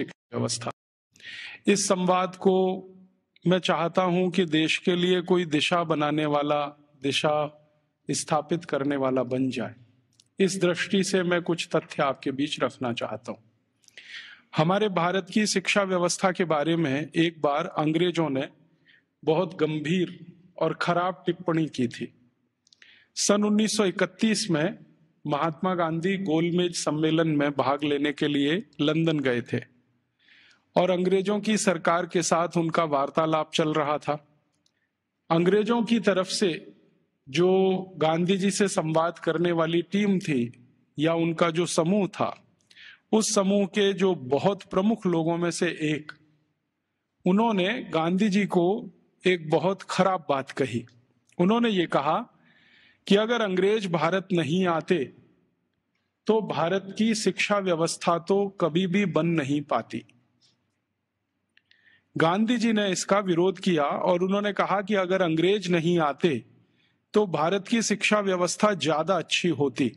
आर्थिक व्यवस्था इस संवाद को मैं चाहता हूं कि देश के लिए कोई दिशा बनाने वाला दिशा स्थापित करने वाला बन जाए इस दृष्टि से मैं कुछ तथ्य आपके बीच रखना चाहता हूं हमारे भारत की शिक्षा व्यवस्था के बारे में एक बार अंग्रेजों ने बहुत गंभीर और खराब टिप्पणी की थी सन 1931 में महात्मा गांधी गोलमेज सम्मेलन में भाग लेने के लिए लंदन गए थे और अंग्रेजों की सरकार के साथ उनका वार्तालाप चल रहा था अंग्रेजों की तरफ से जो गांधी जी से संवाद करने वाली टीम थी या उनका जो समूह था उस समूह के जो बहुत प्रमुख लोगों में से एक उन्होंने गांधी जी को एक बहुत खराब बात कही उन्होंने ये कहा कि अगर अंग्रेज भारत नहीं आते तो भारत की शिक्षा व्यवस्था तो कभी भी बन नहीं पाती गांधी जी ने इसका विरोध किया और उन्होंने कहा कि अगर अंग्रेज नहीं आते तो भारत की शिक्षा व्यवस्था ज्यादा अच्छी होती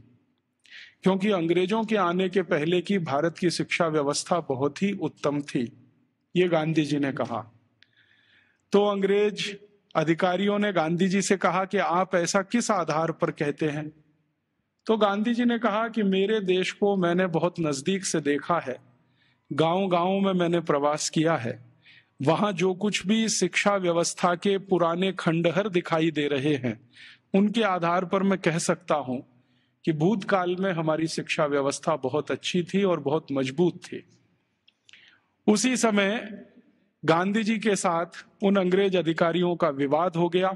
क्योंकि अंग्रेजों के आने के पहले की भारत की शिक्षा व्यवस्था बहुत ही उत्तम थी ये गांधी जी ने कहा तो अंग्रेज अधिकारियों ने गांधी जी से कहा कि आप ऐसा किस आधार पर कहते हैं तो गांधी जी ने कहा कि मेरे देश को मैंने बहुत नज़दीक से देखा है गांव गांव में मैंने प्रवास किया है वहां जो कुछ भी शिक्षा व्यवस्था के पुराने खंडहर दिखाई दे रहे हैं उनके आधार पर मैं कह सकता हूं कि भूतकाल में हमारी शिक्षा व्यवस्था बहुत अच्छी थी और बहुत मजबूत थी उसी समय गांधी जी के साथ उन अंग्रेज अधिकारियों का विवाद हो गया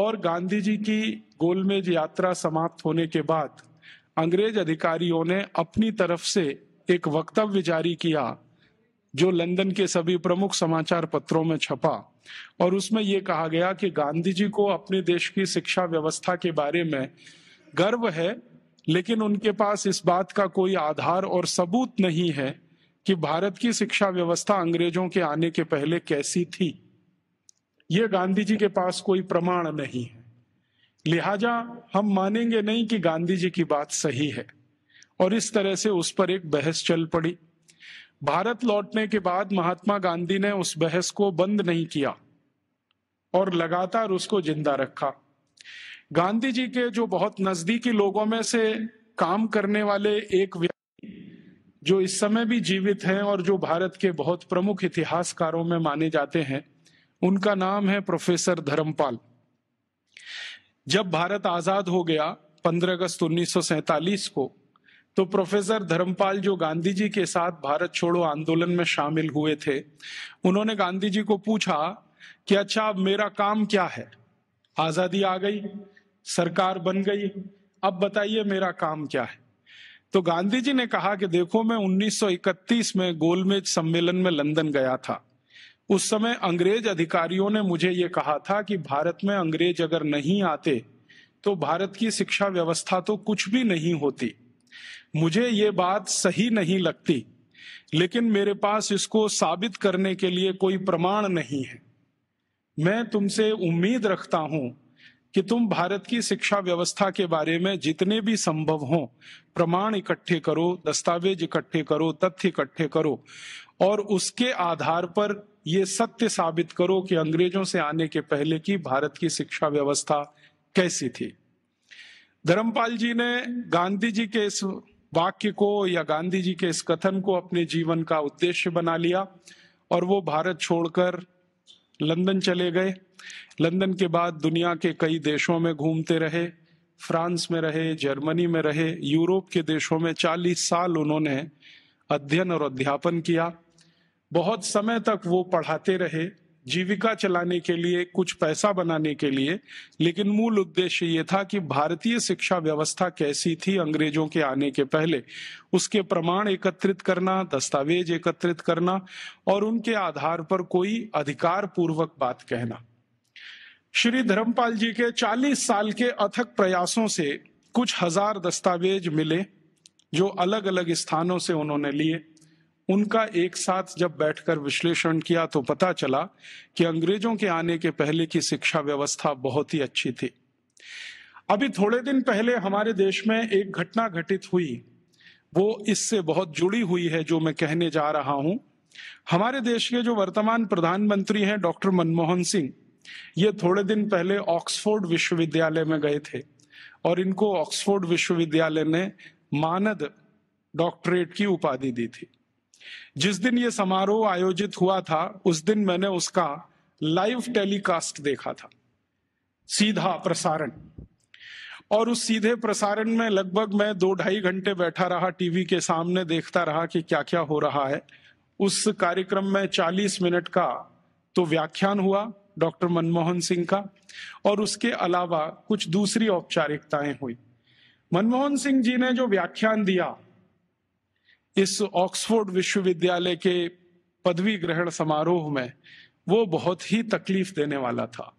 और गांधी जी की गोलमेज यात्रा समाप्त होने के बाद अंग्रेज अधिकारियों ने अपनी तरफ से एक वक्तव्य जारी किया जो लंदन के सभी प्रमुख समाचार पत्रों में छपा और उसमें ये कहा गया कि गांधी जी को अपने देश की शिक्षा व्यवस्था के बारे में गर्व है लेकिन उनके पास इस बात का कोई आधार और सबूत नहीं है कि भारत की शिक्षा व्यवस्था अंग्रेजों के आने के पहले कैसी थी ये गांधी जी के पास कोई प्रमाण नहीं है लिहाजा हम मानेंगे नहीं कि गांधी जी की बात सही है और इस तरह से उस पर एक बहस चल पड़ी भारत लौटने के बाद महात्मा गांधी ने उस बहस को बंद नहीं किया और लगातार उसको जिंदा रखा गांधी जी के जो बहुत नजदीकी लोगों में से काम करने वाले एक व्यक्ति जो इस समय भी जीवित हैं और जो भारत के बहुत प्रमुख इतिहासकारों में माने जाते हैं उनका नाम है प्रोफेसर धर्मपाल जब भारत आजाद हो गया 15 अगस्त 1947 को तो प्रोफेसर धर्मपाल जो गांधी जी के साथ भारत छोड़ो आंदोलन में शामिल हुए थे उन्होंने गांधी जी को पूछा कि अच्छा अब मेरा काम क्या है आजादी आ गई सरकार बन गई अब बताइए मेरा काम क्या है तो गांधी जी ने कहा कि देखो मैं 1931 में गोलमेज सम्मेलन में लंदन गया था उस समय अंग्रेज अधिकारियों ने मुझे ये कहा था कि भारत में अंग्रेज अगर नहीं आते तो भारत की शिक्षा व्यवस्था तो कुछ भी नहीं होती मुझे ये बात सही नहीं लगती लेकिन मेरे पास इसको साबित करने के लिए कोई प्रमाण नहीं है मैं तुमसे उम्मीद रखता हूं कि तुम भारत की शिक्षा व्यवस्था के बारे में जितने भी संभव हो प्रमाण इकट्ठे करो दस्तावेज इकट्ठे करो तथ्य इकट्ठे करो और उसके आधार पर ये सत्य साबित करो कि अंग्रेजों से आने के पहले की भारत की शिक्षा व्यवस्था कैसी थी धर्मपाल जी ने गांधी जी के इस वाक्य को या गांधी जी के इस कथन को अपने जीवन का उद्देश्य बना लिया और वो भारत छोड़कर लंदन चले गए लंदन के बाद दुनिया के कई देशों में घूमते रहे फ्रांस में रहे जर्मनी में रहे यूरोप के देशों में 40 साल उन्होंने अध्ययन और अध्यापन किया बहुत समय तक वो पढ़ाते रहे जीविका चलाने के लिए कुछ पैसा बनाने के लिए लेकिन मूल उद्देश्य ये था कि भारतीय शिक्षा व्यवस्था कैसी थी अंग्रेजों के आने के पहले उसके प्रमाण एकत्रित करना दस्तावेज एकत्रित करना और उनके आधार पर कोई अधिकार पूर्वक बात कहना श्री धर्मपाल जी के 40 साल के अथक प्रयासों से कुछ हजार दस्तावेज मिले जो अलग अलग स्थानों से उन्होंने लिए उनका एक साथ जब बैठकर विश्लेषण किया तो पता चला कि अंग्रेजों के आने के पहले की शिक्षा व्यवस्था बहुत ही अच्छी थी अभी थोड़े दिन पहले हमारे देश में एक घटना घटित हुई वो इससे बहुत जुड़ी हुई है जो मैं कहने जा रहा हूं हमारे देश के जो वर्तमान प्रधानमंत्री हैं डॉक्टर मनमोहन सिंह ये थोड़े दिन पहले ऑक्सफोर्ड विश्वविद्यालय में गए थे और इनको ऑक्सफोर्ड विश्वविद्यालय ने मानद डॉक्टरेट की उपाधि दी थी जिस दिन ये समारोह आयोजित हुआ था उस दिन मैंने उसका लाइव टेलीकास्ट देखा था सीधा प्रसारण और उस सीधे प्रसारण में लगभग मैं दो ढाई घंटे बैठा रहा टीवी के सामने देखता रहा कि क्या क्या हो रहा है उस कार्यक्रम में 40 मिनट का तो व्याख्यान हुआ डॉक्टर मनमोहन सिंह का और उसके अलावा कुछ दूसरी औपचारिकताएं हुई मनमोहन सिंह जी ने जो व्याख्यान दिया इस ऑक्सफोर्ड विश्वविद्यालय के पदवी ग्रहण समारोह में वो बहुत ही तकलीफ देने वाला था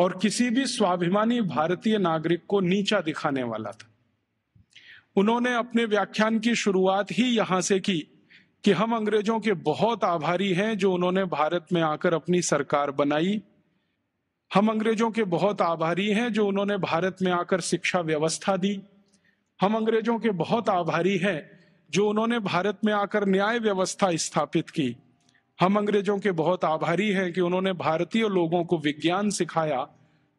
और किसी भी स्वाभिमानी भारतीय नागरिक को नीचा दिखाने वाला था उन्होंने अपने व्याख्यान की शुरुआत ही यहां से की कि हम अंग्रेजों के बहुत आभारी हैं जो उन्होंने भारत में आकर अपनी सरकार बनाई हम अंग्रेजों के बहुत आभारी हैं जो उन्होंने भारत में आकर शिक्षा व्यवस्था दी हम अंग्रेजों के बहुत आभारी हैं जो उन्होंने भारत में आकर न्याय व्यवस्था स्थापित की हम अंग्रेजों के बहुत आभारी हैं कि उन्होंने भारतीय लोगों को विज्ञान सिखाया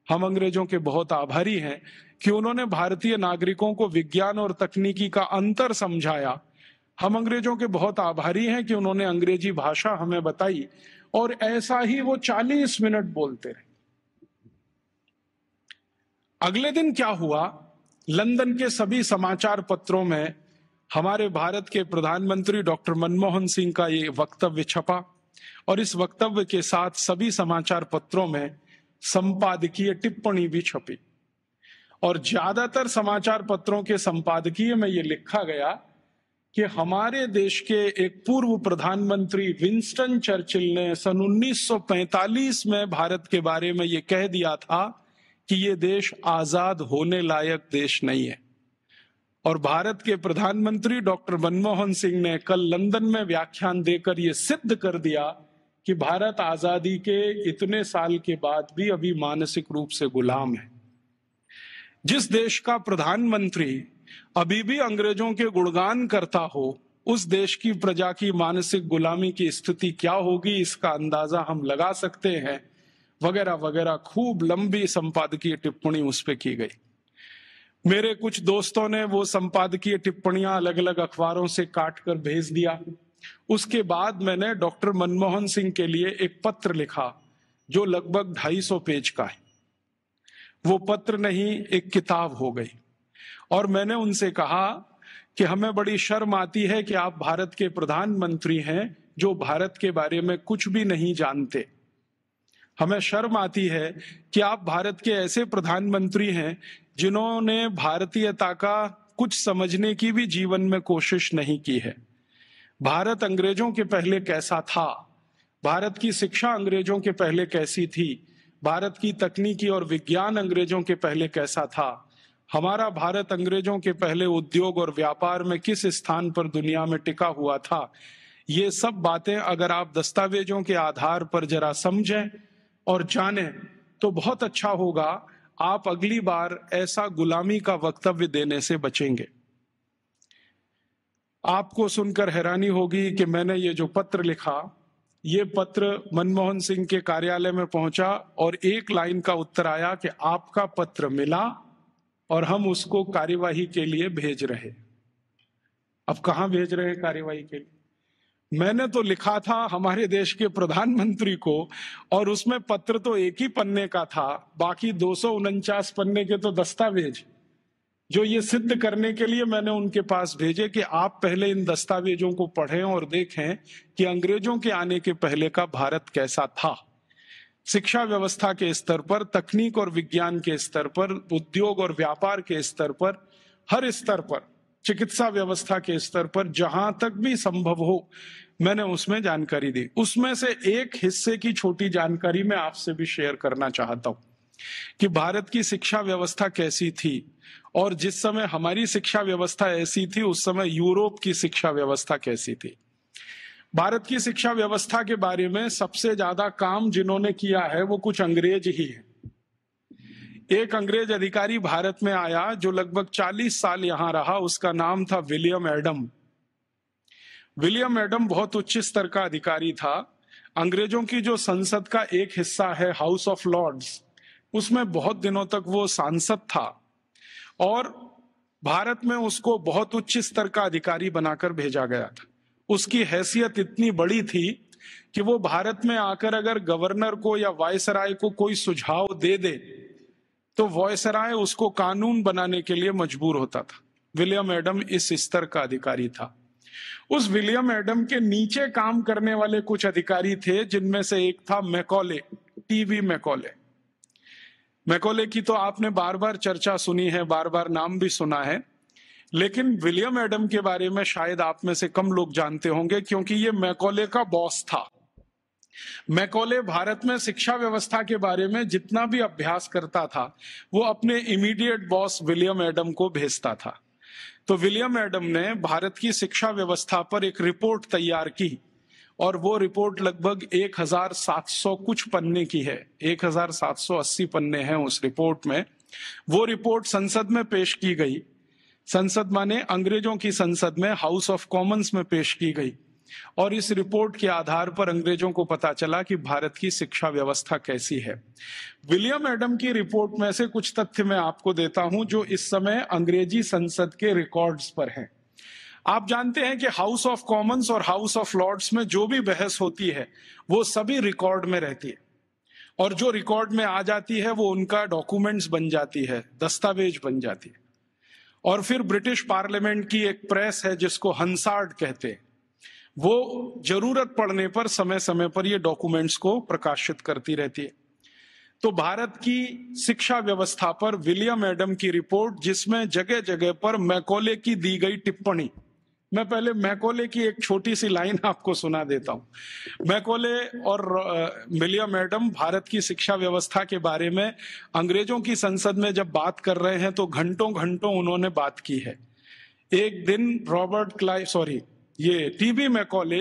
हम अंग्रेजों के बहुत आभारी हैं कि उन्होंने भारतीय नागरिकों को विज्ञान और तकनीकी का अंतर समझाया हम अंग्रेजों के बहुत आभारी हैं कि उन्होंने अंग्रेजी भाषा हमें बताई और ऐसा ही वो 40 मिनट बोलते रहे अगले दिन क्या हुआ लंदन के सभी समाचार पत्रों में हमारे भारत के प्रधानमंत्री डॉक्टर मनमोहन सिंह का ये वक्तव्य छपा और इस वक्तव्य के साथ सभी समाचार पत्रों में संपादकीय टिप्पणी भी छपी और ज्यादातर समाचार पत्रों के संपादकीय में ये लिखा गया कि हमारे देश के एक पूर्व प्रधानमंत्री विंस्टन चर्चिल ने सन 1945 में भारत के बारे में ये कह दिया था कि ये देश आजाद होने लायक देश नहीं है और भारत के प्रधानमंत्री डॉक्टर मनमोहन सिंह ने कल लंदन में व्याख्यान देकर ये सिद्ध कर दिया कि भारत आजादी के इतने साल के बाद भी अभी मानसिक रूप से गुलाम है जिस देश का प्रधानमंत्री अभी भी अंग्रेजों के गुणगान करता हो उस देश की प्रजा की मानसिक गुलामी की स्थिति क्या होगी इसका अंदाजा हम लगा सकते हैं वगैरह वगैरह खूब लंबी संपादकीय टिप्पणी उस पर की गई मेरे कुछ दोस्तों ने वो संपादकीय टिप्पणियां अलग अलग अखबारों से काट कर भेज दिया उसके बाद मैंने डॉक्टर मनमोहन सिंह के लिए एक पत्र लिखा जो लगभग 250 पेज का है वो पत्र नहीं एक किताब हो गई और मैंने उनसे कहा कि हमें बड़ी शर्म आती है कि आप भारत के प्रधानमंत्री हैं जो भारत के बारे में कुछ भी नहीं जानते हमें शर्म आती है कि आप भारत के ऐसे प्रधानमंत्री हैं जिन्होंने भारतीयता का कुछ समझने की भी जीवन में कोशिश नहीं की है भारत अंग्रेजों के पहले कैसा था भारत की शिक्षा अंग्रेजों के पहले कैसी थी भारत की तकनीकी और विज्ञान अंग्रेजों के पहले कैसा था हमारा भारत अंग्रेजों के पहले उद्योग और व्यापार में किस स्थान पर दुनिया में टिका हुआ था ये सब बातें अगर आप दस्तावेजों के आधार पर जरा समझें और जानें तो बहुत अच्छा होगा आप अगली बार ऐसा गुलामी का वक्तव्य देने से बचेंगे आपको सुनकर हैरानी होगी कि मैंने ये जो पत्र लिखा ये पत्र मनमोहन सिंह के कार्यालय में पहुंचा और एक लाइन का उत्तर आया कि आपका पत्र मिला और हम उसको कार्यवाही के लिए भेज रहे अब कहां भेज रहे हैं कार्यवाही के लिए मैंने तो लिखा था हमारे देश के प्रधानमंत्री को और उसमें पत्र तो एक ही पन्ने का था बाकी दो पन्ने के तो दस्तावेज जो ये सिद्ध करने के लिए मैंने उनके पास भेजे कि आप पहले इन दस्तावेजों को पढ़ें और देखें कि अंग्रेजों के आने के पहले का भारत कैसा था शिक्षा व्यवस्था के स्तर पर तकनीक और विज्ञान के स्तर पर उद्योग और व्यापार के स्तर पर हर स्तर पर चिकित्सा व्यवस्था के स्तर पर जहां तक भी संभव हो मैंने उसमें जानकारी दी उसमें से एक हिस्से की छोटी जानकारी मैं आपसे भी शेयर करना चाहता हूं कि भारत की शिक्षा व्यवस्था कैसी थी और जिस समय हमारी शिक्षा व्यवस्था ऐसी थी उस समय यूरोप की शिक्षा व्यवस्था कैसी थी भारत की शिक्षा व्यवस्था के बारे में सबसे ज्यादा काम जिन्होंने किया है वो कुछ अंग्रेज ही है एक अंग्रेज अधिकारी भारत में आया जो लगभग 40 साल यहां रहा उसका नाम था विलियम एडम विलियम एडम बहुत उच्च स्तर का अधिकारी था अंग्रेजों की जो संसद का एक हिस्सा है हाउस ऑफ लॉर्ड्स उसमें बहुत दिनों तक वो सांसद था और भारत में उसको बहुत उच्च स्तर का अधिकारी बनाकर भेजा गया था उसकी हैसियत इतनी बड़ी थी कि वो भारत में आकर अगर गवर्नर को या वायसराय को कोई सुझाव दे दे तो वायसराय उसको कानून बनाने के लिए मजबूर होता था विलियम एडम इस स्तर का अधिकारी था उस विलियम एडम के नीचे काम करने वाले कुछ अधिकारी थे जिनमें से एक था मैकोले टीवी मैकोले मैकोले की तो आपने बार बार चर्चा सुनी है बार बार नाम भी सुना है लेकिन विलियम एडम के बारे में शायद आप में से कम लोग जानते होंगे क्योंकि ये मैकोले का बॉस था मैकोले भारत में शिक्षा व्यवस्था के बारे में जितना भी अभ्यास करता था वो अपने इमीडिएट बॉस विलियम एडम को भेजता था तो विलियम एडम ने भारत की शिक्षा व्यवस्था पर एक रिपोर्ट तैयार की और वो रिपोर्ट लगभग 1700 कुछ पन्ने की है 1780 पन्ने हैं उस रिपोर्ट में वो रिपोर्ट संसद में पेश की गई संसद माने अंग्रेजों की संसद में हाउस ऑफ कॉमन्स में पेश की गई और इस रिपोर्ट के आधार पर अंग्रेजों को पता चला कि भारत की शिक्षा व्यवस्था कैसी है विलियम एडम की रिपोर्ट में से कुछ तथ्य मैं आपको देता हूं जो इस समय अंग्रेजी संसद के रिकॉर्ड्स पर हैं आप जानते हैं कि हाउस ऑफ कॉमन्स और हाउस ऑफ लॉर्ड्स में जो भी बहस होती है वो सभी रिकॉर्ड में रहती है और जो रिकॉर्ड में आ जाती है वो उनका डॉक्यूमेंट्स बन जाती है दस्तावेज बन जाती है और फिर ब्रिटिश पार्लियामेंट की एक प्रेस है जिसको हंसार्ड कहते हैं वो जरूरत पड़ने पर समय समय पर ये डॉक्यूमेंट्स को प्रकाशित करती रहती है तो भारत की शिक्षा व्यवस्था पर विलियम एडम की रिपोर्ट जिसमें जगह जगह पर मैकोले की दी गई टिप्पणी मैं पहले मैकोले की एक छोटी सी लाइन आपको सुना देता हूं मैकोले और विलियम मैडम भारत की शिक्षा व्यवस्था के बारे में अंग्रेजों की संसद में जब बात कर रहे हैं तो घंटों घंटों उन्होंने बात की है एक दिन रॉबर्ट क्लाइव सॉरी ये टीबी मैकॉले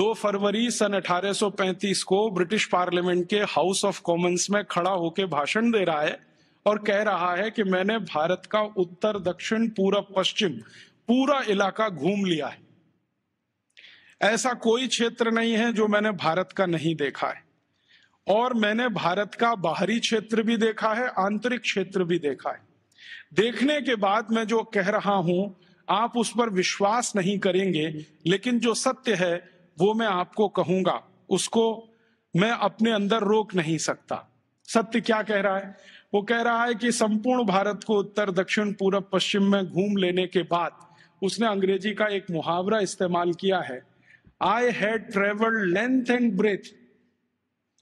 2 फरवरी सन 1835 को ब्रिटिश पार्लियामेंट के हाउस ऑफ कॉमन्स में खड़ा होकर भाषण दे रहा है और कह रहा है कि मैंने भारत का उत्तर दक्षिण पूरा पश्चिम पूरा इलाका घूम लिया है ऐसा कोई क्षेत्र नहीं है जो मैंने भारत का नहीं देखा है और मैंने भारत का बाहरी क्षेत्र भी देखा है आंतरिक क्षेत्र भी देखा है देखने के बाद मैं जो कह रहा हूं आप उस पर विश्वास नहीं करेंगे लेकिन जो सत्य है वो मैं आपको कहूंगा उसको मैं अपने अंदर रोक नहीं सकता सत्य क्या कह रहा है वो कह रहा है कि संपूर्ण भारत को उत्तर दक्षिण पूर्व पश्चिम में घूम लेने के बाद उसने अंग्रेजी का एक मुहावरा इस्तेमाल किया है I had travel length and breadth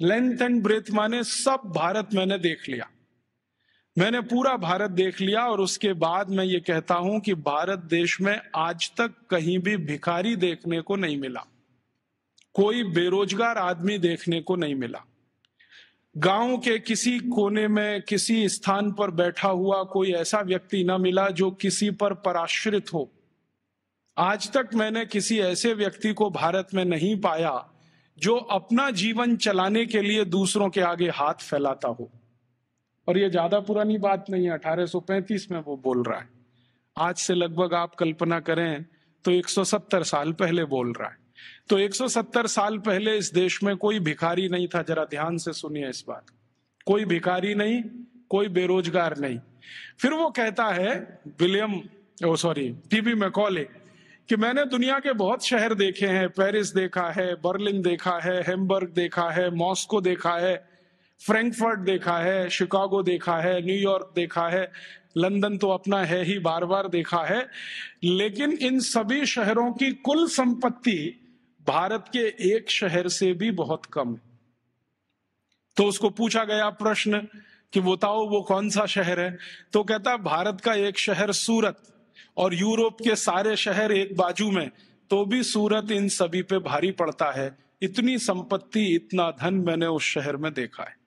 length and breadth माने सब भारत मैंने देख लिया मैंने पूरा भारत देख लिया और उसके बाद मैं ये कहता हूं कि भारत देश में आज तक कहीं भी भिखारी देखने को नहीं मिला कोई बेरोजगार आदमी देखने को नहीं मिला गांव के किसी कोने में किसी स्थान पर बैठा हुआ कोई ऐसा व्यक्ति न मिला जो किसी पर पराश्रित हो आज तक मैंने किसी ऐसे व्यक्ति को भारत में नहीं पाया जो अपना जीवन चलाने के लिए दूसरों के आगे हाथ फैलाता हो और ये ज्यादा पुरानी बात नहीं है अठारह में वो बोल रहा है आज से लगभग आप कल्पना करें तो 170 साल पहले बोल रहा है तो 170 साल पहले इस देश में कोई भिखारी नहीं था जरा ध्यान से सुनिए इस बात कोई भिखारी नहीं कोई बेरोजगार नहीं फिर वो कहता है William O sorry TB Macaulay कि मैंने दुनिया के बहुत शहर देखे हैं पेरिस देखा है बर्लिन देखा है हेमबर्ग देखा है मॉस्को देखा है फ्रैंकफर्ट देखा है शिकागो देखा है न्यूयॉर्क देखा है लंदन तो अपना है ही बार बार देखा है लेकिन इन सभी शहरों की कुल संपत्ति भारत के एक शहर से भी बहुत कम है तो उसको पूछा गया प्रश्न कि बताओ वो कौन सा शहर है तो कहता भारत का एक शहर सूरत और यूरोप के सारे शहर एक बाजू में तो भी सूरत इन सभी पे भारी पड़ता है इतनी संपत्ति इतना धन मैंने उस शहर में देखा है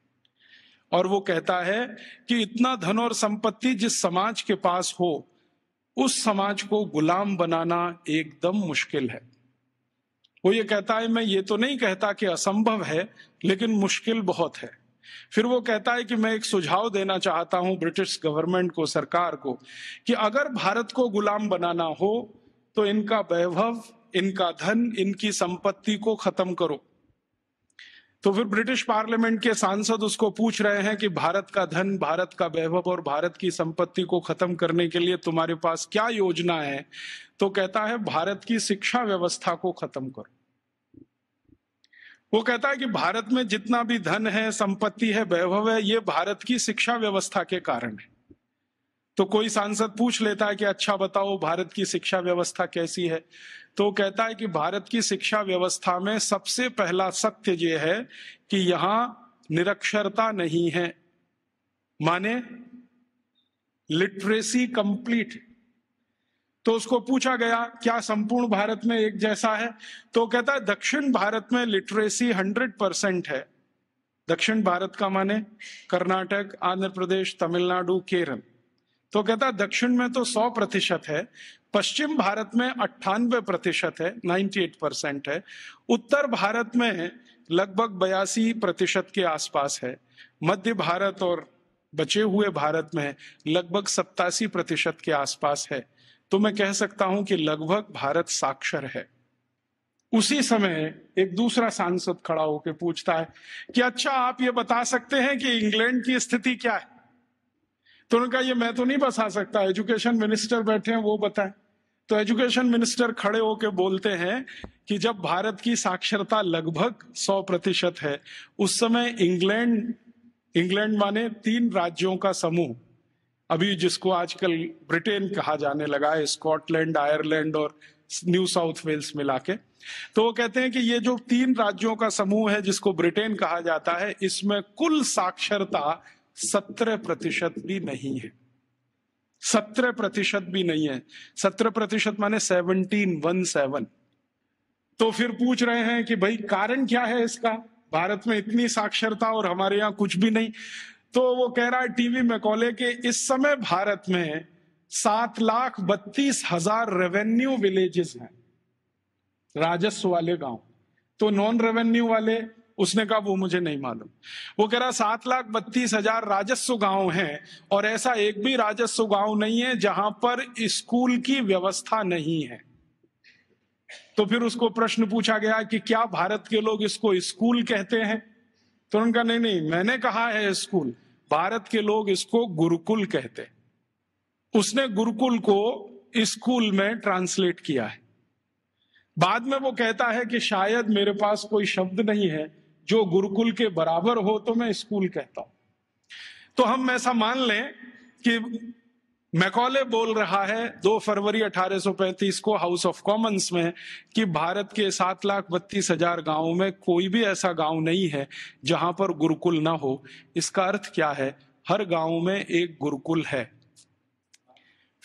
और वो कहता है कि इतना धन और संपत्ति जिस समाज के पास हो उस समाज को गुलाम बनाना एकदम मुश्किल है वो ये कहता है मैं ये तो नहीं कहता कि असंभव है लेकिन मुश्किल बहुत है फिर वो कहता है कि मैं एक सुझाव देना चाहता हूं ब्रिटिश गवर्नमेंट को सरकार को कि अगर भारत को गुलाम बनाना हो तो इनका वैभव इनका धन इनकी संपत्ति को खत्म करो तो फिर ब्रिटिश पार्लियामेंट के सांसद उसको पूछ रहे हैं कि भारत का धन भारत का वैभव और भारत की संपत्ति को खत्म करने के लिए तुम्हारे पास क्या योजना है तो कहता है भारत की शिक्षा व्यवस्था को खत्म करो वो कहता है कि भारत में जितना भी धन है संपत्ति है वैभव है ये भारत की शिक्षा व्यवस्था के कारण है तो कोई सांसद पूछ लेता है कि अच्छा बताओ भारत की शिक्षा व्यवस्था कैसी है तो कहता है कि भारत की शिक्षा व्यवस्था में सबसे पहला सत्य यह है कि यहां निरक्षरता नहीं है माने लिटरेसी कंप्लीट तो उसको पूछा गया क्या संपूर्ण भारत में एक जैसा है तो कहता है दक्षिण भारत में लिटरेसी हंड्रेड परसेंट है दक्षिण भारत का माने कर्नाटक आंध्र प्रदेश तमिलनाडु केरल तो कहता दक्षिण में तो 100 प्रतिशत है पश्चिम भारत में अट्ठानवे प्रतिशत है 98 परसेंट है उत्तर भारत में लगभग बयासी प्रतिशत के आसपास है मध्य भारत और बचे हुए भारत में लगभग सत्तासी प्रतिशत के आसपास है तो मैं कह सकता हूं कि लगभग भारत साक्षर है उसी समय एक दूसरा सांसद खड़ा होकर पूछता है कि अच्छा आप ये बता सकते हैं कि इंग्लैंड की स्थिति क्या है तो उन्होंने कहा ये मैं तो नहीं बसा सकता एजुकेशन मिनिस्टर बैठे हैं वो बताएं तो एजुकेशन मिनिस्टर खड़े होकर बोलते हैं कि जब भारत की साक्षरता लगभग 100 प्रतिशत है उस समय इंग्लैंड इंग्लैंड माने तीन राज्यों का समूह अभी जिसको आजकल ब्रिटेन कहा जाने लगा है स्कॉटलैंड आयरलैंड और न्यू साउथ वेल्स मिला के तो वो कहते हैं कि ये जो तीन राज्यों का समूह है जिसको ब्रिटेन कहा जाता है इसमें कुल साक्षरता सत्रह प्रतिशत भी नहीं है सत्रह प्रतिशत भी नहीं है सत्रह प्रतिशत माने सेवनटीन वन सेवन तो फिर पूछ रहे हैं कि भाई कारण क्या है इसका भारत में इतनी साक्षरता और हमारे यहां कुछ भी नहीं तो वो कह रहा है टीवी में कॉले के इस समय भारत में सात लाख बत्तीस हजार रेवेन्यू विलेजेस हैं राजस्व वाले गांव तो नॉन रेवेन्यू वाले उसने कहा वो मुझे नहीं मालूम वो कह रहा सात लाख बत्तीस हजार राजस्व गांव हैं और ऐसा एक भी राजस्व गांव नहीं है जहां पर स्कूल की व्यवस्था नहीं है तो फिर उसको प्रश्न पूछा गया कि क्या भारत के लोग इसको स्कूल कहते हैं तो उनका नहीं नहीं मैंने कहा है स्कूल भारत के लोग इसको गुरुकुल कहते उसने गुरुकुल को स्कूल में ट्रांसलेट किया है बाद में वो कहता है कि शायद मेरे पास कोई शब्द नहीं है जो गुरुकुल के बराबर हो तो मैं स्कूल कहता हूं तो हम ऐसा मान लें कि मैकॉले बोल रहा है 2 फरवरी 1835 को हाउस ऑफ कॉमन्स में कि भारत के सात लाख बत्तीस हजार गाँव में कोई भी ऐसा गांव नहीं है जहां पर गुरुकुल ना हो इसका अर्थ क्या है हर गांव में एक गुरुकुल है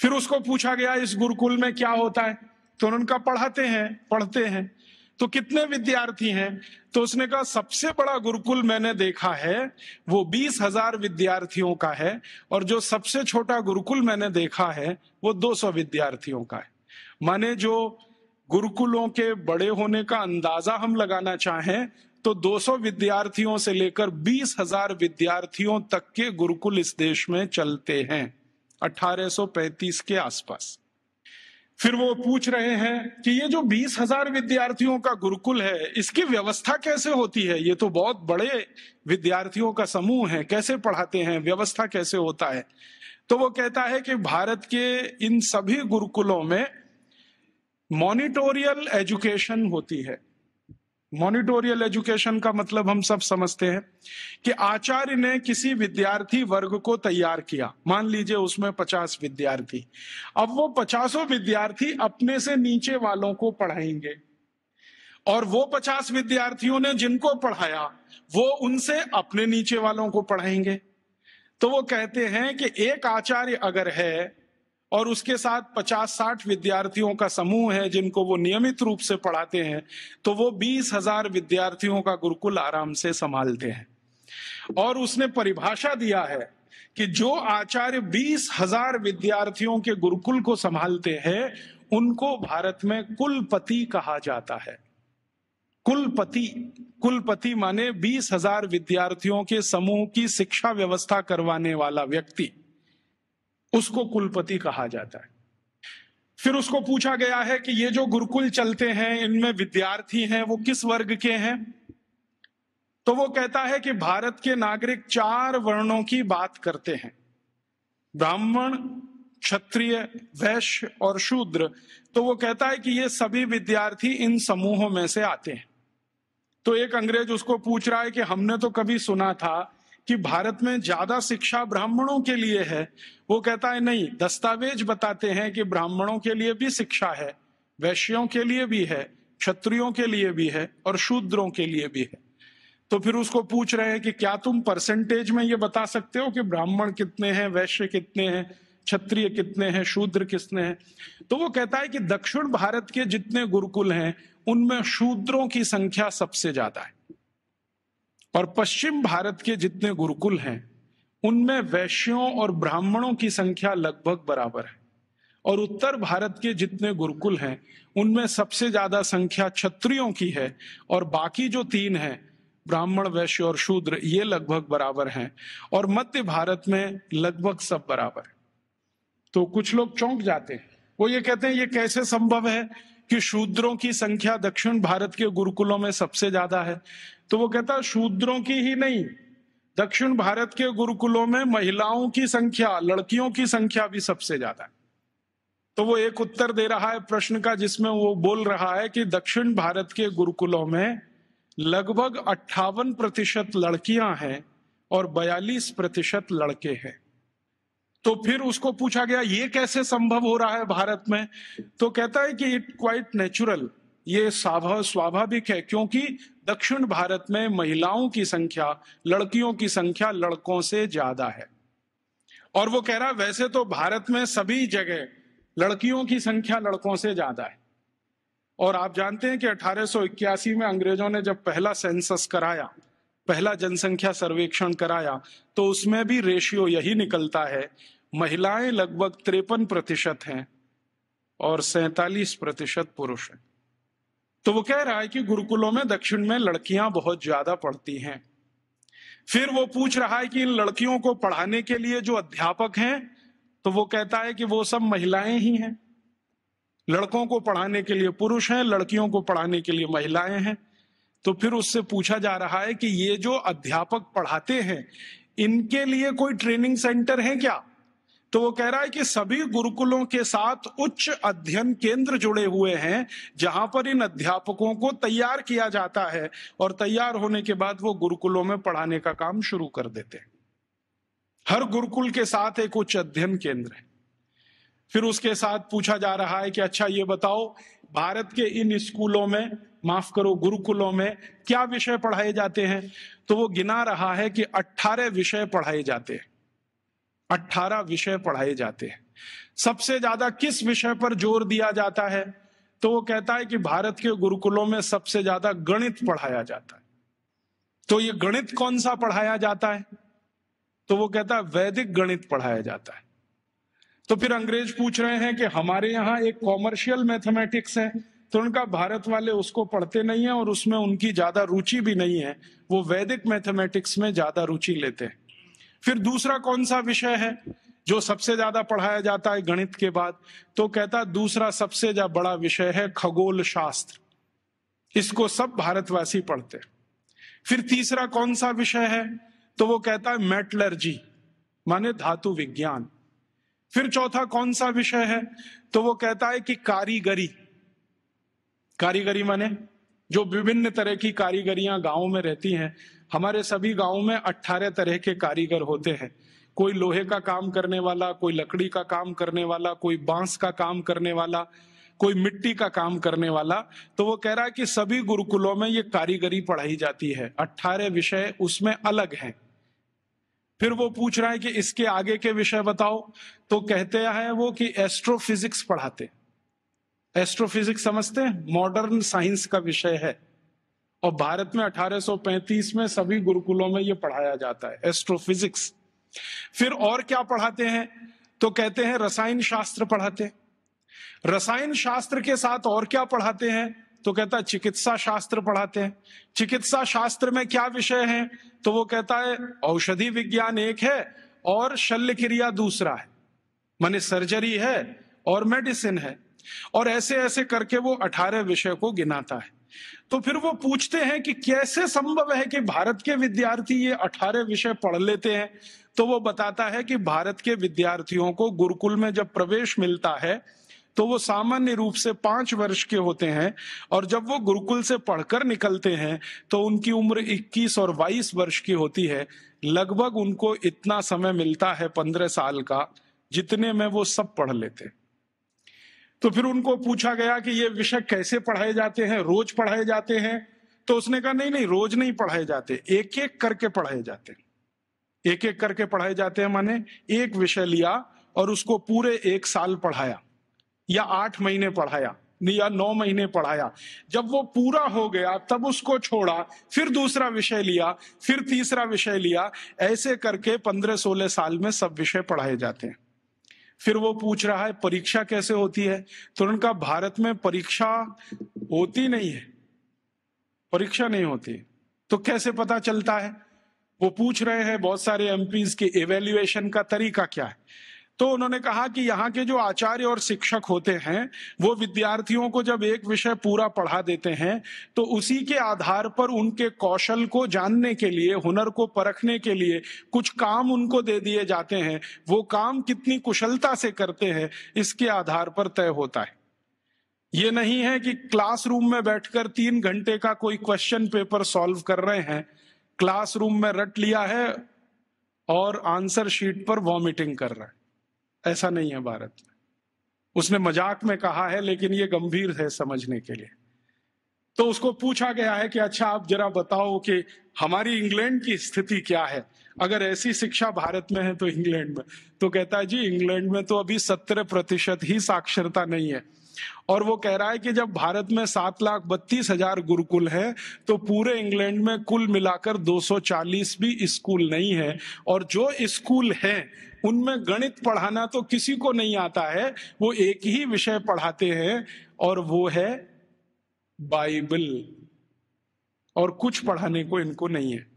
फिर उसको पूछा गया इस गुरुकुल में क्या होता है तो उनका पढ़ाते हैं पढ़ते हैं तो कितने विद्यार्थी हैं तो उसने कहा सबसे बड़ा गुरुकुल मैंने देखा है वो बीस हजार विद्यार्थियों का है और जो सबसे छोटा गुरुकुल मैंने देखा है वो दो सौ विद्यार्थियों का है माने जो गुरुकुलों के बड़े होने का अंदाजा हम लगाना चाहें तो 200 विद्यार्थियों से लेकर बीस हजार विद्यार्थियों तक के गुरुकुल इस देश में चलते हैं 1835 के आसपास फिर वो पूछ रहे हैं कि ये जो बीस हजार विद्यार्थियों का गुरुकुल है इसकी व्यवस्था कैसे होती है ये तो बहुत बड़े विद्यार्थियों का समूह है कैसे पढ़ाते हैं व्यवस्था कैसे होता है तो वो कहता है कि भारत के इन सभी गुरुकुलों में मॉनिटोरियल एजुकेशन होती है मॉनिटोरियल एजुकेशन का मतलब हम सब समझते हैं कि आचार्य ने किसी विद्यार्थी वर्ग को तैयार किया मान लीजिए उसमें पचास विद्यार्थी अब वो पचासों विद्यार्थी अपने से नीचे वालों को पढ़ाएंगे और वो पचास विद्यार्थियों ने जिनको पढ़ाया वो उनसे अपने नीचे वालों को पढ़ाएंगे तो वो कहते हैं कि एक आचार्य अगर है और उसके साथ 50-60 विद्यार्थियों का समूह है जिनको वो नियमित रूप से पढ़ाते हैं तो वो बीस हजार विद्यार्थियों का गुरुकुल आराम से संभालते हैं और उसने परिभाषा दिया है कि जो आचार्य बीस हजार विद्यार्थियों के गुरुकुल को संभालते हैं उनको भारत में कुलपति कहा जाता है कुलपति कुलपति माने बीस हजार विद्यार्थियों के समूह की शिक्षा व्यवस्था करवाने वाला व्यक्ति उसको कुलपति कहा जाता है फिर उसको पूछा गया है कि ये जो गुरुकुल चलते हैं इनमें विद्यार्थी हैं वो किस वर्ग के हैं तो वो कहता है कि भारत के नागरिक चार वर्णों की बात करते हैं ब्राह्मण क्षत्रिय वैश्य और शूद्र तो वो कहता है कि ये सभी विद्यार्थी इन समूहों में से आते हैं तो एक अंग्रेज उसको पूछ रहा है कि हमने तो कभी सुना था कि भारत में ज्यादा शिक्षा ब्राह्मणों के लिए है वो कहता है नहीं दस्तावेज बताते हैं कि ब्राह्मणों के लिए भी शिक्षा है वैश्यों के लिए भी है क्षत्रियों के लिए भी है और शूद्रों के लिए भी है तो फिर उसको पूछ रहे हैं कि क्या तुम परसेंटेज में ये बता सकते हो कि ब्राह्मण कितने हैं वैश्य कितने हैं क्षत्रिय कितने हैं शूद्र किसने हैं तो वो कहता है कि दक्षिण भारत के जितने गुरुकुल हैं उनमें शूद्रों की संख्या सबसे ज्यादा है और पश्चिम भारत के जितने गुरुकुल हैं उनमें वैश्यों और ब्राह्मणों की संख्या लगभग बराबर है और उत्तर भारत के जितने गुरुकुल हैं उनमें सबसे ज्यादा संख्या क्षत्रियों की है और बाकी जो तीन हैं ब्राह्मण वैश्य और शूद्र ये लगभग बराबर हैं और मध्य भारत में लगभग सब बराबर है तो कुछ लोग चौंक जाते हैं वो ये कहते हैं ये कैसे संभव है कि शूद्रों की संख्या दक्षिण भारत के गुरुकुलों में सबसे ज्यादा है तो वो कहता शूद्रों की ही नहीं दक्षिण भारत के गुरुकुलों में महिलाओं की संख्या लड़कियों की संख्या भी सबसे ज्यादा है तो वो एक उत्तर दे रहा है प्रश्न का जिसमें वो बोल रहा है कि दक्षिण भारत के गुरुकुलों में लगभग अट्ठावन प्रतिशत लड़कियां हैं और बयालीस प्रतिशत लड़के हैं तो फिर उसको पूछा गया ये कैसे संभव हो रहा है भारत में तो कहता है कि इट क्वाइट नेचुरल ये स्वाभाविक है क्योंकि दक्षिण भारत में महिलाओं की संख्या लड़कियों की संख्या लड़कों से ज्यादा है और वो कह रहा वैसे तो भारत में सभी जगह लड़कियों की संख्या लड़कों से ज्यादा है और आप जानते हैं कि 1881 में अंग्रेजों ने जब पहला सेंसस कराया पहला जनसंख्या सर्वेक्षण कराया तो उसमें भी रेशियो यही निकलता है महिलाएं लगभग त्रेपन प्रतिशत हैं और सैतालीस प्रतिशत पुरुष हैं तो वो कह रहा है कि गुरुकुलों में दक्षिण में लड़कियां बहुत ज्यादा पढ़ती हैं फिर वो पूछ रहा है कि इन लड़कियों को पढ़ाने के लिए जो अध्यापक हैं तो वो कहता है कि वो सब महिलाएं ही हैं लड़कों को पढ़ाने के लिए पुरुष हैं लड़कियों को पढ़ाने के लिए महिलाएं हैं तो फिर उससे पूछा जा रहा है कि ये जो अध्यापक पढ़ाते हैं इनके लिए कोई ट्रेनिंग सेंटर है क्या तो वो कह रहा है कि सभी गुरुकुलों के साथ उच्च अध्ययन केंद्र जुड़े हुए हैं जहां पर इन अध्यापकों को तैयार किया जाता है और तैयार होने के बाद वो गुरुकुलों में पढ़ाने का काम शुरू कर देते हैं हर गुरुकुल के साथ एक उच्च अध्ययन केंद्र है फिर उसके साथ पूछा जा रहा है कि अच्छा ये बताओ भारत के इन स्कूलों में माफ करो गुरुकुलों में क्या विषय पढ़ाए जाते हैं तो वो गिना रहा है कि अट्ठारह विषय पढ़ाए जाते हैं अट्ठारह विषय पढ़ाए जाते हैं सबसे ज्यादा किस विषय पर जोर दिया जाता है तो वो कहता है कि भारत के गुरुकुलों में सबसे ज्यादा गणित पढ़ाया जाता है तो ये गणित कौन सा पढ़ाया जाता है तो वो कहता है वैदिक गणित पढ़ाया जाता है तो फिर अंग्रेज पूछ रहे हैं कि हमारे यहाँ एक कॉमर्शियल मैथमेटिक्स है तो उनका भारत वाले उसको पढ़ते नहीं है और उसमें उनकी ज्यादा रुचि भी नहीं है वो वैदिक मैथमेटिक्स में ज्यादा रुचि लेते हैं फिर दूसरा कौन सा विषय है जो सबसे ज्यादा पढ़ाया जाता है गणित के बाद तो कहता दूसरा सबसे ज्यादा बड़ा विषय है खगोल शास्त्र इसको सब भारतवासी पढ़ते हैं फिर तीसरा कौन सा विषय है तो वो कहता है मेटलर्जी माने धातु विज्ञान फिर चौथा कौन सा विषय है तो वो कहता है कि कारीगरी कारीगरी माने जो विभिन्न तरह की कारीगरियां गाँव में रहती हैं हमारे सभी गाँव में अट्ठारह तरह के कारीगर होते हैं कोई लोहे का काम करने वाला कोई लकड़ी का काम करने वाला कोई बांस का काम करने वाला कोई मिट्टी का काम करने वाला तो वो कह रहा है कि सभी गुरुकुलों में ये कारीगरी पढ़ाई जाती है अट्ठारह विषय उसमें अलग हैं फिर वो पूछ रहा है कि इसके आगे के विषय बताओ तो कहते हैं वो कि एस्ट्रोफिजिक्स पढ़ाते हैं एस्ट्रोफिजिक्स समझते हैं मॉडर्न साइंस का विषय है और भारत में 1835 में सभी गुरुकुलों में यह पढ़ाया जाता है एस्ट्रोफिजिक्स फिर और क्या पढ़ाते हैं तो कहते हैं रसायन शास्त्र पढ़ाते रसायन शास्त्र के साथ और क्या पढ़ाते हैं तो कहता है चिकित्सा शास्त्र पढ़ाते हैं चिकित्सा शास्त्र में क्या विषय है तो वो कहता है औषधि विज्ञान एक है और शल्य क्रिया दूसरा है माने सर्जरी है और मेडिसिन है और ऐसे ऐसे करके वो अठारह विषय को गिनाता है तो फिर वो पूछते हैं कि कैसे संभव है कि भारत के विद्यार्थी ये अठारह विषय पढ़ लेते हैं तो वो बताता है कि भारत के विद्यार्थियों को गुरुकुल में जब प्रवेश मिलता है तो वो सामान्य रूप से पांच वर्ष के होते हैं और जब वो गुरुकुल से पढ़कर निकलते हैं तो उनकी उम्र 21 और 22 वर्ष की होती है लगभग उनको इतना समय मिलता है पंद्रह साल का जितने में वो सब पढ़ लेते हैं तो फिर उनको पूछा गया कि ये विषय कैसे पढ़ाए जाते हैं रोज पढ़ाए जाते हैं तो उसने कहा नहीं नहीं रोज नहीं पढ़ाए जाते एक एक करके पढ़ाए जाते हैं एक एक करके पढ़ाए जाते हैं माने एक विषय लिया और उसको पूरे एक साल पढ़ाया या आठ महीने पढ़ाया या नौ महीने पढ़ाया जब वो पूरा हो गया तब उसको छोड़ा फिर दूसरा विषय लिया फिर तीसरा विषय लिया ऐसे करके पंद्रह सोलह साल में सब विषय पढ़ाए जाते हैं फिर वो पूछ रहा है परीक्षा कैसे होती है तो उनका भारत में परीक्षा होती नहीं है परीक्षा नहीं होती तो कैसे पता चलता है वो पूछ रहे हैं बहुत सारे एमपीज के एवेल्युएशन का तरीका क्या है तो उन्होंने कहा कि यहाँ के जो आचार्य और शिक्षक होते हैं वो विद्यार्थियों को जब एक विषय पूरा पढ़ा देते हैं तो उसी के आधार पर उनके कौशल को जानने के लिए हुनर को परखने के लिए कुछ काम उनको दे दिए जाते हैं वो काम कितनी कुशलता से करते हैं इसके आधार पर तय होता है ये नहीं है कि क्लासरूम में बैठकर तीन घंटे का कोई क्वेश्चन पेपर सॉल्व कर रहे हैं क्लासरूम में रट लिया है और आंसर शीट पर वॉमिटिंग कर रहा है ऐसा नहीं है भारत में उसने मजाक में कहा है लेकिन ये गंभीर है समझने के लिए तो उसको पूछा गया है कि अच्छा आप जरा बताओ कि हमारी इंग्लैंड की स्थिति क्या है अगर ऐसी शिक्षा भारत में है तो इंग्लैंड में तो कहता है जी इंग्लैंड में तो अभी सत्रह प्रतिशत ही साक्षरता नहीं है और वो कह रहा है कि जब भारत में सात लाख बत्तीस हजार गुरुकुल है तो पूरे इंग्लैंड में कुल मिलाकर 240 भी स्कूल नहीं है और जो स्कूल है उनमें गणित पढ़ाना तो किसी को नहीं आता है वो एक ही विषय पढ़ाते हैं और वो है बाइबल और कुछ पढ़ाने को इनको नहीं है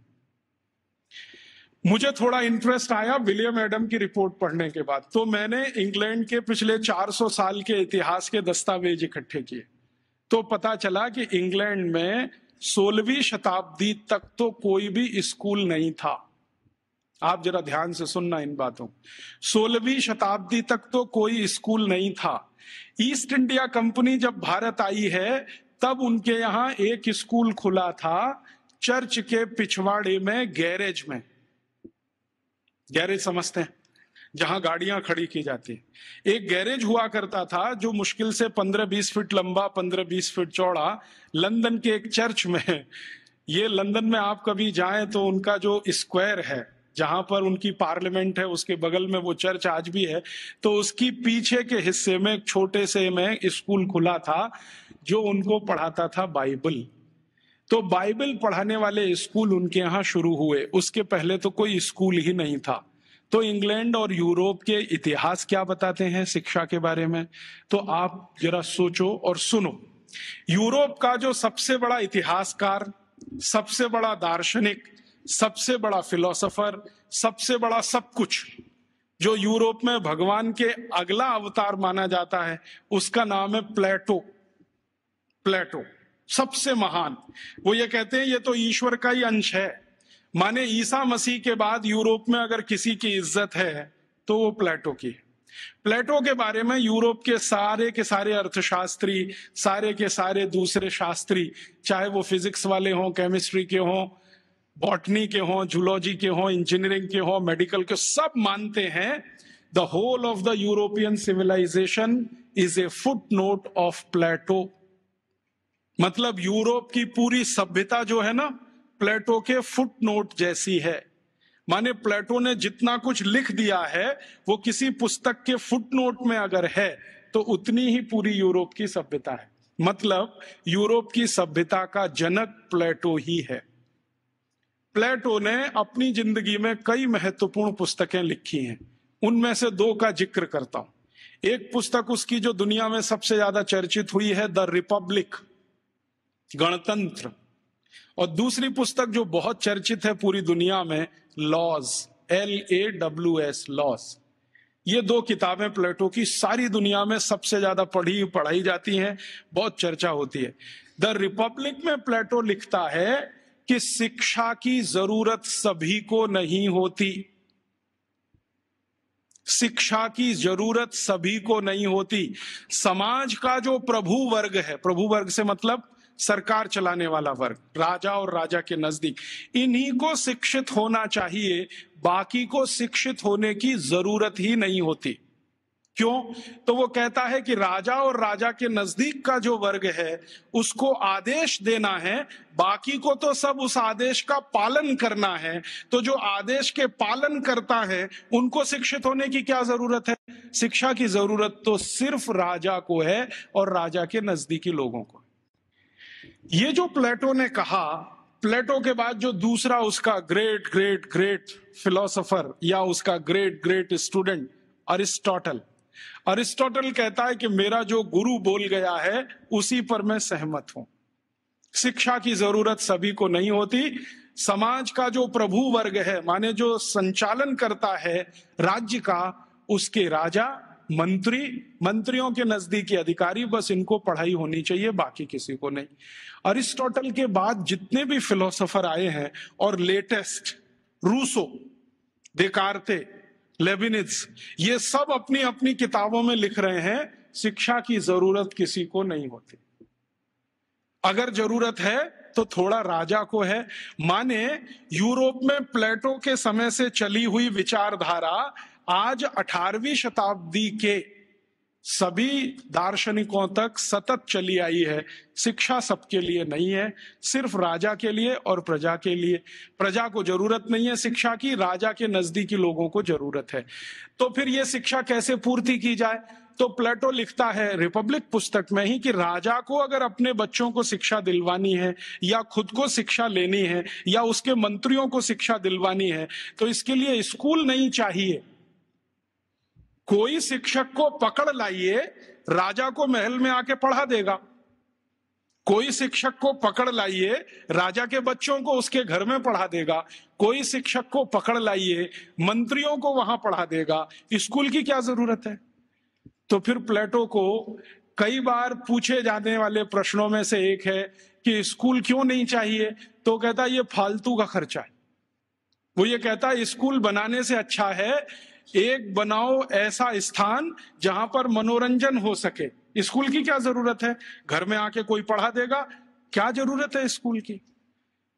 मुझे थोड़ा इंटरेस्ट आया विलियम एडम की रिपोर्ट पढ़ने के बाद तो मैंने इंग्लैंड के पिछले 400 साल के इतिहास के दस्तावेज इकट्ठे किए तो पता चला कि इंग्लैंड में सोलहवीं शताब्दी तक तो कोई भी स्कूल नहीं था आप जरा ध्यान से सुनना इन बातों सोलहवीं शताब्दी तक तो कोई स्कूल नहीं था ईस्ट इंडिया कंपनी जब भारत आई है तब उनके यहां एक स्कूल खुला था चर्च के पिछवाड़े में गैरेज में गैरेज समझते हैं जहां गाड़ियां खड़ी की जाती एक गैरेज हुआ करता था जो मुश्किल से पंद्रह बीस फीट लंबा पंद्रह बीस फीट चौड़ा लंदन के एक चर्च में है ये लंदन में आप कभी जाएं तो उनका जो स्क्वायर है जहां पर उनकी पार्लियामेंट है उसके बगल में वो चर्च आज भी है तो उसकी पीछे के हिस्से में छोटे से में स्कूल खुला था जो उनको पढ़ाता था बाइबल तो बाइबल पढ़ाने वाले स्कूल उनके यहाँ शुरू हुए उसके पहले तो कोई स्कूल ही नहीं था तो इंग्लैंड और यूरोप के इतिहास क्या बताते हैं शिक्षा के बारे में तो आप जरा सोचो और सुनो यूरोप का जो सबसे बड़ा इतिहासकार सबसे बड़ा दार्शनिक सबसे बड़ा फिलोसोफर सबसे बड़ा सब कुछ जो यूरोप में भगवान के अगला अवतार माना जाता है उसका नाम है प्लेटो प्लेटो सबसे महान वो ये कहते हैं ये तो ईश्वर का ही अंश है माने ईसा मसीह के बाद यूरोप में अगर किसी की इज्जत है तो वो प्लेटो की है प्लेटो के बारे में यूरोप के सारे के सारे अर्थशास्त्री सारे के सारे दूसरे शास्त्री चाहे वो फिजिक्स वाले हों केमिस्ट्री के हों बॉटनी के हों जूलॉजी के हों इंजीनियरिंग के हों मेडिकल के सब मानते हैं the whole of the European civilisation is a footnote of Plato मतलब यूरोप की पूरी सभ्यता जो है ना प्लेटो के फुट नोट जैसी है माने प्लेटो ने जितना कुछ लिख दिया है वो किसी पुस्तक के फुट नोट में अगर है तो उतनी ही पूरी यूरोप की सभ्यता है मतलब यूरोप की सभ्यता का जनक प्लेटो ही है प्लेटो ने अपनी जिंदगी में कई महत्वपूर्ण पुस्तकें लिखी हैं उनमें से दो का जिक्र करता हूं एक पुस्तक उसकी जो दुनिया में सबसे ज्यादा चर्चित हुई है द रिपब्लिक गणतंत्र और दूसरी पुस्तक जो बहुत चर्चित है पूरी दुनिया में laws L A W S laws ये दो किताबें प्लेटो की सारी दुनिया में सबसे ज्यादा पढ़ी पढ़ाई जाती हैं बहुत चर्चा होती है द रिपब्लिक में प्लेटो लिखता है कि शिक्षा की जरूरत सभी को नहीं होती शिक्षा की जरूरत सभी को नहीं होती समाज का जो प्रभु वर्ग है प्रभु वर्ग से मतलब सरकार चलाने वाला वर्ग राजा और राजा के नजदीक इन्हीं को शिक्षित होना चाहिए बाकी को शिक्षित होने की जरूरत ही नहीं होती क्यों तो वो कहता है कि राजा और राजा के नजदीक का जो वर्ग है उसको आदेश देना है बाकी को तो सब उस आदेश का पालन करना है तो जो आदेश के पालन करता है उनको शिक्षित होने की क्या जरूरत है शिक्षा की जरूरत तो सिर्फ राजा को है और राजा के नजदीकी लोगों को ये जो प्लेटो ने कहा प्लेटो के बाद जो दूसरा उसका ग्रेट ग्रेट ग्रेट फिलोसोफर या उसका great great student Aristotle Aristotle कहता है कि मेरा जो गुरु बोल गया है उसी पर मैं सहमत हूं शिक्षा की जरूरत सभी को नहीं होती समाज का जो प्रभु वर्ग है माने जो संचालन करता है राज्य का उसके राजा मंत्री मंत्रियों के नजदीकी अधिकारी बस इनको पढ़ाई होनी चाहिए बाकी किसी को नहीं अरिस्टोटल के बाद जितने भी फिलोसोफर आए हैं और लेटेस्ट रूसो देकारते लेबिनिट्स ये सब अपनी अपनी किताबों में लिख रहे हैं शिक्षा की जरूरत किसी को नहीं होती अगर जरूरत है तो थोड़ा राजा को है माने यूरोप में प्लेटो के समय से चली हुई विचारधारा आज 18वीं शताब्दी के सभी दार्शनिकों तक सतत चली आई है शिक्षा सबके लिए नहीं है सिर्फ राजा के लिए और प्रजा के लिए प्रजा को जरूरत नहीं है शिक्षा की राजा के नजदीकी लोगों को जरूरत है तो फिर ये शिक्षा कैसे पूर्ति की जाए तो प्लेटो लिखता है रिपब्लिक पुस्तक में ही कि राजा को अगर अपने बच्चों को शिक्षा दिलवानी है या खुद को शिक्षा लेनी है या उसके मंत्रियों को शिक्षा दिलवानी है तो इसके लिए स्कूल नहीं चाहिए कोई शिक्षक को पकड़ लाइए राजा को महल में आके पढ़ा देगा कोई शिक्षक को पकड़ लाइए राजा के बच्चों को उसके घर में पढ़ा देगा कोई शिक्षक को पकड़ लाइए मंत्रियों को वहां पढ़ा देगा स्कूल की क्या जरूरत है तो फिर प्लेटो को कई बार पूछे जाने वाले प्रश्नों में से एक है कि स्कूल क्यों नहीं चाहिए तो कहता ये फालतू का खर्चा है वो ये कहता स्कूल बनाने से अच्छा है एक बनाओ ऐसा स्थान जहां पर मनोरंजन हो सके स्कूल की क्या जरूरत है घर में आके कोई पढ़ा देगा क्या जरूरत है स्कूल की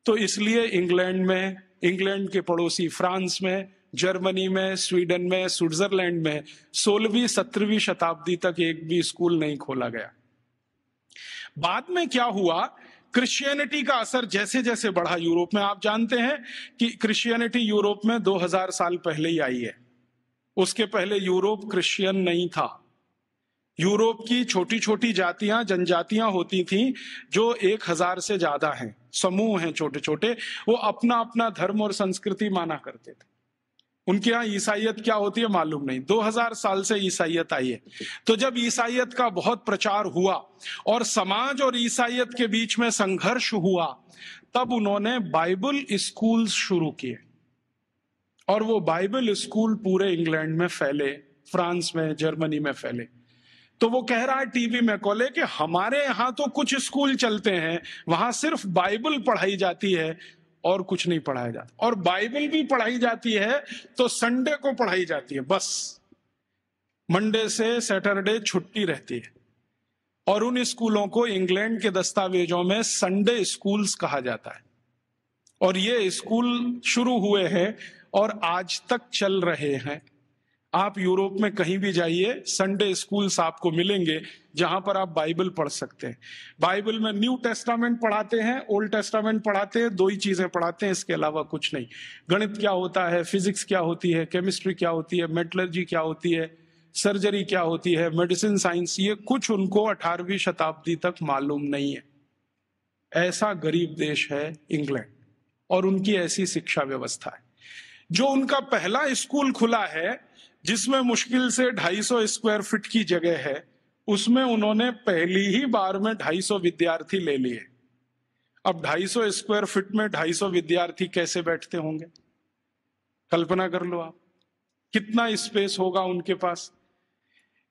तो इसलिए इंग्लैंड में इंग्लैंड के पड़ोसी फ्रांस में जर्मनी में स्वीडन में स्विट्जरलैंड में सोलहवीं सत्रहवीं शताब्दी तक एक भी स्कूल नहीं खोला गया बाद में क्या हुआ क्रिश्चियनिटी का असर जैसे जैसे बढ़ा यूरोप में आप जानते हैं कि क्रिश्चियनिटी यूरोप में 2000 साल पहले ही आई है उसके पहले यूरोप क्रिश्चियन नहीं था यूरोप की छोटी छोटी जातियां जनजातियां होती थीं जो एक हजार से ज्यादा हैं समूह हैं छोटे छोटे वो अपना अपना धर्म और संस्कृति माना करते थे उनके यहाँ ईसाइत क्या होती है मालूम नहीं 2000 साल से ईसाइत आई है तो जब ईसाइत का बहुत प्रचार हुआ और समाज और ईसाइत के बीच में संघर्ष हुआ तब उन्होंने बाइबल स्कूल्स शुरू किए और वो बाइबल स्कूल पूरे इंग्लैंड में फैले फ्रांस में जर्मनी में फैले तो वो कह रहा है टीवी में कॉले कि हमारे यहां तो कुछ स्कूल चलते हैं वहां सिर्फ बाइबल पढ़ाई जाती है और कुछ नहीं पढ़ाया जाता और बाइबल भी पढ़ाई जाती है तो संडे को पढ़ाई जाती है बस मंडे से सैटरडे छुट्टी रहती है और उन स्कूलों को इंग्लैंड के दस्तावेजों में संडे स्कूल्स कहा जाता है और ये स्कूल शुरू हुए हैं और आज तक चल रहे हैं आप यूरोप में कहीं भी जाइए संडे स्कूल्स आपको मिलेंगे जहां पर आप बाइबल पढ़ सकते हैं बाइबल में न्यू टेस्टामेंट पढ़ाते हैं ओल्ड टेस्टामेंट पढ़ाते हैं दो ही चीजें पढ़ाते हैं इसके अलावा कुछ नहीं गणित क्या होता है फिजिक्स क्या होती है केमिस्ट्री क्या होती है मेटलर्जी क्या होती है सर्जरी क्या होती है मेडिसिन साइंस ये कुछ उनको अठारहवीं शताब्दी तक मालूम नहीं है ऐसा गरीब देश है इंग्लैंड और उनकी ऐसी शिक्षा व्यवस्था है जो उनका पहला स्कूल खुला है जिसमें मुश्किल से 250 स्क्वायर फीट की जगह है उसमें उन्होंने पहली ही बार में 250 विद्यार्थी ले लिए अब 250 स्क्वायर फीट में 250 विद्यार्थी कैसे बैठते होंगे कल्पना कर लो आप कितना स्पेस होगा उनके पास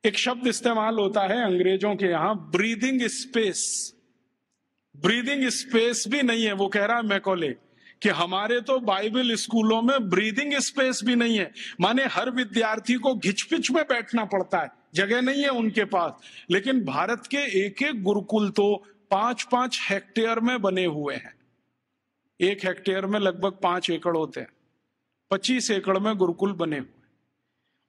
एक शब्द इस्तेमाल होता है अंग्रेजों के यहां ब्रीदिंग स्पेस ब्रीदिंग स्पेस भी नहीं है वो कह रहा है मैकोले कि हमारे तो बाइबल स्कूलों में ब्रीदिंग स्पेस भी नहीं है माने हर विद्यार्थी को घिचपिच में बैठना पड़ता है जगह नहीं है उनके पास लेकिन भारत के एक एक गुरुकुल तो पांच पांच हेक्टेयर में बने हुए हैं एक हेक्टेयर में लगभग पांच एकड़ होते हैं पच्चीस एकड़ में गुरुकुल बने हुए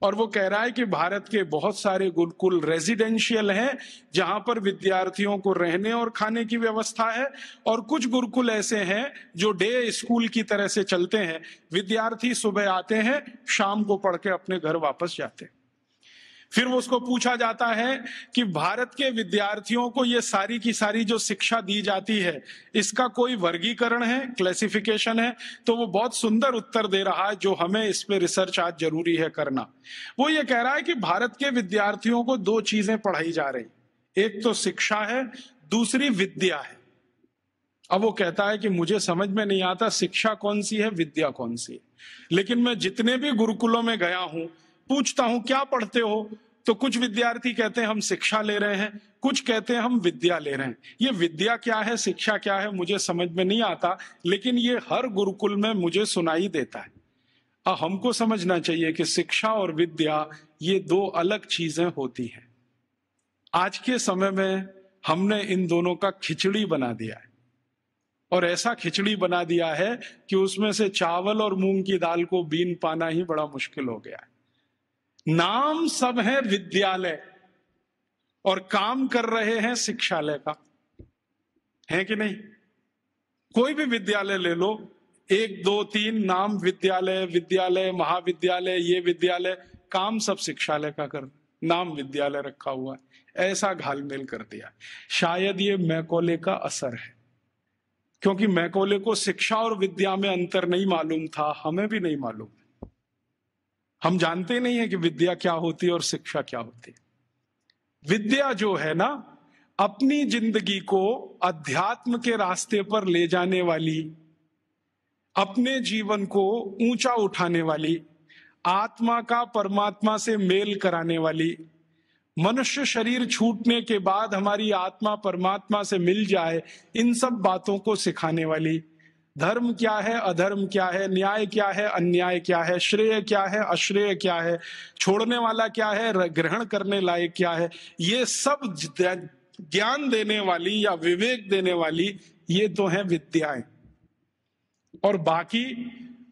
और वो कह रहा है कि भारत के बहुत सारे गुरुकुल रेजिडेंशियल हैं जहां पर विद्यार्थियों को रहने और खाने की व्यवस्था है और कुछ गुरुकुल ऐसे हैं जो डे स्कूल की तरह से चलते हैं विद्यार्थी सुबह आते हैं शाम को पढ़ के अपने घर वापस जाते हैं फिर उसको पूछा जाता है कि भारत के विद्यार्थियों को ये सारी की सारी जो शिक्षा दी जाती है इसका कोई वर्गीकरण है क्लासिफिकेशन है तो वो बहुत सुंदर उत्तर दे रहा है जो हमें इस पर रिसर्च आज जरूरी है करना वो ये कह रहा है कि भारत के विद्यार्थियों को दो चीजें पढ़ाई जा रही एक तो शिक्षा है दूसरी विद्या है अब वो कहता है कि मुझे समझ में नहीं आता शिक्षा कौन सी है विद्या कौन सी है लेकिन मैं जितने भी गुरुकुलों में गया हूं पूछता हूं क्या पढ़ते हो तो कुछ विद्यार्थी कहते हैं हम शिक्षा ले रहे हैं कुछ कहते हैं हम विद्या ले रहे हैं ये विद्या क्या है शिक्षा क्या है मुझे समझ में नहीं आता लेकिन ये हर गुरुकुल में मुझे सुनाई देता है अब हमको समझना चाहिए कि शिक्षा और विद्या ये दो अलग चीजें होती हैं आज के समय में हमने इन दोनों का खिचड़ी बना दिया है और ऐसा खिचड़ी बना दिया है कि उसमें से चावल और मूंग की दाल को बीन पाना ही बड़ा मुश्किल हो गया है नाम सब है विद्यालय और काम कर रहे हैं शिक्षालय का है कि नहीं कोई भी विद्यालय ले लो एक दो तीन नाम विद्यालय विद्यालय महाविद्यालय ये विद्यालय काम सब शिक्षालय का कर नाम विद्यालय रखा हुआ है ऐसा घालमेल कर दिया शायद ये मैकोले का असर है क्योंकि मैकोले को शिक्षा और विद्या में अंतर नहीं मालूम था हमें भी नहीं मालूम हम जानते नहीं है कि विद्या क्या होती है और शिक्षा क्या होती है विद्या जो है ना अपनी जिंदगी को अध्यात्म के रास्ते पर ले जाने वाली अपने जीवन को ऊंचा उठाने वाली आत्मा का परमात्मा से मेल कराने वाली मनुष्य शरीर छूटने के बाद हमारी आत्मा परमात्मा से मिल जाए इन सब बातों को सिखाने वाली धर्म क्या है अधर्म क्या है न्याय क्या है अन्याय क्या है श्रेय क्या है अश्रेय क्या है छोड़ने वाला क्या है ग्रहण करने लायक क्या है ये सब ज्ञान देने वाली या विवेक देने वाली ये तो है विद्याएं और बाकी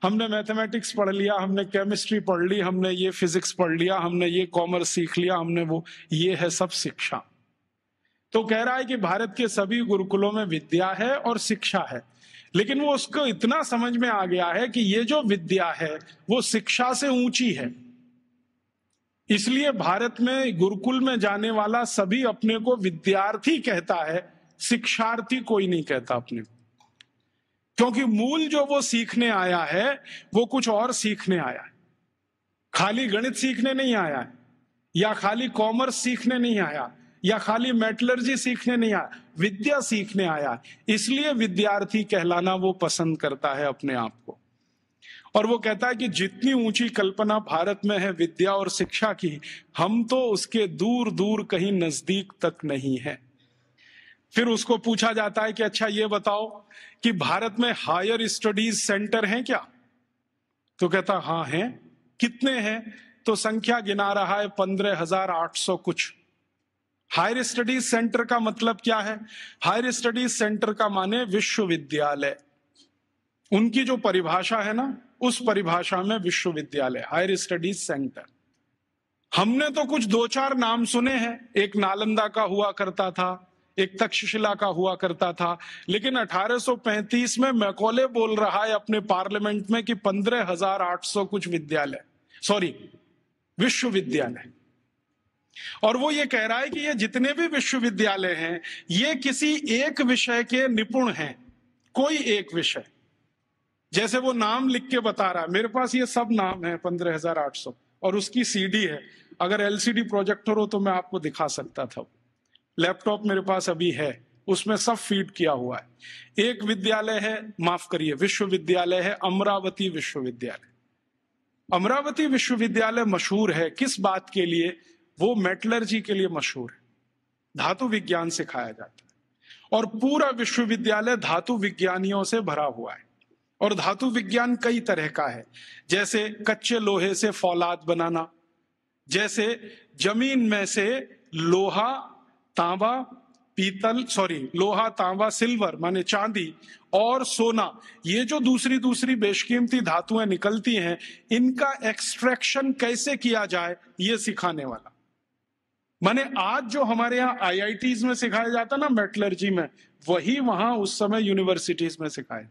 हमने मैथमेटिक्स पढ़ लिया हमने केमिस्ट्री पढ़ ली हमने ये फिजिक्स पढ़ लिया हमने ये कॉमर्स सीख लिया हमने वो ये है सब शिक्षा तो कह रहा है कि भारत के सभी गुरुकुलों में विद्या है और शिक्षा है लेकिन वो उसको इतना समझ में आ गया है कि ये जो विद्या है वो शिक्षा से ऊंची है इसलिए भारत में गुरुकुल में जाने वाला सभी अपने को विद्यार्थी कहता है शिक्षार्थी कोई नहीं कहता अपने क्योंकि मूल जो वो सीखने आया है वो कुछ और सीखने आया है खाली गणित सीखने नहीं आया है या खाली कॉमर्स सीखने नहीं आया है या खाली मेटलर्जी सीखने नहीं आया विद्या सीखने आया इसलिए विद्यार्थी कहलाना वो पसंद करता है अपने आप को और वो कहता है कि जितनी ऊंची कल्पना भारत में है विद्या और शिक्षा की हम तो उसके दूर दूर कहीं नजदीक तक नहीं है फिर उसको पूछा जाता है कि अच्छा ये बताओ कि भारत में हायर स्टडीज सेंटर हैं क्या तो कहता हाँ हैं कितने हैं तो संख्या गिना रहा है पंद्रह हजार आठ सौ कुछ हायर स्टडीज सेंटर का मतलब क्या है हायर स्टडीज सेंटर का माने विश्वविद्यालय उनकी जो परिभाषा है ना उस परिभाषा में विश्वविद्यालय हायर स्टडीज सेंटर हमने तो कुछ दो चार नाम सुने हैं एक नालंदा का हुआ करता था एक तक्षशिला का हुआ करता था लेकिन 1835 में मैकोले बोल रहा है अपने पार्लियामेंट में कि 15,800 कुछ विद्यालय सॉरी विश्वविद्यालय और वो ये कह रहा है कि ये जितने भी विश्वविद्यालय हैं ये किसी एक विषय के निपुण हैं कोई एक विषय जैसे वो नाम लिख के बता रहा है मेरे पास ये सब नाम है पंद्रह हजार आठ सौ और उसकी सीडी है अगर एलसीडी प्रोजेक्टर हो तो मैं आपको दिखा सकता था लैपटॉप मेरे पास अभी है उसमें सब फीड किया हुआ है एक विद्यालय है माफ करिए विश्वविद्यालय है अमरावती विश्वविद्यालय अमरावती विश्वविद्यालय मशहूर है किस बात के लिए वो मेटलर्जी के लिए मशहूर है धातु विज्ञान सिखाया जाता है और पूरा विश्वविद्यालय धातु विज्ञानियों से भरा हुआ है और धातु विज्ञान कई तरह का है जैसे कच्चे लोहे से फौलाद बनाना जैसे जमीन में से लोहा तांबा पीतल सॉरी लोहा तांबा सिल्वर माने चांदी और सोना ये जो दूसरी दूसरी बेशकीमती धातुएं निकलती हैं इनका एक्सट्रैक्शन कैसे किया जाए ये सिखाने वाला माने आज जो हमारे यहाँ आईआईटीज में सिखाया जाता ना मेटलर्जी में वही वहां उस समय यूनिवर्सिटीज में सिखाया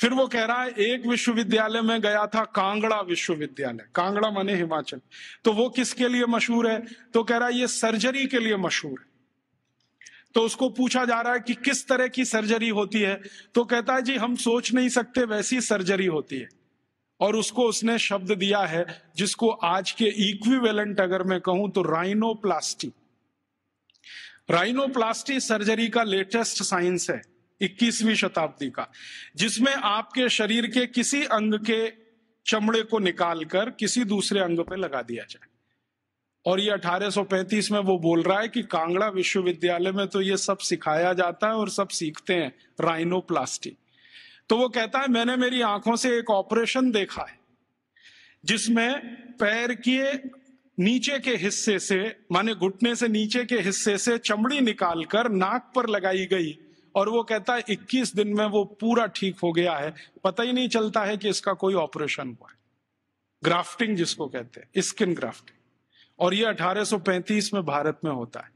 फिर वो कह रहा है एक विश्वविद्यालय में गया था कांगड़ा विश्वविद्यालय कांगड़ा माने हिमाचल तो वो किसके लिए मशहूर है तो कह रहा है ये सर्जरी के लिए मशहूर है तो उसको पूछा जा रहा है कि किस तरह की सर्जरी होती है तो कहता है जी हम सोच नहीं सकते वैसी सर्जरी होती है और उसको उसने शब्द दिया है जिसको आज के इक्विवेलेंट अगर मैं कहूं तो राइनोप्लास्टी राइनोप्लास्टी सर्जरी का लेटेस्ट साइंस है 21वीं शताब्दी का जिसमें आपके शरीर के किसी अंग के चमड़े को निकालकर किसी दूसरे अंग पे लगा दिया जाए और ये 1835 में वो बोल रहा है कि कांगड़ा विश्वविद्यालय में तो ये सब सिखाया जाता है और सब सीखते हैं राइनोप्लास्टी तो वो कहता है मैंने मेरी आंखों से एक ऑपरेशन देखा है जिसमें पैर के नीचे के हिस्से से माने घुटने से नीचे के हिस्से से चमड़ी निकालकर नाक पर लगाई गई और वो कहता है 21 दिन में वो पूरा ठीक हो गया है पता ही नहीं चलता है कि इसका कोई ऑपरेशन हुआ है ग्राफ्टिंग जिसको कहते हैं स्किन ग्राफ्टिंग और ये 1835 में भारत में होता है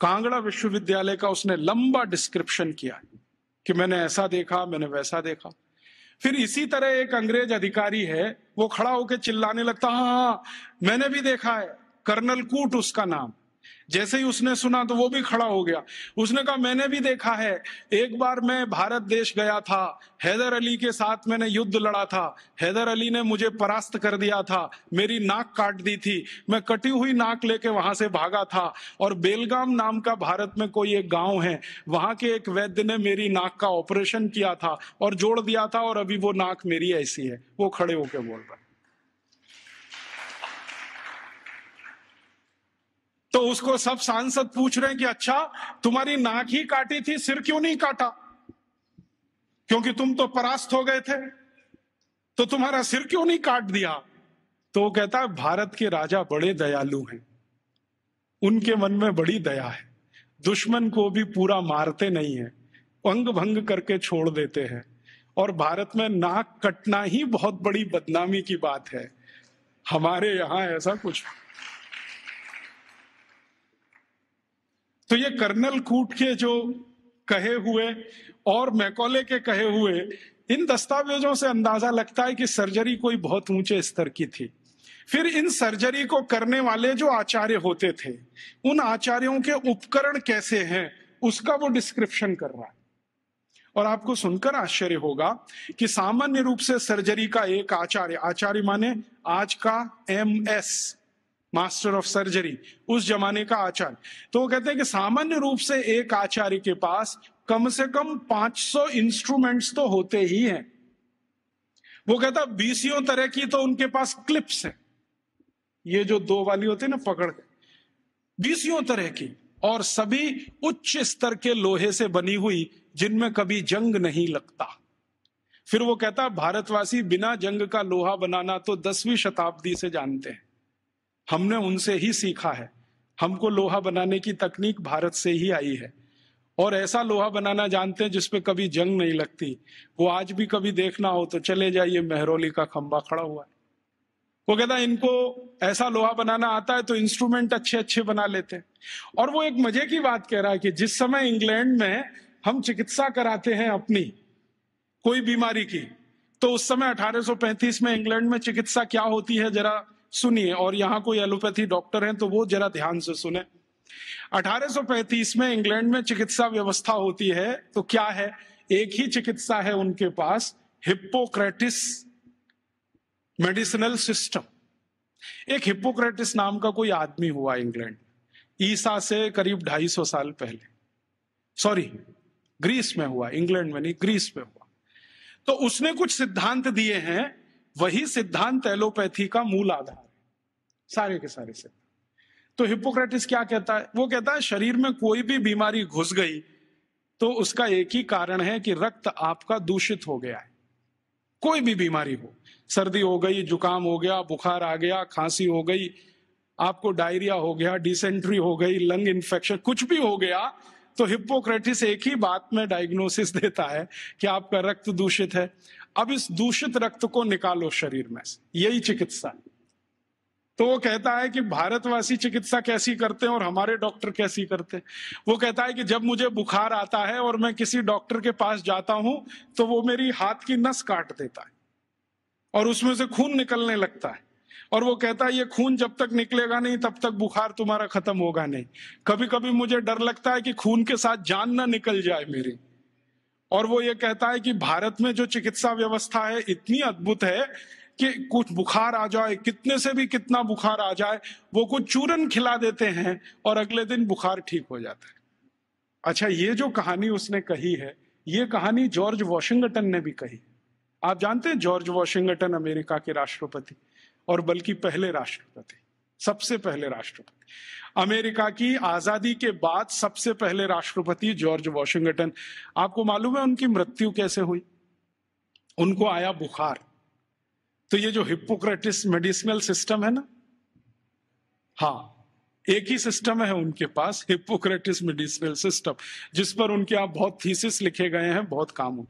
कांगड़ा विश्वविद्यालय का उसने लंबा डिस्क्रिप्शन किया है कि मैंने ऐसा देखा मैंने वैसा देखा फिर इसी तरह एक अंग्रेज अधिकारी है वो खड़ा होकर चिल्लाने लगता हाँ, हाँ हाँ मैंने भी देखा है कर्नल कूट उसका नाम जैसे ही उसने सुना तो वो भी खड़ा हो गया उसने कहा मैंने भी देखा है एक बार मैं भारत देश गया था हैदर अली के साथ मैंने युद्ध लड़ा था हैदर अली ने मुझे परास्त कर दिया था मेरी नाक काट दी थी मैं कटी हुई नाक लेके वहां से भागा था और बेलगाम नाम का भारत में कोई एक गांव है वहां के एक वैद्य ने मेरी नाक का ऑपरेशन किया था और जोड़ दिया था और अभी वो नाक मेरी ऐसी है वो खड़े होकर बोल रहा तो उसको सब सांसद पूछ रहे हैं कि अच्छा तुम्हारी नाक ही काटी थी सिर क्यों नहीं काटा क्योंकि तुम तो परास्त हो गए थे तो तुम्हारा सिर क्यों नहीं काट दिया तो वो कहता है भारत के राजा बड़े दयालु हैं उनके मन में बड़ी दया है दुश्मन को भी पूरा मारते नहीं है अंग भंग करके छोड़ देते हैं और भारत में नाक कटना ही बहुत बड़ी बदनामी की बात है हमारे यहां ऐसा कुछ तो ये कर्नल कूट के जो कहे हुए और मैकोले के कहे हुए इन दस्तावेजों से अंदाजा लगता है कि सर्जरी कोई बहुत ऊंचे स्तर की थी फिर इन सर्जरी को करने वाले जो आचार्य होते थे उन आचार्यों के उपकरण कैसे हैं उसका वो डिस्क्रिप्शन कर रहा है और आपको सुनकर आश्चर्य होगा कि सामान्य रूप से सर्जरी का एक आचार्य आचार्य माने आज का M S master of surgery उस जमाने का आचार्य तो वो कहते हैं कि सामान्य रूप से एक आचार्य के पास कम से कम 500 इंस्ट्रूमेंट्स तो होते ही हैं वो कहता बीसियों तरह की तो उनके पास क्लिप्स है ये जो दो वाली होती है ना पकड़ के बीसियों तरह की और सभी उच्च स्तर के लोहे से बनी हुई जिनमें कभी जंग नहीं लगता फिर वो कहता भारतवासी बिना जंग का लोहा बनाना तो दसवीं शताब्दी से जानते हैं हमने उनसे ही सीखा है हमको लोहा बनाने की तकनीक भारत से ही आई है और ऐसा लोहा बनाना जानते हैं जिसपे कभी जंग नहीं लगती वो आज भी कभी देखना हो तो चले जाइए मेहरोली का खंबा खड़ा हुआ है वो कहता है इनको ऐसा लोहा बनाना आता है तो इंस्ट्रूमेंट अच्छे अच्छे बना लेते हैं और वो एक मजे की बात कह रहा है कि जिस समय इंग्लैंड में हम चिकित्सा कराते हैं अपनी कोई बीमारी की तो उस समय 1835 में इंग्लैंड में चिकित्सा क्या होती है जरा सुनिए और यहाँ कोई एलोपैथी डॉक्टर हैं तो वो जरा ध्यान से सुने 1835 में इंग्लैंड में चिकित्सा व्यवस्था होती है तो क्या है एक ही चिकित्सा है उनके पास हिप्पोक्रेटिस मेडिसिनल सिस्टम एक हिप्पोक्रेटिस नाम का कोई आदमी हुआ इंग्लैंड ईसा से करीब 250 साल पहले सॉरी ग्रीस में हुआ इंग्लैंड में नहीं ग्रीस में हुआ तो उसने कुछ सिद्धांत दिए हैं वही सिद्धांत एलोपैथी का मूल आधार है सारे के सारे सिद्धांत तो हिपोक्रेटिस क्या कहता है वो कहता है शरीर में कोई भी बीमारी घुस गई तो उसका एक ही कारण है कि रक्त आपका दूषित हो गया है कोई भी बीमारी हो सर्दी हो गई जुकाम हो गया बुखार आ गया खांसी हो गई आपको डायरिया हो गया डिसेंट्री हो गई लंग इन्फेक्शन कुछ भी हो गया तो हिप्पोक्रेटिस एक ही बात में डायग्नोसिस देता है कि आपका रक्त दूषित है अब इस दूषित रक्त को निकालो शरीर में से यही चिकित्सा तो वो कहता है कि भारतवासी चिकित्सा कैसी करते हैं और हमारे डॉक्टर कैसी करते हैं वो कहता है कि जब मुझे बुखार आता है और मैं किसी डॉक्टर के पास जाता हूं तो वो मेरी हाथ की नस काट देता है और उसमें से खून निकलने लगता है और वो कहता है ये खून जब तक निकलेगा नहीं तब तक बुखार तुम्हारा खत्म होगा नहीं कभी कभी मुझे डर लगता है कि खून के साथ जान ना निकल जाए मेरी और वो ये कहता है कि भारत में जो चिकित्सा व्यवस्था है इतनी अद्भुत है कि कुछ बुखार आ जाए कितने से भी कितना बुखार आ जाए वो कुछ चूरन खिला देते हैं और अगले दिन बुखार ठीक हो जाता है अच्छा ये जो कहानी उसने कही है ये कहानी जॉर्ज वॉशिंगटन ने भी कही आप जानते हैं जॉर्ज वॉशिंगटन अमेरिका के राष्ट्रपति और बल्कि पहले राष्ट्रपति सबसे पहले राष्ट्रपति अमेरिका की आजादी के बाद सबसे पहले राष्ट्रपति जॉर्ज वॉशिंगटन आपको मालूम है उनकी मृत्यु कैसे हुई उनको आया बुखार तो ये जो हिप्पोक्रेटिस मेडिसिनल सिस्टम है ना हाँ एक ही सिस्टम है उनके पास हिपोक्रेटिस मेडिसिनल सिस्टम जिस पर उनके आप बहुत थीसिस लिखे गए हैं बहुत काम हुए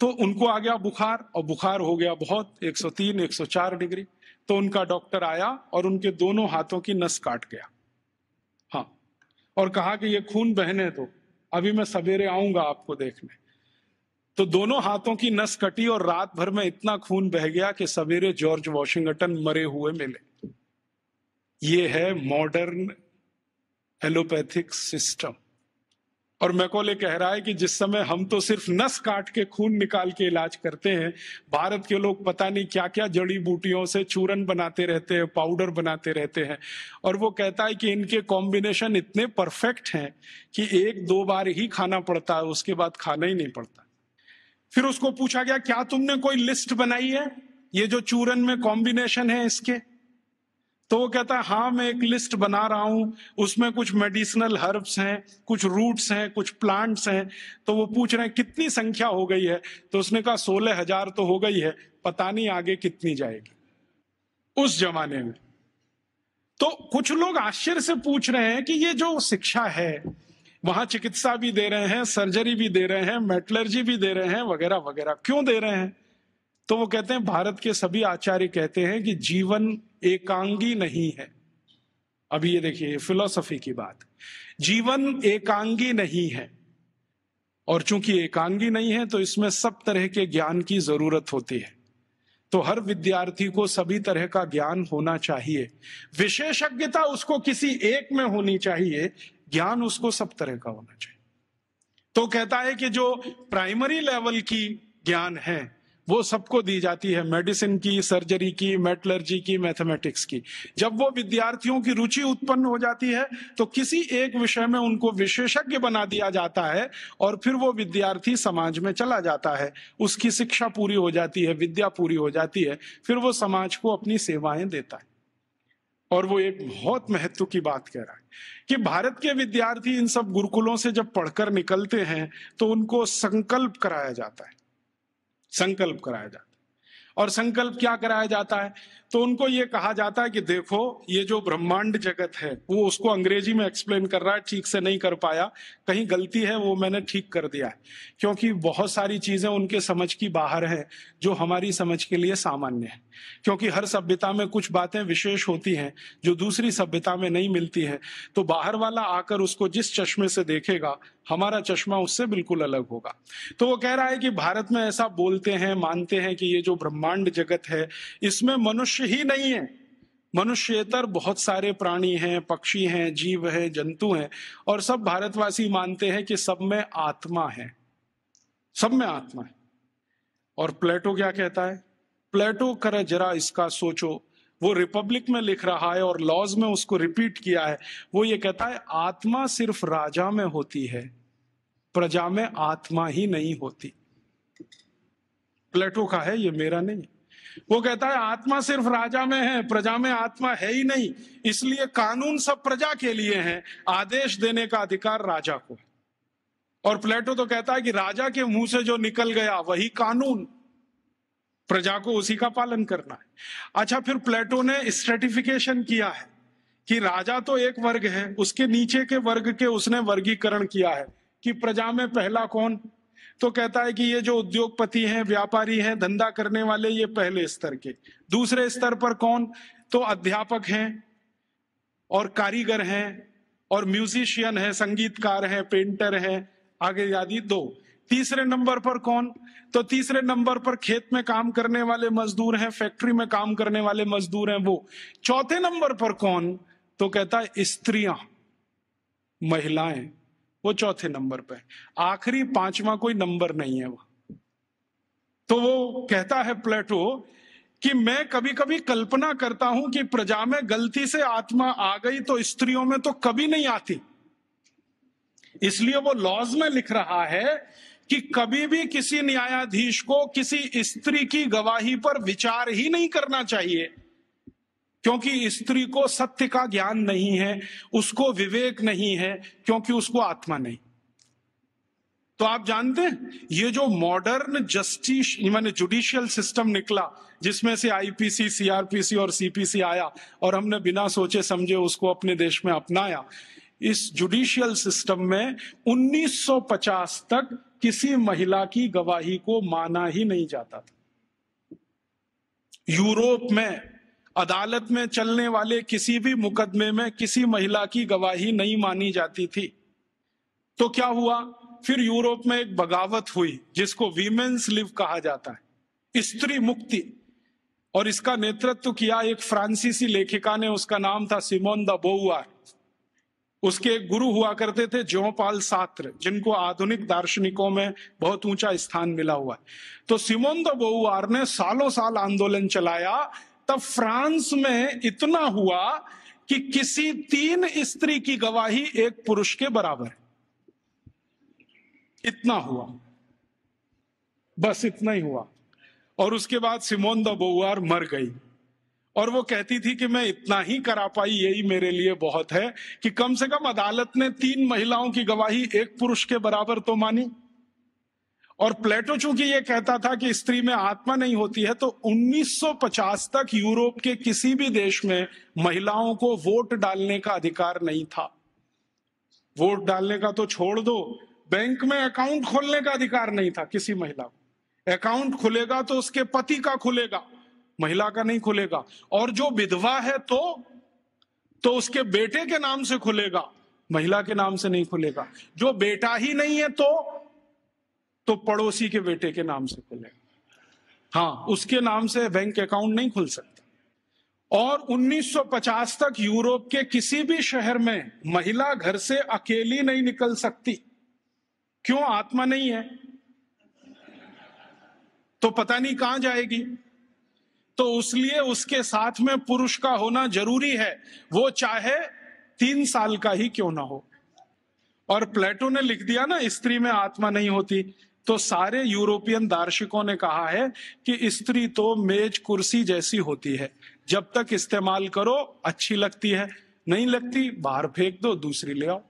तो उनको आ गया बुखार और बुखार हो गया बहुत 103 104 डिग्री तो उनका डॉक्टर आया और उनके दोनों हाथों की नस काट गया हाँ और कहा कि ये खून बहने दो तो अभी मैं सवेरे आऊंगा आपको देखने तो दोनों हाथों की नस कटी और रात भर में इतना खून बह गया कि सवेरे जॉर्ज वॉशिंगटन मरे हुए मिले ये है मॉडर्न एलोपैथिक सिस्टम और मैकोले कह रहा है कि जिस समय हम तो सिर्फ नस काट के खून निकाल के इलाज करते हैं भारत के लोग पता नहीं क्या क्या जड़ी बूटियों से चूरन बनाते रहते हैं पाउडर बनाते रहते हैं और वो कहता है कि इनके कॉम्बिनेशन इतने परफेक्ट हैं कि एक दो बार ही खाना पड़ता है उसके बाद खाना ही नहीं पड़ता फिर उसको पूछा गया क्या तुमने कोई लिस्ट बनाई है ये जो चूरन में कॉम्बिनेशन है इसके तो वो कहता है हाँ मैं एक लिस्ट बना रहा हूं उसमें कुछ मेडिसिनल हर्ब्स हैं कुछ रूट्स हैं कुछ प्लांट्स हैं तो वो पूछ रहे हैं कितनी संख्या हो गई है तो उसने कहा सोलह हजार तो हो गई है पता नहीं आगे कितनी जाएगी उस जमाने में तो कुछ लोग आश्चर्य से पूछ रहे हैं कि ये जो शिक्षा है वहां चिकित्सा भी दे रहे हैं सर्जरी भी दे रहे हैं मेटलर्जी भी दे रहे हैं वगैरह वगैरह क्यों दे रहे हैं तो वो कहते हैं भारत के सभी आचार्य कहते हैं कि जीवन एकांगी नहीं है अभी ये देखिए फिलोसफी की बात जीवन एकांगी नहीं है और चूंकि एकांगी नहीं है तो इसमें सब तरह के ज्ञान की जरूरत होती है तो हर विद्यार्थी को सभी तरह का ज्ञान होना चाहिए विशेषज्ञता उसको किसी एक में होनी चाहिए ज्ञान उसको सब तरह का होना चाहिए तो कहता है कि जो प्राइमरी लेवल की ज्ञान है वो सबको दी जाती है मेडिसिन की सर्जरी की मेटलर्जी की मैथमेटिक्स की जब वो विद्यार्थियों की रुचि उत्पन्न हो जाती है तो किसी एक विषय में उनको विशेषज्ञ बना दिया जाता है और फिर वो विद्यार्थी समाज में चला जाता है उसकी शिक्षा पूरी हो जाती है विद्या पूरी हो जाती है फिर वो समाज को अपनी सेवाएं देता है और वो एक बहुत महत्व की बात कह रहा है कि भारत के विद्यार्थी इन सब गुरुकुलों से जब पढ़कर निकलते हैं तो उनको संकल्प कराया जाता है संकल्प कराया जाता है और संकल्प क्या कराया जाता है तो उनको ये कहा जाता है कि देखो ये जो ब्रह्मांड जगत है वो उसको अंग्रेजी में एक्सप्लेन कर रहा है ठीक से नहीं कर पाया कहीं गलती है वो मैंने ठीक कर दिया है क्योंकि बहुत सारी चीजें उनके समझ की बाहर है जो हमारी समझ के लिए सामान्य है क्योंकि हर सभ्यता में कुछ बातें विशेष होती हैं जो दूसरी सभ्यता में नहीं मिलती है तो बाहर वाला आकर उसको जिस चश्मे से देखेगा हमारा चश्मा उससे बिल्कुल अलग होगा तो वो कह रहा है कि भारत में ऐसा बोलते हैं मानते हैं कि ये जो ब्रह्मांड जगत है इसमें मनुष्य ही नहीं है मनुष्यतर बहुत सारे प्राणी हैं पक्षी हैं जीव हैं जंतु हैं और सब भारतवासी मानते हैं कि सब में आत्मा है सब में आत्मा है और प्लेटो क्या कहता है प्लेटो कर जरा इसका सोचो वो रिपब्लिक में लिख रहा है और लॉज में उसको रिपीट किया है वो ये कहता है आत्मा सिर्फ राजा में होती है प्रजा में आत्मा ही नहीं होती प्लेटो का है ये मेरा नहीं वो कहता है आत्मा सिर्फ राजा में है प्रजा में आत्मा है ही नहीं इसलिए कानून सब प्रजा के लिए है आदेश देने का अधिकार राजा को है और प्लेटो तो कहता है कि राजा के मुंह से जो निकल गया वही कानून प्रजा को उसी का पालन करना है अच्छा फिर प्लेटो ने स्ट्रेटिफिकेशन किया है कि राजा तो एक वर्ग है उसके नीचे के वर्ग के उसने वर्गीकरण किया है कि प्रजा में पहला कौन तो कहता है कि ये जो उद्योगपति हैं व्यापारी हैं धंधा करने वाले ये पहले स्तर के दूसरे स्तर पर कौन तो अध्यापक हैं और कारीगर हैं और म्यूजिशियन हैं संगीतकार हैं पेंटर हैं आगे आदि दो तीसरे नंबर पर कौन तो तीसरे नंबर पर खेत में काम करने वाले मजदूर हैं फैक्ट्री में काम करने वाले मजदूर हैं वो चौथे नंबर पर कौन तो कहता है स्त्रियां महिलाएं वो चौथे नंबर पे आखिरी पांचवा कोई नंबर नहीं है वो तो वो कहता है प्लेटो कि मैं कभी कभी कल्पना करता हूं कि प्रजा में गलती से आत्मा आ गई तो स्त्रियों में तो कभी नहीं आती इसलिए वो लॉज में लिख रहा है कि कभी भी किसी न्यायाधीश को किसी स्त्री की गवाही पर विचार ही नहीं करना चाहिए क्योंकि स्त्री को सत्य का ज्ञान नहीं है उसको विवेक नहीं है क्योंकि उसको आत्मा नहीं तो आप जानते हैं ये जो मॉडर्न जस्टिस मैंने जुडिशियल सिस्टम निकला जिसमें से आईपीसी सीआरपीसी और सीपीसी आया और हमने बिना सोचे समझे उसको अपने देश में अपनाया इस जुडिशियल सिस्टम में 1950 तक किसी महिला की गवाही को माना ही नहीं जाता था यूरोप में अदालत में चलने वाले किसी भी मुकदमे में किसी महिला की गवाही नहीं मानी जाती थी तो क्या हुआ फिर यूरोप में एक बगावत हुई जिसको वीमेन्स लिव कहा जाता है स्त्री मुक्ति और इसका नेतृत्व किया एक फ्रांसीसी लेखिका ने उसका नाम था सिमोन द बोआर उसके एक गुरु हुआ करते थे ज्योपाल सात्र जिनको आधुनिक दार्शनिकों में बहुत ऊंचा स्थान मिला हुआ है तो सिमोन द बोआर ने सालों साल आंदोलन चलाया तब फ्रांस में इतना हुआ कि किसी तीन स्त्री की गवाही एक पुरुष के बराबर है इतना हुआ बस इतना ही हुआ और उसके बाद सिमोन द बोवार मर गई और वो कहती थी कि मैं इतना ही करा पाई यही मेरे लिए बहुत है कि कम से कम अदालत ने तीन महिलाओं की गवाही एक पुरुष के बराबर तो मानी और प्लेटो चूंकि ये कहता था कि स्त्री में आत्मा नहीं होती है तो 1950 तक यूरोप के किसी भी देश में महिलाओं को वोट डालने का अधिकार नहीं था वोट डालने का तो छोड़ दो बैंक में अकाउंट खोलने का अधिकार नहीं था किसी महिला को अकाउंट खुलेगा तो उसके पति का खुलेगा महिला का नहीं खुलेगा और जो विधवा है तो तो उसके बेटे के नाम से खुलेगा महिला के नाम से नहीं खुलेगा जो बेटा ही नहीं है तो तो पड़ोसी के बेटे के नाम से खुलेगा हाँ उसके नाम से बैंक अकाउंट नहीं खुल सकता और 1950 तक यूरोप के किसी भी शहर में महिला घर से अकेली नहीं निकल सकती क्यों आत्मा नहीं है तो पता नहीं कहां जाएगी तो उसलिए उसके साथ में पुरुष का होना जरूरी है वो चाहे तीन साल का ही क्यों ना हो और प्लेटो ने लिख दिया ना स्त्री में आत्मा नहीं होती तो सारे यूरोपियन दार्शिकों ने कहा है कि स्त्री तो मेज कुर्सी जैसी होती है जब तक इस्तेमाल करो अच्छी लगती है नहीं लगती बाहर फेंक दो दूसरी ले आओ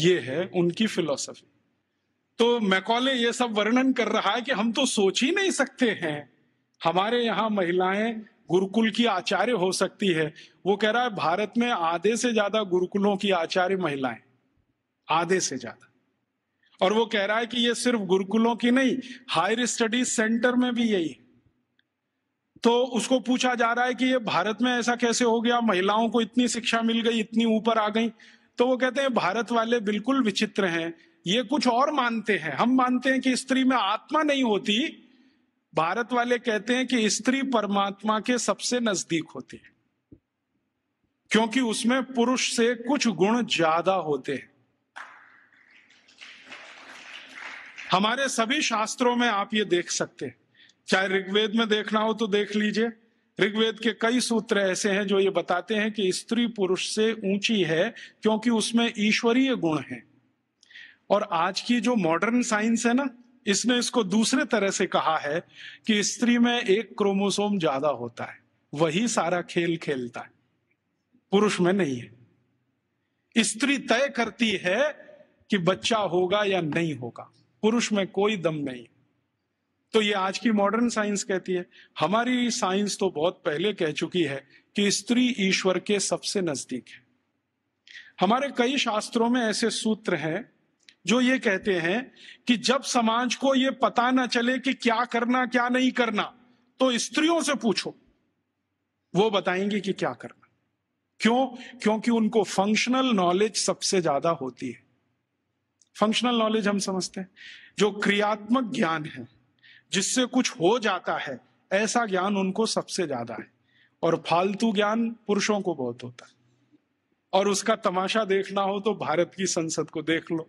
ये है उनकी फिलोसफी तो मैकॉले ये सब वर्णन कर रहा है कि हम तो सोच ही नहीं सकते हैं हमारे यहाँ महिलाएं गुरुकुल की आचार्य हो सकती है वो कह रहा है भारत में आधे से ज्यादा गुरुकुलों की आचार्य महिलाएं आधे से ज्यादा और वो कह रहा है कि ये सिर्फ गुरुकुलों की नहीं हायर स्टडीज सेंटर में भी यही तो उसको पूछा जा रहा है कि ये भारत में ऐसा कैसे हो गया महिलाओं को इतनी शिक्षा मिल गई इतनी ऊपर आ गई तो वो कहते हैं भारत वाले बिल्कुल विचित्र हैं ये कुछ और मानते हैं हम मानते हैं कि स्त्री में आत्मा नहीं होती भारत वाले कहते हैं कि स्त्री परमात्मा के सबसे नजदीक होती है क्योंकि उसमें पुरुष से कुछ गुण ज्यादा होते हैं हमारे सभी शास्त्रों में आप ये देख सकते हैं चाहे ऋग्वेद में देखना हो तो देख लीजिए ऋग्वेद के कई सूत्र ऐसे हैं जो ये बताते हैं कि स्त्री पुरुष से ऊंची है क्योंकि उसमें ईश्वरीय गुण है और आज की जो मॉडर्न साइंस है ना इसने इसको दूसरे तरह से कहा है कि स्त्री में एक क्रोमोसोम ज्यादा होता है वही सारा खेल खेलता है पुरुष में नहीं है स्त्री तय करती है कि बच्चा होगा या नहीं होगा पुरुष में कोई दम नहीं तो ये आज की मॉडर्न साइंस कहती है हमारी साइंस तो बहुत पहले कह चुकी है कि स्त्री ईश्वर के सबसे नजदीक है हमारे कई शास्त्रों में ऐसे सूत्र हैं जो ये कहते हैं कि जब समाज को ये पता ना चले कि क्या करना क्या नहीं करना तो स्त्रियों से पूछो वो बताएंगे कि क्या करना क्यों क्योंकि उनको फंक्शनल नॉलेज सबसे ज्यादा होती है फंक्शनल नॉलेज हम समझते हैं जो क्रियात्मक ज्ञान है जिससे कुछ हो जाता है ऐसा ज्ञान उनको सबसे ज्यादा है और फालतू ज्ञान पुरुषों को बहुत होता है और उसका तमाशा देखना हो तो भारत की संसद को देख लो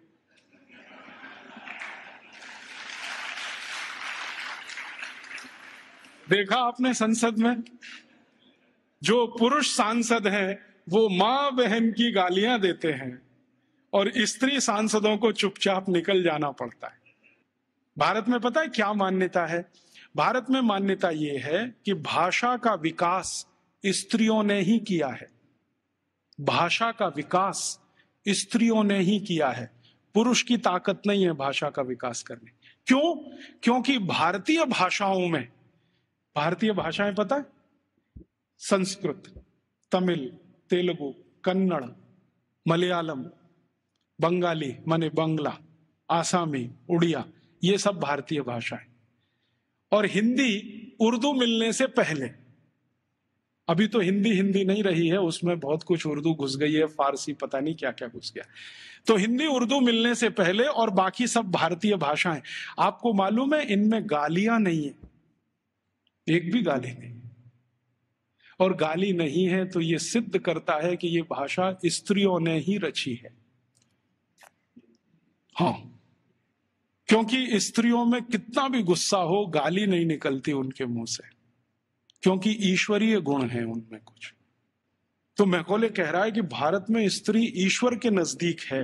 देखा आपने संसद में जो पुरुष सांसद हैं वो मां बहन की गालियां देते हैं और स्त्री सांसदों को चुपचाप निकल जाना पड़ता है भारत में पता है क्या मान्यता है भारत में मान्यता ये है कि भाषा का विकास स्त्रियों ने ही किया है भाषा का विकास स्त्रियों ने ही किया है पुरुष की ताकत नहीं है भाषा का विकास करने क्यों क्योंकि भारतीय भाषाओं में भारतीय भाषाएं पता है संस्कृत तमिल तेलुगु कन्नड़ मलयालम बंगाली माने बंगला आसामी उड़िया ये सब भारतीय भाषाएं और हिंदी उर्दू मिलने से पहले अभी तो हिंदी हिंदी नहीं रही है उसमें बहुत कुछ उर्दू घुस गई है फारसी पता नहीं क्या क्या घुस गया तो हिंदी उर्दू मिलने से पहले और बाकी सब भारतीय भाषाएं आपको मालूम है इनमें गालियां नहीं है एक भी गाली नहीं और गाली नहीं है तो ये सिद्ध करता है कि ये भाषा स्त्रियों ने ही रची है हाँ क्योंकि स्त्रियों में कितना भी गुस्सा हो गाली नहीं निकलती उनके मुंह से क्योंकि ईश्वरीय गुण है उनमें कुछ तो मैकोले कह रहा है कि भारत में स्त्री ईश्वर के नजदीक है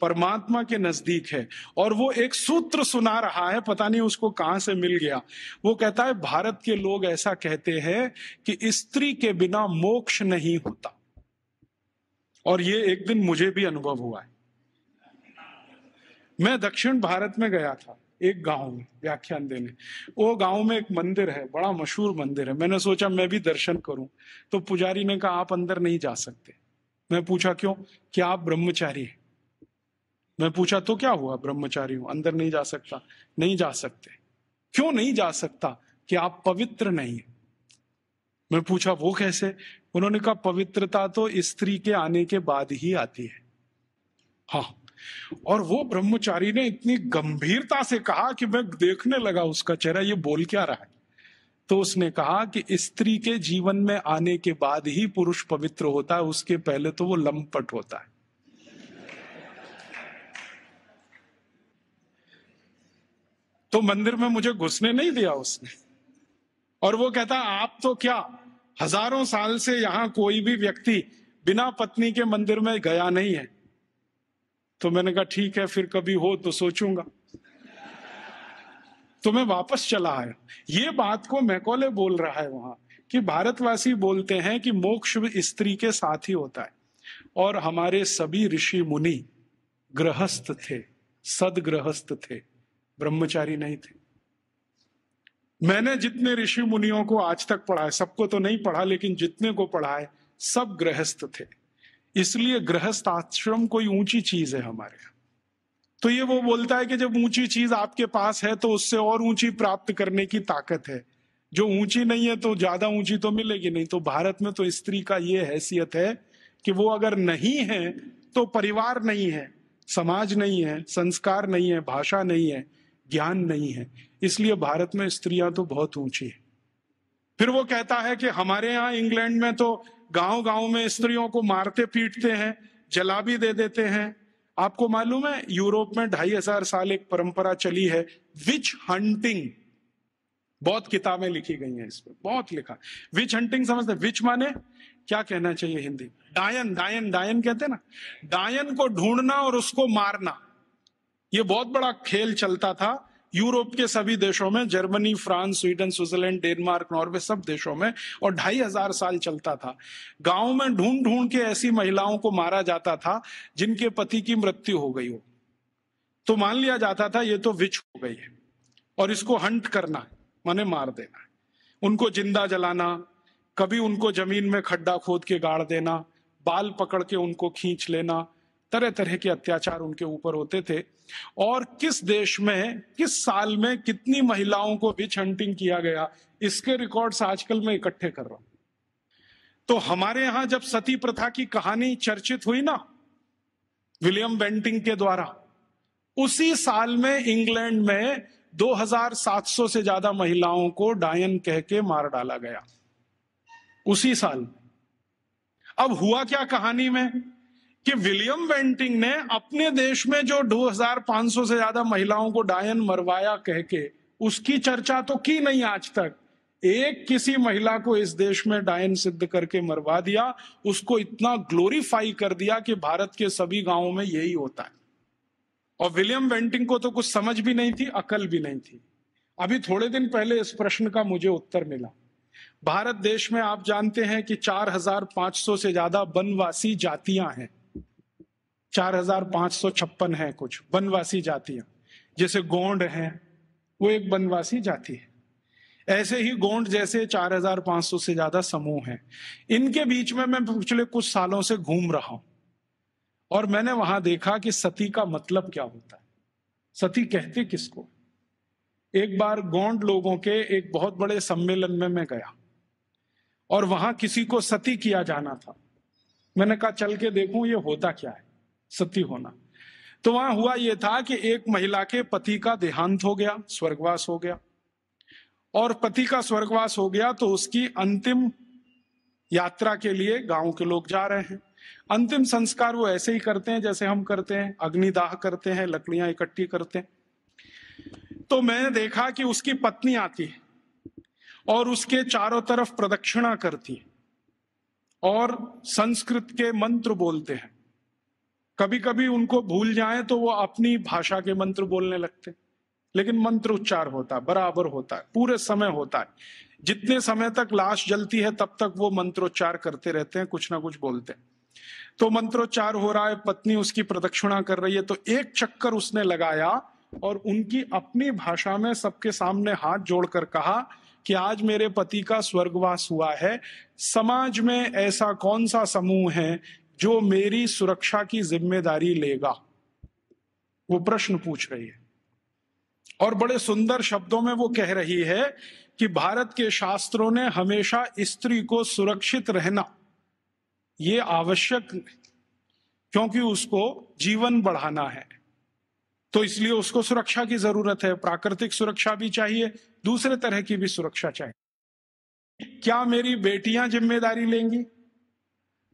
परमात्मा के नजदीक है और वो एक सूत्र सुना रहा है पता नहीं उसको कहां से मिल गया वो कहता है भारत के लोग ऐसा कहते हैं कि स्त्री के बिना मोक्ष नहीं होता और ये एक दिन मुझे भी अनुभव हुआ है मैं दक्षिण भारत में गया था एक गांव में व्याख्यान देने वो गांव में एक मंदिर है बड़ा मशहूर मंदिर है मैंने सोचा मैं भी दर्शन करूं तो पुजारी ने कहा आप अंदर नहीं जा सकते मैं पूछा क्यों क्या आप ब्रह्मचारी हैं मैं पूछा तो क्या हुआ ब्रह्मचारी हूं अंदर नहीं जा सकता नहीं जा सकते क्यों नहीं जा सकता कि आप पवित्र नहीं है मैं पूछा वो कैसे उन्होंने कहा पवित्रता तो स्त्री के आने के बाद ही आती है हाँ और वो ब्रह्मचारी ने इतनी गंभीरता से कहा कि मैं देखने लगा उसका चेहरा ये बोल क्या रहा है तो उसने कहा कि स्त्री के जीवन में आने के बाद ही पुरुष पवित्र होता है उसके पहले तो वो लंपट होता है तो मंदिर में मुझे घुसने नहीं दिया उसने और वो कहता आप तो क्या हजारों साल से यहां कोई भी व्यक्ति बिना पत्नी के मंदिर में गया नहीं है तो मैंने कहा ठीक है फिर कभी हो तो सोचूंगा तो मैं वापस चला आया ये बात को मैकोले बोल रहा है वहां कि भारतवासी बोलते हैं कि मोक्ष स्त्री के साथ ही होता है और हमारे सभी ऋषि मुनि गृहस्थ थे सदगृहस्थ थे ब्रह्मचारी नहीं थे मैंने जितने ऋषि मुनियों को आज तक पढ़ा है सबको तो नहीं पढ़ा लेकिन जितने को पढ़ा है सब गृहस्थ थे इसलिए गृहस्थ आश्रम कोई ऊंची चीज है हमारे तो ये वो बोलता है कि जब ऊंची चीज आपके पास है तो उससे और ऊंची प्राप्त करने की ताकत है जो ऊंची नहीं है तो ज्यादा ऊंची तो मिलेगी नहीं तो भारत में तो स्त्री का ये हैसियत है कि वो अगर नहीं है तो परिवार नहीं है समाज नहीं है संस्कार नहीं है भाषा नहीं है ज्ञान नहीं है इसलिए भारत में स्त्रियां तो बहुत ऊंची है फिर वो कहता है कि हमारे यहाँ इंग्लैंड में तो गांव गांव में स्त्रियों को मारते पीटते हैं जलाबी दे देते हैं आपको मालूम है यूरोप में ढाई हजार साल एक परंपरा चली है विच हंटिंग बहुत किताबें लिखी गई हैं इस पर बहुत लिखा विच हंटिंग समझते विच माने क्या कहना चाहिए हिंदी डायन डायन डायन कहते ना डायन को ढूंढना और उसको मारना ये बहुत बड़ा खेल चलता था यूरोप के सभी देशों में Germany France Sweden Switzerland Denmark Norway सब देशों में और ढाई हजार साल चलता था गांव में ढूंढ ढूंढ के ऐसी महिलाओं को मारा जाता था जिनके पति की मृत्यु हो गई हो तो मान लिया जाता था ये तो विच हो गई है और इसको हंट करना मैंने माने मार देना उनको जिंदा जलाना कभी उनको जमीन में खड्डा खोद के गाड़ देना बाल पकड़ के उनको खींच लेना तरह तरह के अत्याचार उनके ऊपर होते थे और किस देश में किस साल में कितनी महिलाओं को विच हंटिंग किया गया इसके रिकॉर्ड्स आजकल मैं इकट्ठे कर रहा हूं तो हमारे यहां जब सती प्रथा की कहानी चर्चित हुई ना विलियम बेंटिंग के द्वारा उसी साल में इंग्लैंड में 2700 से ज्यादा महिलाओं को डायन कह के मार डाला गया उसी साल अब हुआ क्या कहानी में कि विलियम वेंटिंग ने अपने देश में जो 2500 से ज्यादा महिलाओं को डायन मरवाया कह के उसकी चर्चा तो की नहीं आज तक एक किसी महिला को इस देश में डायन सिद्ध करके मरवा दिया उसको इतना ग्लोरीफाई कर दिया कि भारत के सभी गांवों में यही होता है और विलियम वेंटिंग को तो कुछ समझ भी नहीं थी अकल भी नहीं थी अभी थोड़े दिन पहले इस प्रश्न का मुझे उत्तर मिला भारत देश में आप जानते हैं कि 4,500 से ज्यादा वनवासी जातियां हैं चार हजार पांच सौ छप्पन है कुछ वनवासी जातियां जैसे गोंड है वो एक वनवासी जाति है ऐसे ही गोंड जैसे 4,500 से ज्यादा समूह हैं इनके बीच में मैं पिछले कुछ सालों से घूम रहा हूं और मैंने वहां देखा कि सती का मतलब क्या होता है सती कहते किसको एक बार गोंड लोगों के एक बहुत बड़े सम्मेलन में मैं गया और वहां किसी को सती किया जाना था मैंने कहा चल के देखूं ये होता क्या है सती होना तो वहां हुआ यह था कि एक महिला के पति का देहांत हो गया स्वर्गवास हो गया और पति का स्वर्गवास हो गया तो उसकी अंतिम यात्रा के लिए गांव के लोग जा रहे हैं अंतिम संस्कार वो ऐसे ही करते हैं जैसे हम करते हैं अग्निदाह करते हैं लकड़ियां इकट्ठी करते हैं तो मैंने देखा कि उसकी पत्नी आती है और उसके चारों तरफ प्रदक्षिणा करती है और संस्कृत के मंत्र बोलते हैं कभी कभी उनको भूल जाए तो वो अपनी भाषा के मंत्र बोलने लगते लेकिन मंत्र उच्चार होता है बराबर होता है पूरे समय होता है जितने समय तक लाश जलती है तब तक वो मंत्रोच्चार करते रहते हैं कुछ ना कुछ बोलते हैं तो मंत्रोच्चार हो रहा है पत्नी उसकी प्रदक्षिणा कर रही है तो एक चक्कर उसने लगाया और उनकी अपनी भाषा में सबके सामने हाथ जोड़कर कहा कि आज मेरे पति का स्वर्गवास हुआ है समाज में ऐसा कौन सा समूह है जो मेरी सुरक्षा की जिम्मेदारी लेगा वो प्रश्न पूछ रही है और बड़े सुंदर शब्दों में वो कह रही है कि भारत के शास्त्रों ने हमेशा स्त्री को सुरक्षित रहना ये आवश्यक क्योंकि उसको जीवन बढ़ाना है तो इसलिए उसको सुरक्षा की जरूरत है प्राकृतिक सुरक्षा भी चाहिए दूसरे तरह की भी सुरक्षा चाहिए क्या मेरी बेटियां जिम्मेदारी लेंगी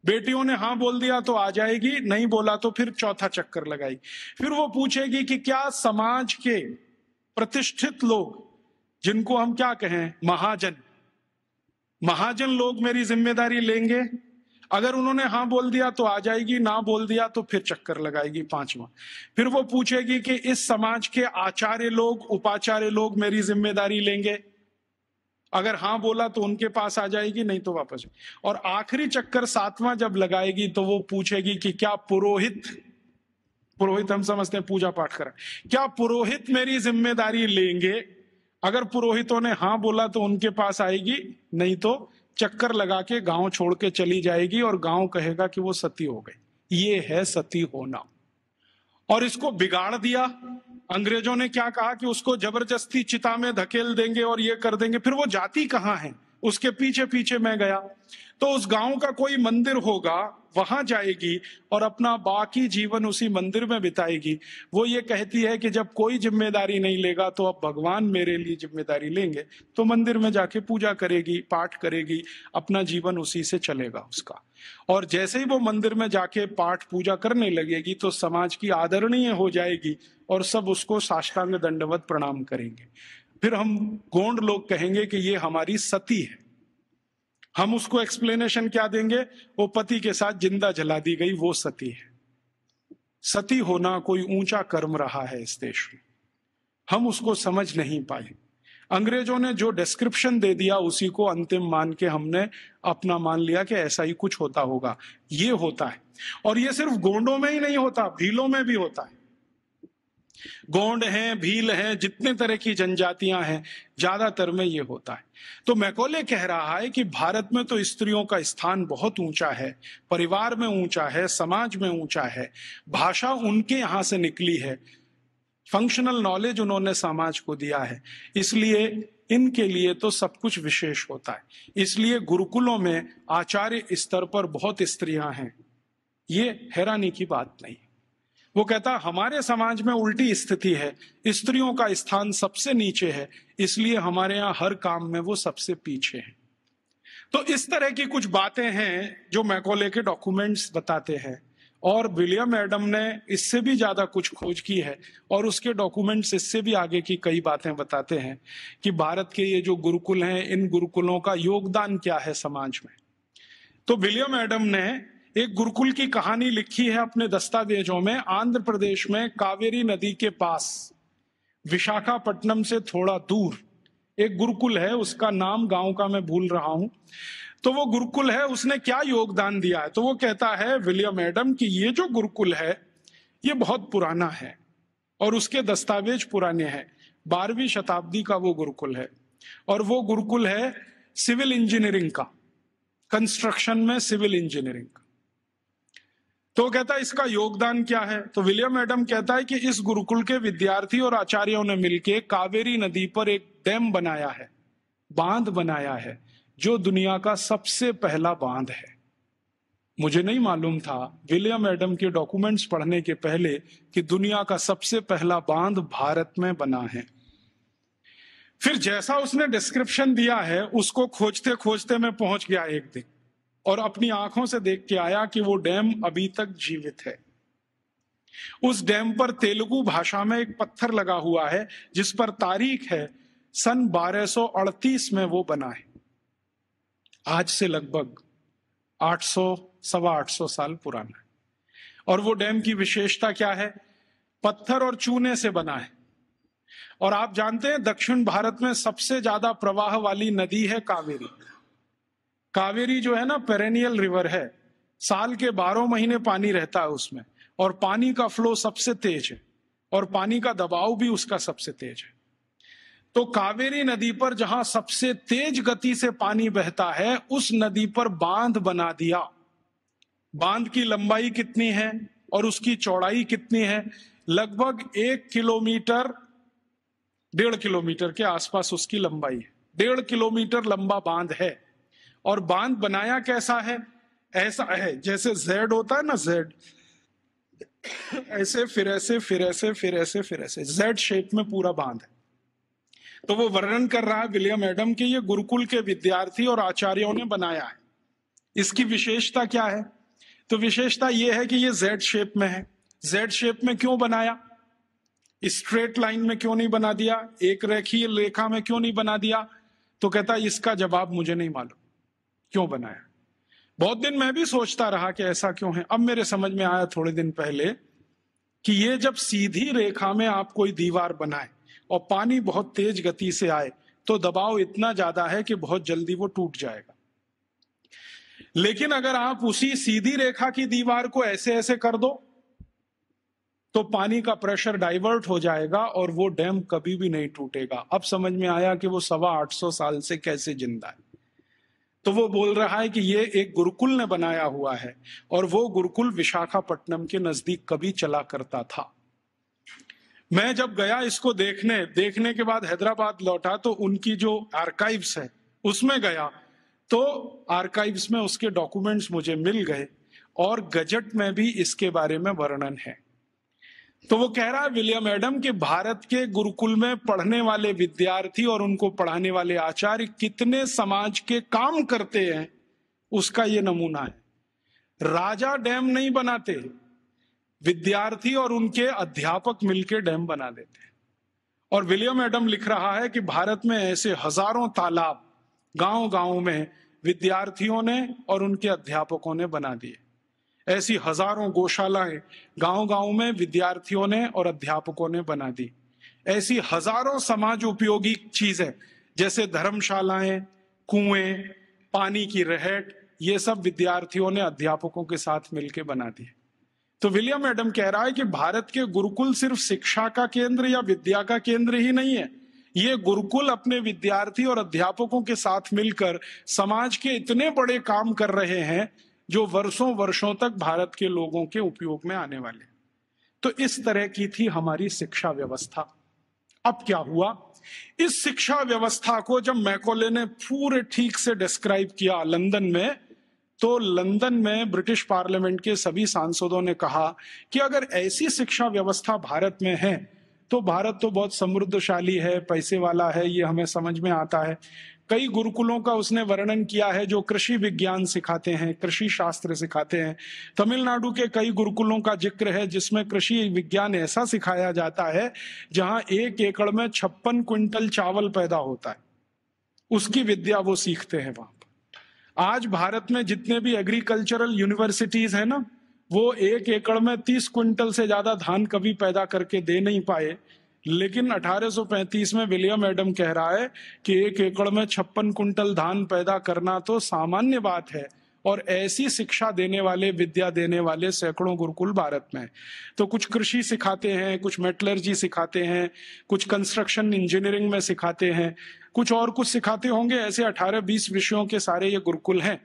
बेटियों ने हाँ बोल दिया तो आ जाएगी नहीं बोला तो फिर चौथा चक्कर लगाएगी फिर वो पूछेगी कि क्या समाज के प्रतिष्ठित लोग जिनको हम क्या कहें महाजन महाजन लोग मेरी जिम्मेदारी लेंगे अगर उन्होंने हाँ बोल दिया तो आ जाएगी ना बोल दिया तो फिर चक्कर लगाएगी पांचवा फिर वो पूछेगी कि इस समाज के आचार्य लोग उपाचार्य लोग मेरी जिम्मेदारी लेंगे अगर हाँ बोला तो उनके पास आ जाएगी नहीं तो वापस और आखिरी चक्कर सातवां जब लगाएगी तो वो पूछेगी कि क्या पुरोहित पुरोहित हम समझते हैं पूजा पाठ करा क्या पुरोहित मेरी जिम्मेदारी लेंगे अगर पुरोहितों ने हाँ बोला तो उनके पास आएगी नहीं तो चक्कर लगा के गांव छोड़ के चली जाएगी और गांव कहेगा कि वो सती हो गई ये है सती होना और इसको बिगाड़ दिया अंग्रेजों ने क्या कहा कि उसको जबरदस्ती चिता में धकेल देंगे और ये कर देंगे फिर वो जाति कहाँ है उसके पीछे पीछे मैं गया तो उस गांव का कोई मंदिर होगा वहां जाएगी और अपना बाकी जीवन उसी मंदिर में बिताएगी वो ये कहती है कि जब कोई जिम्मेदारी नहीं लेगा तो अब भगवान मेरे लिए जिम्मेदारी लेंगे तो मंदिर में जाके पूजा करेगी पाठ करेगी अपना जीवन उसी से चलेगा उसका और जैसे ही वो मंदिर में जाके पाठ पूजा करने लगेगी तो समाज की आदरणीय हो जाएगी और सब उसको साष्टांग दंडवत प्रणाम करेंगे फिर हम गोंड लोग कहेंगे कि ये हमारी सती है हम उसको एक्सप्लेनेशन क्या देंगे वो पति के साथ जिंदा जला दी गई वो सती है सती होना कोई ऊंचा कर्म रहा है इस देश में हम उसको समझ नहीं पाए अंग्रेजों ने जो डिस्क्रिप्शन दे दिया उसी को अंतिम मान के हमने अपना मान लिया कि ऐसा ही कुछ होता होगा ये होता है और ये सिर्फ गोंडों में ही नहीं होता भीलों में भी होता है गोंड हैं भील हैं जितने तरह की जनजातियां हैं ज्यादातर में ये होता है तो मैकोले कह रहा है कि भारत में तो स्त्रियों का स्थान बहुत ऊंचा है परिवार में ऊंचा है समाज में ऊंचा है भाषा उनके यहां से निकली है फंक्शनल नॉलेज उन्होंने समाज को दिया है इसलिए इनके लिए तो सब कुछ विशेष होता है इसलिए गुरुकुलों में आचार्य स्तर पर बहुत स्त्रियां हैं ये हैरानी की बात नहीं वो कहता हमारे समाज में उल्टी स्थिति है स्त्रियों का स्थान सबसे नीचे है इसलिए हमारे यहाँ हर काम में वो सबसे पीछे है तो इस तरह की कुछ बातें हैं जो मैकोले के डॉक्यूमेंट्स बताते हैं और विलियम एडम ने इससे भी ज्यादा कुछ खोज की है और उसके डॉक्यूमेंट्स इससे भी आगे की कई बातें बताते हैं कि भारत के ये जो गुरुकुल हैं इन गुरुकुलों का योगदान क्या है समाज में तो विलियम एडम ने एक गुरुकुल की कहानी लिखी है अपने दस्तावेजों में आंध्र प्रदेश में कावेरी नदी के पास विशाखापट्टनम से थोड़ा दूर एक गुरुकुल है उसका नाम गांव का मैं भूल रहा हूं तो वो गुरुकुल है उसने क्या योगदान दिया है तो वो कहता है विलियम एडम कि ये जो गुरुकुल है ये बहुत पुराना है और उसके दस्तावेज पुराने हैं बारहवीं शताब्दी का वो गुरुकुल है और वो गुरुकुल है सिविल इंजीनियरिंग का कंस्ट्रक्शन में सिविल इंजीनियरिंग का तो कहता है इसका योगदान क्या है तो विलियम एडम कहता है कि इस गुरुकुल के विद्यार्थी और आचार्यों ने मिलकर कावेरी नदी पर एक डैम बनाया है बांध बनाया है जो दुनिया का सबसे पहला बांध है मुझे नहीं मालूम था विलियम एडम के डॉक्यूमेंट्स पढ़ने के पहले कि दुनिया का सबसे पहला बांध भारत में बना है फिर जैसा उसने डिस्क्रिप्शन दिया है उसको खोजते खोजते मैं पहुंच गया एक दिन और अपनी आंखों से देख के आया कि वो डैम अभी तक जीवित है उस डैम पर तेलुगु भाषा में एक पत्थर लगा हुआ है जिस पर तारीख है सन 1238 में वो बना है आज से लगभग 800 सवा 800 साल पुराना है और वो डैम की विशेषता क्या है पत्थर और चूने से बना है और आप जानते हैं दक्षिण भारत में सबसे ज्यादा प्रवाह वाली नदी है कावेरी कावेरी जो है ना पेरेनियल रिवर है साल के बारह महीने पानी रहता है उसमें और पानी का फ्लो सबसे तेज है और पानी का दबाव भी उसका सबसे तेज है तो कावेरी नदी पर जहां सबसे तेज गति से पानी बहता है उस नदी पर बांध बना दिया बांध की लंबाई कितनी है और उसकी चौड़ाई कितनी है लगभग एक किलोमीटर डेढ़ किलोमीटर के आसपास उसकी लंबाई है डेढ़ किलोमीटर लंबा बांध है और बांध बनाया कैसा है ऐसा है जैसे जेड होता है ना जेड ऐसे फिर ऐसे फिर ऐसे फिर ऐसे फिर ऐसे जेड शेप में पूरा बांध है तो वो वर्णन कर रहा है विलियम एडम के ये गुरुकुल के विद्यार्थी और आचार्यों ने बनाया है इसकी विशेषता क्या है तो विशेषता ये है कि ये जेड शेप में है जेड शेप में क्यों बनाया स्ट्रेट लाइन में क्यों नहीं बना दिया एक रेखीय रेखा में क्यों नहीं बना दिया तो कहता इसका जवाब मुझे नहीं मालूम क्यों बनाया बहुत दिन मैं भी सोचता रहा कि ऐसा क्यों है अब मेरे समझ में आया थोड़े दिन पहले कि ये जब सीधी रेखा में आप कोई दीवार बनाए और पानी बहुत तेज गति से आए तो दबाव इतना ज्यादा है कि बहुत जल्दी वो टूट जाएगा लेकिन अगर आप उसी सीधी रेखा की दीवार को ऐसे ऐसे कर दो तो पानी का प्रेशर डाइवर्ट हो जाएगा और वो डैम कभी भी नहीं टूटेगा अब समझ में आया कि वो सवा आठ सौ साल से कैसे जिंदा है तो वो बोल रहा है कि ये एक गुरुकुल ने बनाया हुआ है और वो गुरुकुल विशाखापट्टनम के नजदीक कभी चला करता था मैं जब गया इसको देखने देखने के बाद हैदराबाद लौटा तो उनकी जो आर्काइव्स है उसमें गया तो आर्काइव्स में उसके डॉक्यूमेंट्स मुझे मिल गए और गजट में भी इसके बारे में वर्णन है तो वो कह रहा है विलियम एडम कि भारत के गुरुकुल में पढ़ने वाले विद्यार्थी और उनको पढ़ाने वाले आचार्य कितने समाज के काम करते हैं उसका ये नमूना है राजा डैम नहीं बनाते विद्यार्थी और उनके अध्यापक मिलकर डैम बना देते हैं और विलियम एडम लिख रहा है कि भारत में ऐसे हजारों तालाब गांव गांव में विद्यार्थियों ने और उनके अध्यापकों ने बना दिए ऐसी हजारों गौशालाएं गांव गांव में विद्यार्थियों ने और अध्यापकों ने बना दी ऐसी हजारों समाज उपयोगी चीजें जैसे धर्मशालाएं कुएं पानी की रहट ये सब विद्यार्थियों ने अध्यापकों के साथ मिलकर बना दिए तो विलियम मैडम कह रहा है कि भारत के गुरुकुल सिर्फ शिक्षा का केंद्र या विद्या का केंद्र ही नहीं है ये गुरुकुल अपने विद्यार्थी और अध्यापकों के साथ मिलकर समाज के इतने बड़े काम कर रहे हैं जो वर्षों वर्षों तक भारत के लोगों के उपयोग में आने वाले तो इस तरह की थी हमारी शिक्षा व्यवस्था अब क्या हुआ इस शिक्षा व्यवस्था को जब मैकोले ने पूरे ठीक से डिस्क्राइब किया लंदन में तो लंदन में ब्रिटिश पार्लियामेंट के सभी सांसदों ने कहा कि अगर ऐसी शिक्षा व्यवस्था भारत में है तो भारत तो बहुत समृद्धशाली है पैसे वाला है ये हमें समझ में आता है कई गुरुकुलों का उसने वर्णन किया है जो कृषि विज्ञान सिखाते हैं कृषि शास्त्र सिखाते हैं तमिलनाडु के कई गुरुकुलों का जिक्र है जिसमें कृषि विज्ञान ऐसा सिखाया जाता है जहां एक एकड़ में छप्पन क्विंटल चावल पैदा होता है उसकी विद्या वो सीखते हैं वहां पर आज भारत में जितने भी एग्रीकल्चरल यूनिवर्सिटीज है ना वो एक एकड़ में तीस क्विंटल से ज्यादा धान कभी पैदा करके दे नहीं पाए लेकिन 1835 में विलियम एडम कह रहा है कि एक एकड़ में छप्पन कुंटल धान पैदा करना तो सामान्य बात है और ऐसी शिक्षा देने वाले विद्या देने वाले सैकड़ों गुरुकुल भारत में तो कुछ कृषि सिखाते हैं कुछ मेटलर्जी सिखाते हैं कुछ कंस्ट्रक्शन इंजीनियरिंग में सिखाते हैं कुछ और कुछ सिखाते होंगे ऐसे 18-20 विषयों के सारे ये गुरुकुल हैं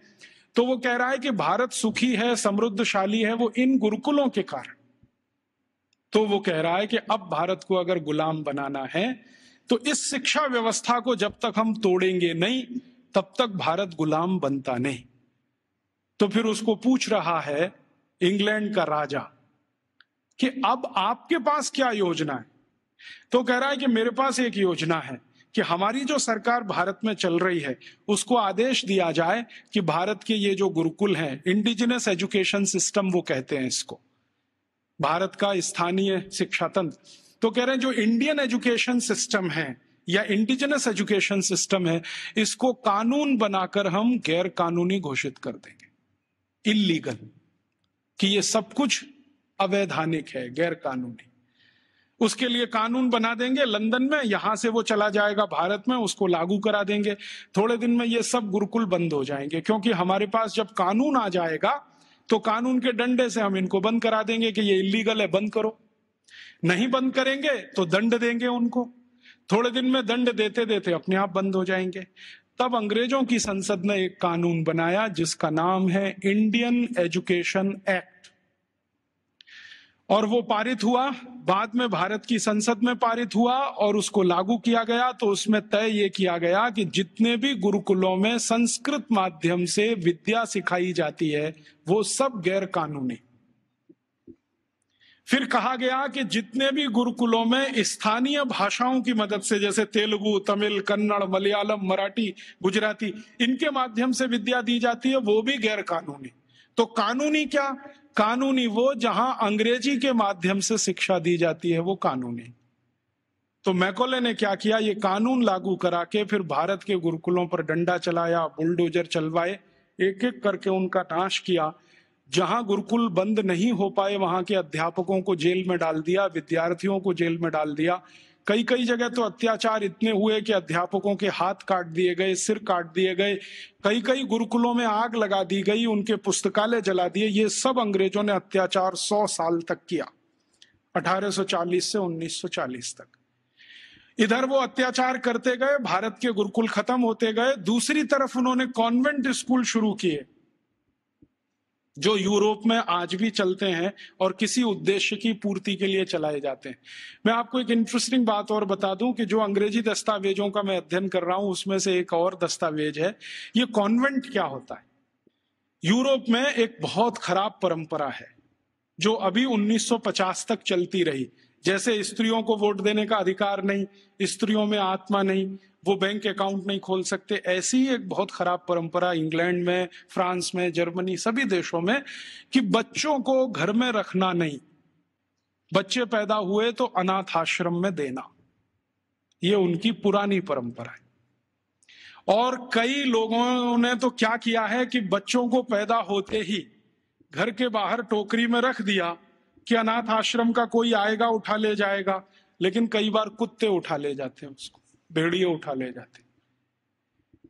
तो वो कह रहा है कि भारत सुखी है समृद्धशाली है वो इन गुरुकुलों के कारण तो वो कह रहा है कि अब भारत को अगर गुलाम बनाना है तो इस शिक्षा व्यवस्था को जब तक हम तोड़ेंगे नहीं तब तक भारत गुलाम बनता नहीं तो फिर उसको पूछ रहा है इंग्लैंड का राजा कि अब आपके पास क्या योजना है तो कह रहा है कि मेरे पास एक योजना है कि हमारी जो सरकार भारत में चल रही है उसको आदेश दिया जाए कि भारत के ये जो गुरुकुल हैं इंडिजिनस एजुकेशन सिस्टम वो कहते हैं इसको भारत का स्थानीय शिक्षा तंत्र तो कह रहे हैं जो इंडियन एजुकेशन सिस्टम है या इंडिजिनस एजुकेशन सिस्टम है इसको कानून बनाकर हम गैर कानूनी घोषित कर देंगे इलीगल कि ये सब कुछ अवैधानिक है गैर कानूनी उसके लिए कानून बना देंगे लंदन में यहां से वो चला जाएगा भारत में उसको लागू करा देंगे थोड़े दिन में ये सब गुरुकुल बंद हो जाएंगे क्योंकि हमारे पास जब कानून आ जाएगा तो कानून के डंडे से हम इनको बंद करा देंगे कि ये इलीगल है बंद करो नहीं बंद करेंगे तो दंड देंगे उनको थोड़े दिन में दंड देते देते अपने आप बंद हो जाएंगे तब अंग्रेजों की संसद ने एक कानून बनाया जिसका नाम है इंडियन एजुकेशन एक्ट और वो पारित हुआ बाद में भारत की संसद में पारित हुआ और उसको लागू किया गया तो उसमें तय ये किया गया कि जितने भी गुरुकुलों में संस्कृत माध्यम से विद्या सिखाई जाती है वो सब गैर कानूनी फिर कहा गया कि जितने भी गुरुकुलों में स्थानीय भाषाओं की मदद से जैसे तेलुगु तमिल कन्नड़ मलयालम मराठी गुजराती इनके माध्यम से विद्या दी जाती है वो भी गैर कानूनी तो कानूनी क्या कानूनी वो जहां अंग्रेजी के माध्यम से शिक्षा दी जाती है वो कानूनी तो मैकोले ने क्या किया ये कानून लागू करा के फिर भारत के गुरुकुलों पर डंडा चलाया बुलडोजर चलवाए एक एक करके उनका नाश किया जहां गुरुकुल बंद नहीं हो पाए वहां के अध्यापकों को जेल में डाल दिया विद्यार्थियों को जेल में डाल दिया कई कई जगह तो अत्याचार इतने हुए कि अध्यापकों के हाथ काट दिए गए सिर काट दिए गए कई कई गुरुकुलों में आग लगा दी गई उनके पुस्तकालय जला दिए ये सब अंग्रेजों ने अत्याचार सौ साल तक किया 1840 से 1940 तक इधर वो अत्याचार करते गए भारत के गुरुकुल खत्म होते गए दूसरी तरफ उन्होंने कॉन्वेंट स्कूल शुरू किए जो यूरोप में आज भी चलते हैं और किसी उद्देश्य की पूर्ति के लिए चलाए जाते हैं मैं आपको एक इंटरेस्टिंग बात और बता दूं कि जो अंग्रेजी दस्तावेजों का मैं अध्ययन कर रहा हूं उसमें से एक और दस्तावेज है ये कॉन्वेंट क्या होता है यूरोप में एक बहुत खराब परंपरा है जो अभी 1950 तक चलती रही जैसे स्त्रियों को वोट देने का अधिकार नहीं स्त्रियों में आत्मा नहीं वो बैंक अकाउंट नहीं खोल सकते ऐसी एक बहुत खराब परंपरा इंग्लैंड में फ्रांस में जर्मनी सभी देशों में कि बच्चों को घर में रखना नहीं बच्चे पैदा हुए तो अनाथ आश्रम में देना ये उनकी पुरानी परंपरा है और कई लोगों ने तो क्या किया है कि बच्चों को पैदा होते ही घर के बाहर टोकरी में रख दिया कि अनाथ आश्रम का कोई आएगा उठा ले जाएगा लेकिन कई बार कुत्ते उठा ले जाते हैं उसको भेड़िए उठा ले जाते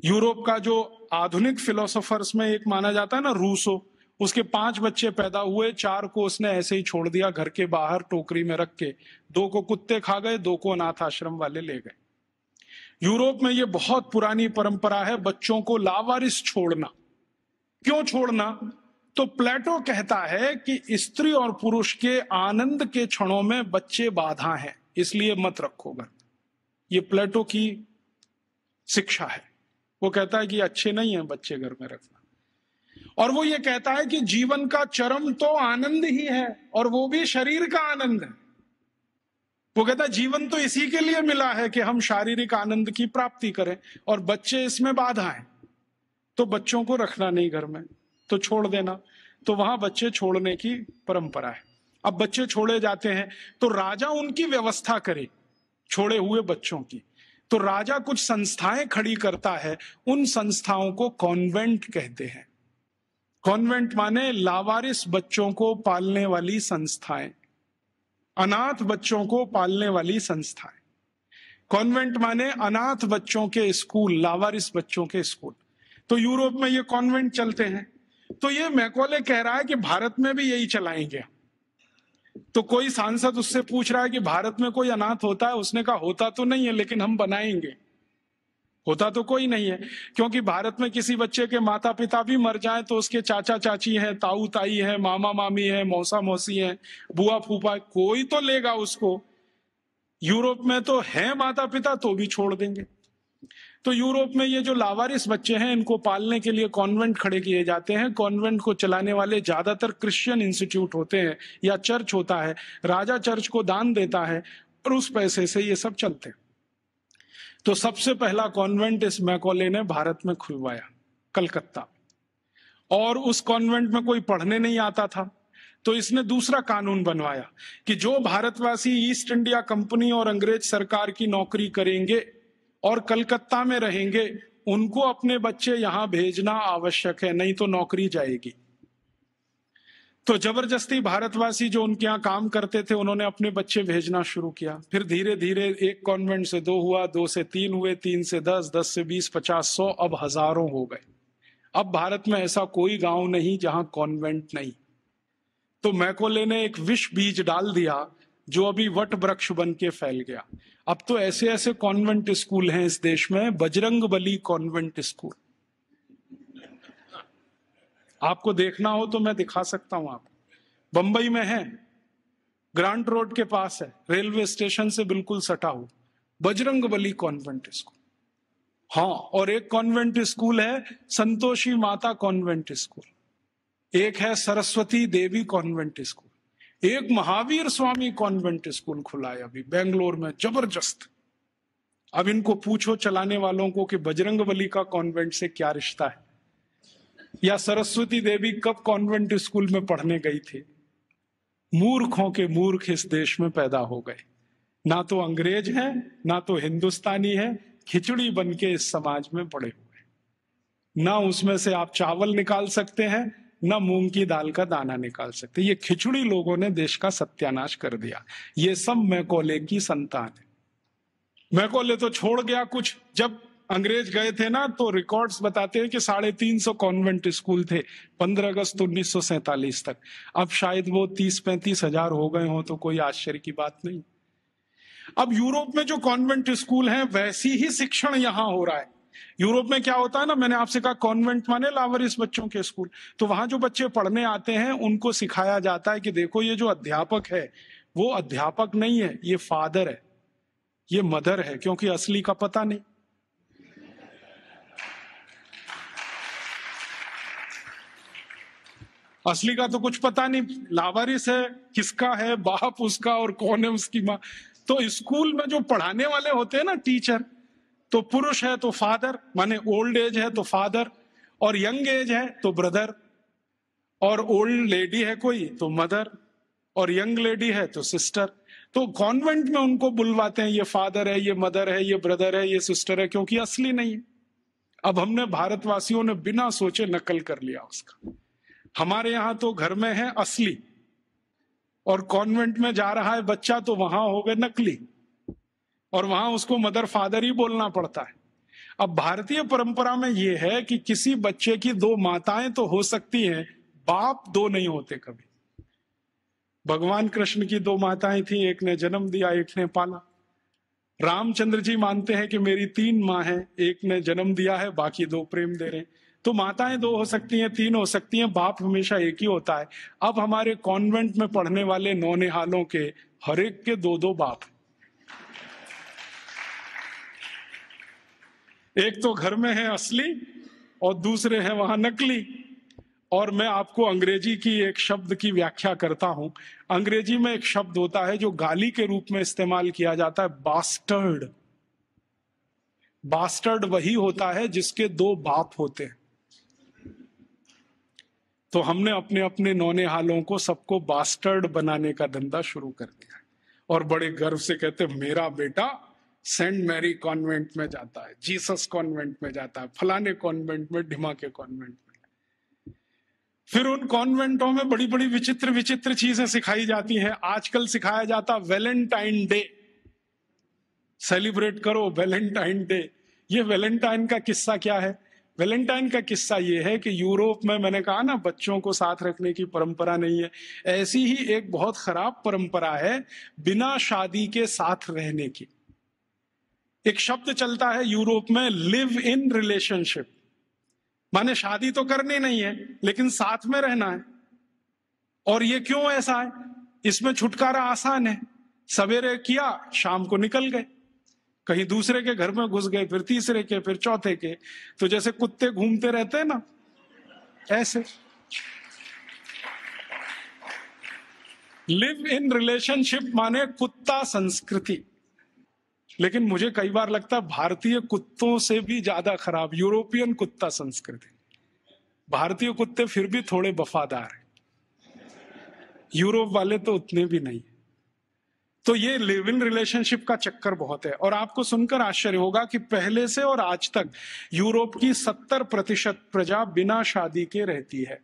यूरोप का जो आधुनिक फिलोसोफर्स में एक माना जाता है ना रूसो उसके पांच बच्चे पैदा हुए चार को उसने ऐसे ही छोड़ दिया घर के बाहर टोकरी में रख के दो को कुत्ते खा गए दो को अनाथ आश्रम वाले ले गए यूरोप में यह बहुत पुरानी परंपरा है बच्चों को लावारिस छोड़ना क्यों छोड़ना तो प्लेटो कहता है कि स्त्री और पुरुष के आनंद के क्षणों में बच्चे बाधा हैं इसलिए मत रखो घर ये प्लेटो की शिक्षा है वो कहता है कि अच्छे नहीं है बच्चे घर में रखना और वो ये कहता है कि जीवन का चरम तो आनंद ही है और वो भी शरीर का आनंद है वो कहता है जीवन तो इसी के लिए मिला है कि हम शारीरिक आनंद की प्राप्ति करें और बच्चे इसमें बाधा है तो बच्चों को रखना नहीं घर में तो छोड़ देना तो वहां बच्चे छोड़ने की परंपरा है अब बच्चे छोड़े जाते हैं तो राजा उनकी व्यवस्था करे छोड़े हुए बच्चों की तो राजा कुछ संस्थाएं खड़ी करता है उन संस्थाओं को कॉन्वेंट कहते हैं कॉन्वेंट माने लावारिस बच्चों को पालने वाली संस्थाएं अनाथ बच्चों को पालने वाली संस्थाएं कॉन्वेंट माने अनाथ बच्चों के स्कूल लावारिस बच्चों के स्कूल तो यूरोप में ये कॉन्वेंट चलते हैं तो ये मैकोले कह रहा है कि भारत में भी यही चलाएंगे हम तो कोई सांसद उससे पूछ रहा है कि भारत में कोई अनाथ होता है उसने कहा होता तो नहीं है लेकिन हम बनाएंगे होता तो कोई नहीं है क्योंकि भारत में किसी बच्चे के माता पिता भी मर जाए तो उसके चाचा चाची हैं ताऊ ताई है मामा मामी है मौसा मौसी है बुआ फूफा कोई तो लेगा उसको यूरोप में तो है माता पिता तो भी छोड़ देंगे तो यूरोप में ये जो लावारिस बच्चे हैं इनको पालने के लिए कॉन्वेंट खड़े किए जाते हैं कॉन्वेंट को चलाने वाले ज्यादातर क्रिश्चियन इंस्टीट्यूट होते हैं या चर्च होता है राजा चर्च को दान देता है और उस पैसे से ये सब चलते तो सबसे पहला कॉन्वेंट इस मैकोले ने भारत में खुलवाया कलकत्ता और उस कॉन्वेंट में कोई पढ़ने नहीं आता था तो इसने दूसरा कानून बनवाया कि जो भारतवासी ईस्ट इंडिया कंपनी और अंग्रेज सरकार की नौकरी करेंगे और कलकत्ता में रहेंगे उनको अपने बच्चे यहां भेजना आवश्यक है नहीं तो नौकरी जाएगी तो जबरदस्ती भारतवासी जो उनके यहाँ काम करते थे उन्होंने अपने बच्चे भेजना शुरू किया फिर धीरे धीरे एक कॉन्वेंट से दो हुआ दो से तीन हुए तीन से दस दस से बीस पचास सौ अब हजारों हो गए अब भारत में ऐसा कोई गांव नहीं जहां कॉन्वेंट नहीं तो मैकोले ने एक विष बीज डाल दिया जो अभी वट वृक्ष बन के फैल गया अब तो ऐसे ऐसे कॉन्वेंट स्कूल हैं इस देश में बजरंग बली कॉन्वेंट स्कूल आपको देखना हो तो मैं दिखा सकता हूं आपको बंबई में है ग्रांट रोड के पास है रेलवे स्टेशन से बिल्कुल सटा हो बजरंग बली कॉन्वेंट स्कूल हाँ और एक कॉन्वेंट स्कूल है संतोषी माता कॉन्वेंट स्कूल एक है सरस्वती देवी कॉन्वेंट स्कूल एक महावीर स्वामी कॉन्वेंट स्कूल खुला है अभी बेंगलोर में जबरदस्त अब इनको पूछो चलाने वालों को कि बजरंग बली का कॉन्वेंट से क्या रिश्ता है या सरस्वती देवी कब कॉन्वेंट स्कूल में पढ़ने गई थी मूर्खों के मूर्ख इस देश में पैदा हो गए ना तो अंग्रेज है ना तो हिंदुस्तानी है खिचड़ी बन के इस समाज में पड़े हुए ना उसमें से आप चावल निकाल सकते हैं न मूंग की दाल का दाना निकाल सकते ये खिचड़ी लोगों ने देश का सत्यानाश कर दिया ये सब मैकोले की संतान है मैकोले तो छोड़ गया कुछ जब अंग्रेज गए थे ना तो रिकॉर्ड्स बताते हैं कि साढ़े तीन सौ कॉन्वेंट स्कूल थे पंद्रह अगस्त उन्नीस सौ सैतालीस तक अब शायद वो तीस पैंतीस हजार हो गए हो तो कोई आश्चर्य की बात नहीं अब यूरोप में जो कॉन्वेंट स्कूल हैं वैसी ही शिक्षण यहां हो रहा है यूरोप में क्या होता है ना मैंने आपसे कहा कॉन्वेंट माने लावरिस बच्चों के स्कूल तो वहां जो बच्चे पढ़ने आते हैं उनको सिखाया जाता है कि देखो ये जो अध्यापक है वो अध्यापक नहीं है ये फादर है ये मदर है क्योंकि असली का पता नहीं असली का तो कुछ पता नहीं लावारिस है किसका है बाप उसका और कौन है उसकी माँ तो स्कूल में जो पढ़ाने वाले होते हैं ना टीचर तो पुरुष है तो फादर माने ओल्ड एज है तो फादर और यंग एज है तो ब्रदर और ओल्ड लेडी है कोई तो मदर और यंग लेडी है तो सिस्टर तो कॉन्वेंट में उनको बुलवाते हैं ये फादर है ये मदर है ये ब्रदर है ये सिस्टर है क्योंकि असली नहीं है अब हमने भारतवासियों ने बिना सोचे नकल कर लिया उसका हमारे यहां तो घर में है असली और कॉन्वेंट में जा रहा है बच्चा तो वहां हो गए नकली और वहां उसको मदर फादर ही बोलना पड़ता है अब भारतीय परंपरा में यह है कि किसी बच्चे की दो माताएं तो हो सकती हैं बाप दो नहीं होते कभी भगवान कृष्ण की दो माताएं थी एक ने जन्म दिया एक ने पाला रामचंद्र जी मानते हैं कि मेरी तीन माँ है एक ने जन्म दिया है बाकी दो प्रेम दे रहे तो माताएं दो हो सकती हैं तीन हो सकती हैं बाप हमेशा एक ही होता है अब हमारे कॉन्वेंट में पढ़ने वाले नौनिहालों के हरेक के दो दो बाप हैं एक तो घर में है असली और दूसरे है वहां नकली और मैं आपको अंग्रेजी की एक शब्द की व्याख्या करता हूं अंग्रेजी में एक शब्द होता है जो गाली के रूप में इस्तेमाल किया जाता है बास्टर्ड बास्टर्ड वही होता है जिसके दो बाप होते हैं तो हमने अपने अपने नौने हालों को सबको बास्टर्ड बनाने का धंधा शुरू कर दिया और बड़े गर्व से कहते मेरा बेटा सेंट मैरी कॉन्वेंट में जाता है जीसस कॉन्वेंट में जाता है फलाने कॉन्वेंट में ढिमा के कॉन्वेंट में फिर उन कॉन्वेंटों में बड़ी बड़ी विचित्र विचित्र चीजें सिखाई जाती हैं आजकल सिखाया जाता वेलेंटाइन डे सेलिब्रेट करो वैलेंटाइन डे ये वैलेंटाइन का किस्सा क्या है वैलेंटाइन का किस्सा ये है कि यूरोप में मैंने कहा ना बच्चों को साथ रखने की परंपरा नहीं है ऐसी ही एक बहुत खराब परंपरा है बिना शादी के साथ रहने की एक शब्द चलता है यूरोप में लिव इन रिलेशनशिप माने शादी तो करनी नहीं है लेकिन साथ में रहना है और ये क्यों ऐसा है इसमें छुटकारा आसान है सवेरे किया शाम को निकल गए कहीं दूसरे के घर में घुस गए फिर तीसरे के फिर चौथे के तो जैसे कुत्ते घूमते रहते हैं ना ऐसे लिव इन रिलेशनशिप माने कुत्ता संस्कृति लेकिन मुझे कई बार लगता भारतीय कुत्तों से भी ज्यादा खराब यूरोपियन कुत्ता संस्कृति भारतीय कुत्ते फिर भी थोड़े वफादार हैं यूरोप वाले तो उतने भी नहीं तो ये लिव इन रिलेशनशिप का चक्कर बहुत है और आपको सुनकर आश्चर्य होगा कि पहले से और आज तक यूरोप की सत्तर प्रतिशत प्रजा बिना शादी के रहती है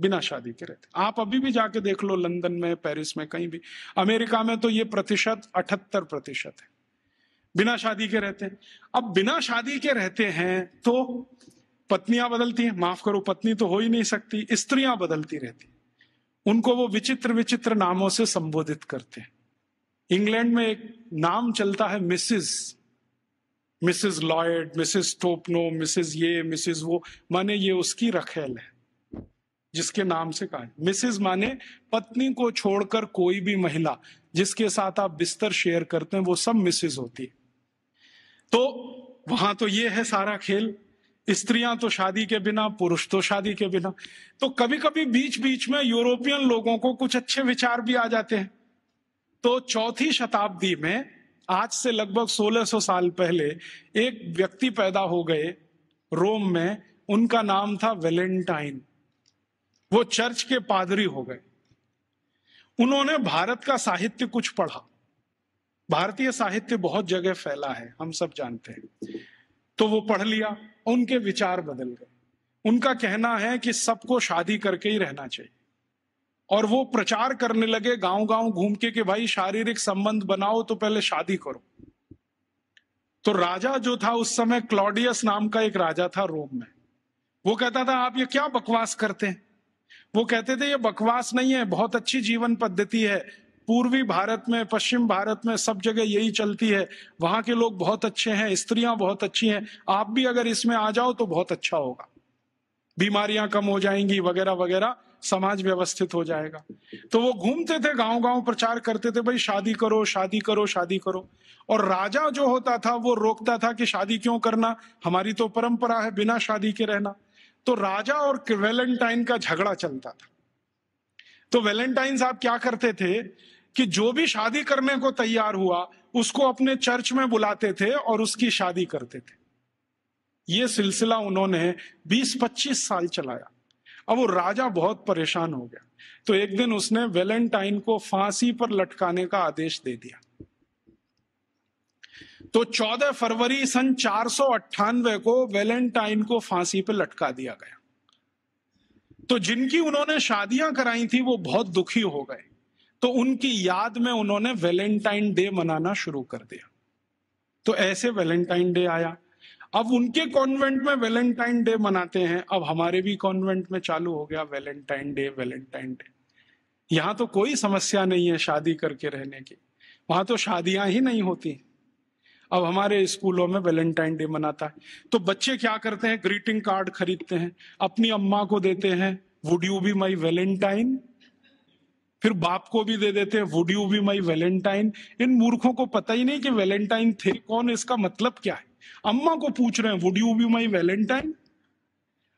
बिना शादी के रहते आप अभी भी जाके देख लो लंदन में पेरिस में कहीं भी अमेरिका में तो ये प्रतिशत अठहत्तर प्रतिशत है बिना शादी के रहते हैं अब बिना शादी के रहते हैं तो पत्नियां बदलती हैं माफ करो पत्नी तो हो ही नहीं सकती स्त्रियां बदलती रहती उनको वो विचित्र विचित्र नामों से संबोधित करते हैं इंग्लैंड में एक नाम चलता है मिसिज मिसिज लॉयड मिसिज टोपनो मिसिज ये मिसिज वो माने ये उसकी रखेल है जिसके नाम से कहा मिसिज माने पत्नी को छोड़कर कोई भी महिला जिसके साथ आप बिस्तर शेयर करते हैं वो सब मिसिज होती है तो वहां तो ये है सारा खेल स्त्रियां तो शादी के बिना पुरुष तो शादी के बिना तो कभी कभी बीच बीच में यूरोपियन लोगों को कुछ अच्छे विचार भी आ जाते हैं तो चौथी शताब्दी में आज से लगभग 1600 साल पहले एक व्यक्ति पैदा हो गए रोम में उनका नाम था वेलेंटाइन वो चर्च के पादरी हो गए उन्होंने भारत का साहित्य कुछ पढ़ा भारतीय साहित्य बहुत जगह फैला है हम सब जानते हैं तो वो पढ़ लिया उनके विचार बदल गए उनका कहना है कि सबको शादी करके ही रहना चाहिए और वो प्रचार करने लगे गांव गांव घूम के कि भाई शारीरिक संबंध बनाओ तो पहले शादी करो तो राजा जो था उस समय क्लॉडियस नाम का एक राजा था रोम में वो कहता था आप ये क्या बकवास करते हैं वो कहते थे ये बकवास नहीं है बहुत अच्छी जीवन पद्धति है पूर्वी भारत में पश्चिम भारत में सब जगह यही चलती है वहां के लोग बहुत अच्छे हैं स्त्रियां बहुत अच्छी हैं आप भी अगर इसमें आ जाओ तो बहुत अच्छा होगा बीमारियां कम हो जाएंगी वगैरह वगैरह समाज व्यवस्थित हो जाएगा तो वो घूमते थे गांव गांव प्रचार करते थे भाई शादी करो शादी करो शादी करो और राजा जो होता था वो रोकता था कि शादी क्यों करना हमारी तो परंपरा है बिना शादी के रहना तो राजा और वेलेंटाइन का झगड़ा चलता था तो वेलेंटाइन साहब क्या करते थे कि जो भी शादी करने को तैयार हुआ उसको अपने चर्च में बुलाते थे और उसकी शादी करते थे ये सिलसिला उन्होंने 20-25 साल चलाया अब वो राजा बहुत परेशान हो गया तो एक दिन उसने वेलेंटाइन को फांसी पर लटकाने का आदेश दे दिया तो 14 फरवरी सन चार को वेलेंटाइन को फांसी पर लटका दिया गया तो जिनकी उन्होंने शादियां कराई थी वो बहुत दुखी हो गए तो उनकी याद में उन्होंने वैलेंटाइन डे मनाना शुरू कर दिया तो ऐसे वैलेंटाइन डे आया अब उनके कॉन्वेंट में वैलेंटाइन डे मनाते हैं अब हमारे भी कॉन्वेंट में चालू हो गया वैलेंटाइन डे वैलेंटाइन डे यहाँ तो कोई समस्या नहीं है शादी करके रहने की वहां तो शादियां ही नहीं होती अब हमारे स्कूलों में वैलेंटाइन डे मनाता है तो बच्चे क्या करते हैं ग्रीटिंग कार्ड खरीदते हैं अपनी अम्मा को देते हैं would you be my Valentine फिर बाप को भी दे देते हैं would you be my Valentine इन मूर्खों को पता ही नहीं कि वैलेंटाइन थे कौन इसका मतलब क्या है अम्मा को पूछ रहे हैं would you be my Valentine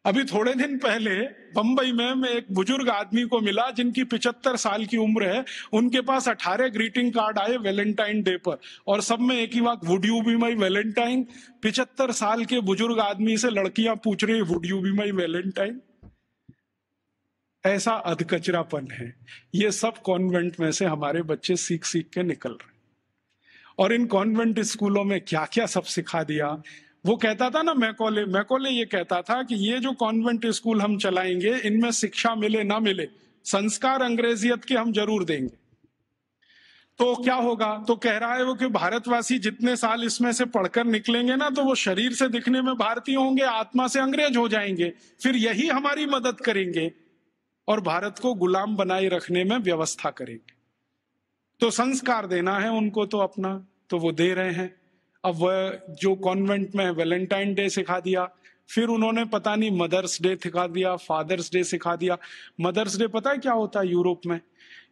अभी थोड़े दिन पहले बंबई में मैं एक बुजुर्ग आदमी को मिला जिनकी पिछहत्तर साल की उम्र है उनके पास अठारह ग्रीटिंग कार्ड आए वैलेंटाइन डे पर और सब में एक ही बात would you be my Valentine पिछहत्तर साल के बुजुर्ग आदमी से लड़कियां पूछ रही would you be my Valentine ऐसा अधकचरापन है ये सब कॉन्वेंट में से हमारे बच्चे सीख सीख के निकल रहे और इन कॉन्वेंट स्कूलों में क्या क्या सब सिखा दिया वो कहता था ना मैकोले मैकोले ये कहता था कि ये जो कॉन्वेंट स्कूल हम चलाएंगे इनमें शिक्षा मिले ना मिले संस्कार अंग्रेजियत के हम जरूर देंगे तो क्या होगा तो कह रहा है वो कि भारतवासी जितने साल इसमें से पढ़कर निकलेंगे ना तो वो शरीर से दिखने में भारतीय होंगे आत्मा से अंग्रेज हो जाएंगे फिर यही हमारी मदद करेंगे और भारत को गुलाम बनाए रखने में व्यवस्था करेंगे तो संस्कार देना है उनको तो अपना तो वो दे रहे हैं अब वह जो कॉन्वेंट में वैलेंटाइन डे सिखा दिया फिर उन्होंने पता नहीं मदर्स डे सिखा दिया फादर्स डे सिखा दिया मदर्स डे पता है क्या होता है यूरोप में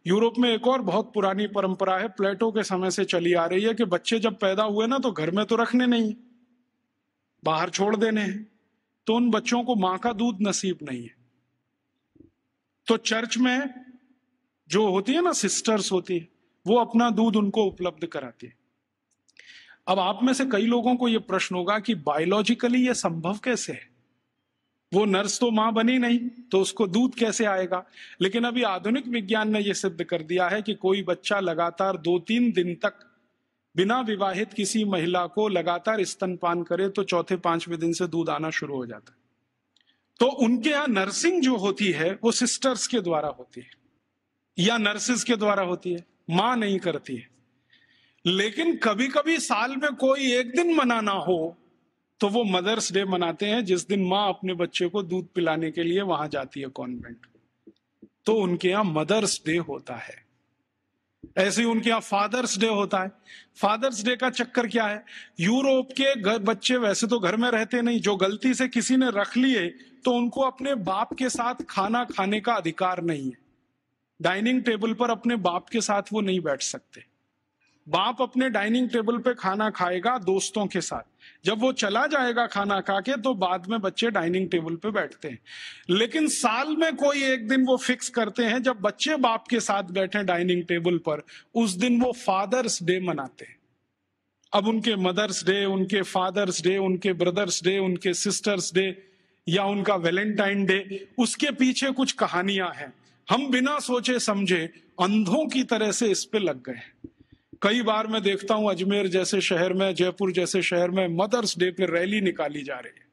यूरोप में एक और बहुत पुरानी परंपरा है प्लेटो के समय से चली आ रही है कि बच्चे जब पैदा हुए ना तो घर में तो रखने नहीं बाहर छोड़ देने हैं तो उन बच्चों को मां का दूध नसीब नहीं है तो चर्च में जो होती है ना सिस्टर्स होती है वो अपना दूध उनको उपलब्ध कराती है अब आप में से कई लोगों को यह प्रश्न होगा कि बायोलॉजिकली यह संभव कैसे है वो नर्स तो मां बनी नहीं तो उसको दूध कैसे आएगा लेकिन अभी आधुनिक विज्ञान ने यह सिद्ध कर दिया है कि कोई बच्चा लगातार दो तीन दिन तक बिना विवाहित किसी महिला को लगातार स्तनपान करे तो चौथे पांचवें दिन से दूध आना शुरू हो जाता है तो उनके यहां नर्सिंग जो होती है वो सिस्टर्स के द्वारा होती है या नर्सिस के द्वारा होती है मां नहीं करती है लेकिन कभी कभी साल में कोई एक दिन मनाना हो तो वो मदर्स डे मनाते हैं जिस दिन माँ अपने बच्चे को दूध पिलाने के लिए वहां जाती है कॉन्वेंट तो उनके यहाँ मदर्स डे होता है ऐसे ही उनके यहाँ फादर्स डे होता है फादर्स डे का चक्कर क्या है यूरोप के बच्चे वैसे तो घर में रहते नहीं जो गलती से किसी ने रख लिए तो उनको अपने बाप के साथ खाना खाने का अधिकार नहीं है डाइनिंग टेबल पर अपने बाप के साथ वो नहीं बैठ सकते बाप अपने डाइनिंग टेबल पे खाना खाएगा दोस्तों के साथ जब वो चला जाएगा खाना खा के तो बाद में बच्चे डाइनिंग टेबल पे बैठते हैं लेकिन साल में कोई एक दिन वो फिक्स करते हैं जब बच्चे बाप के साथ बैठे डाइनिंग टेबल पर उस दिन वो फादर्स डे मनाते हैं अब उनके मदर्स डे उनके फादर्स डे उनके ब्रदर्स डे उनके सिस्टर्स डे या उनका वेलेंटाइन डे उसके पीछे कुछ कहानियां हैं हम बिना सोचे समझे अंधों की तरह से इस पे लग गए कई बार मैं देखता हूं अजमेर जैसे शहर में जयपुर जैसे शहर में मदर्स डे पे रैली निकाली जा रही है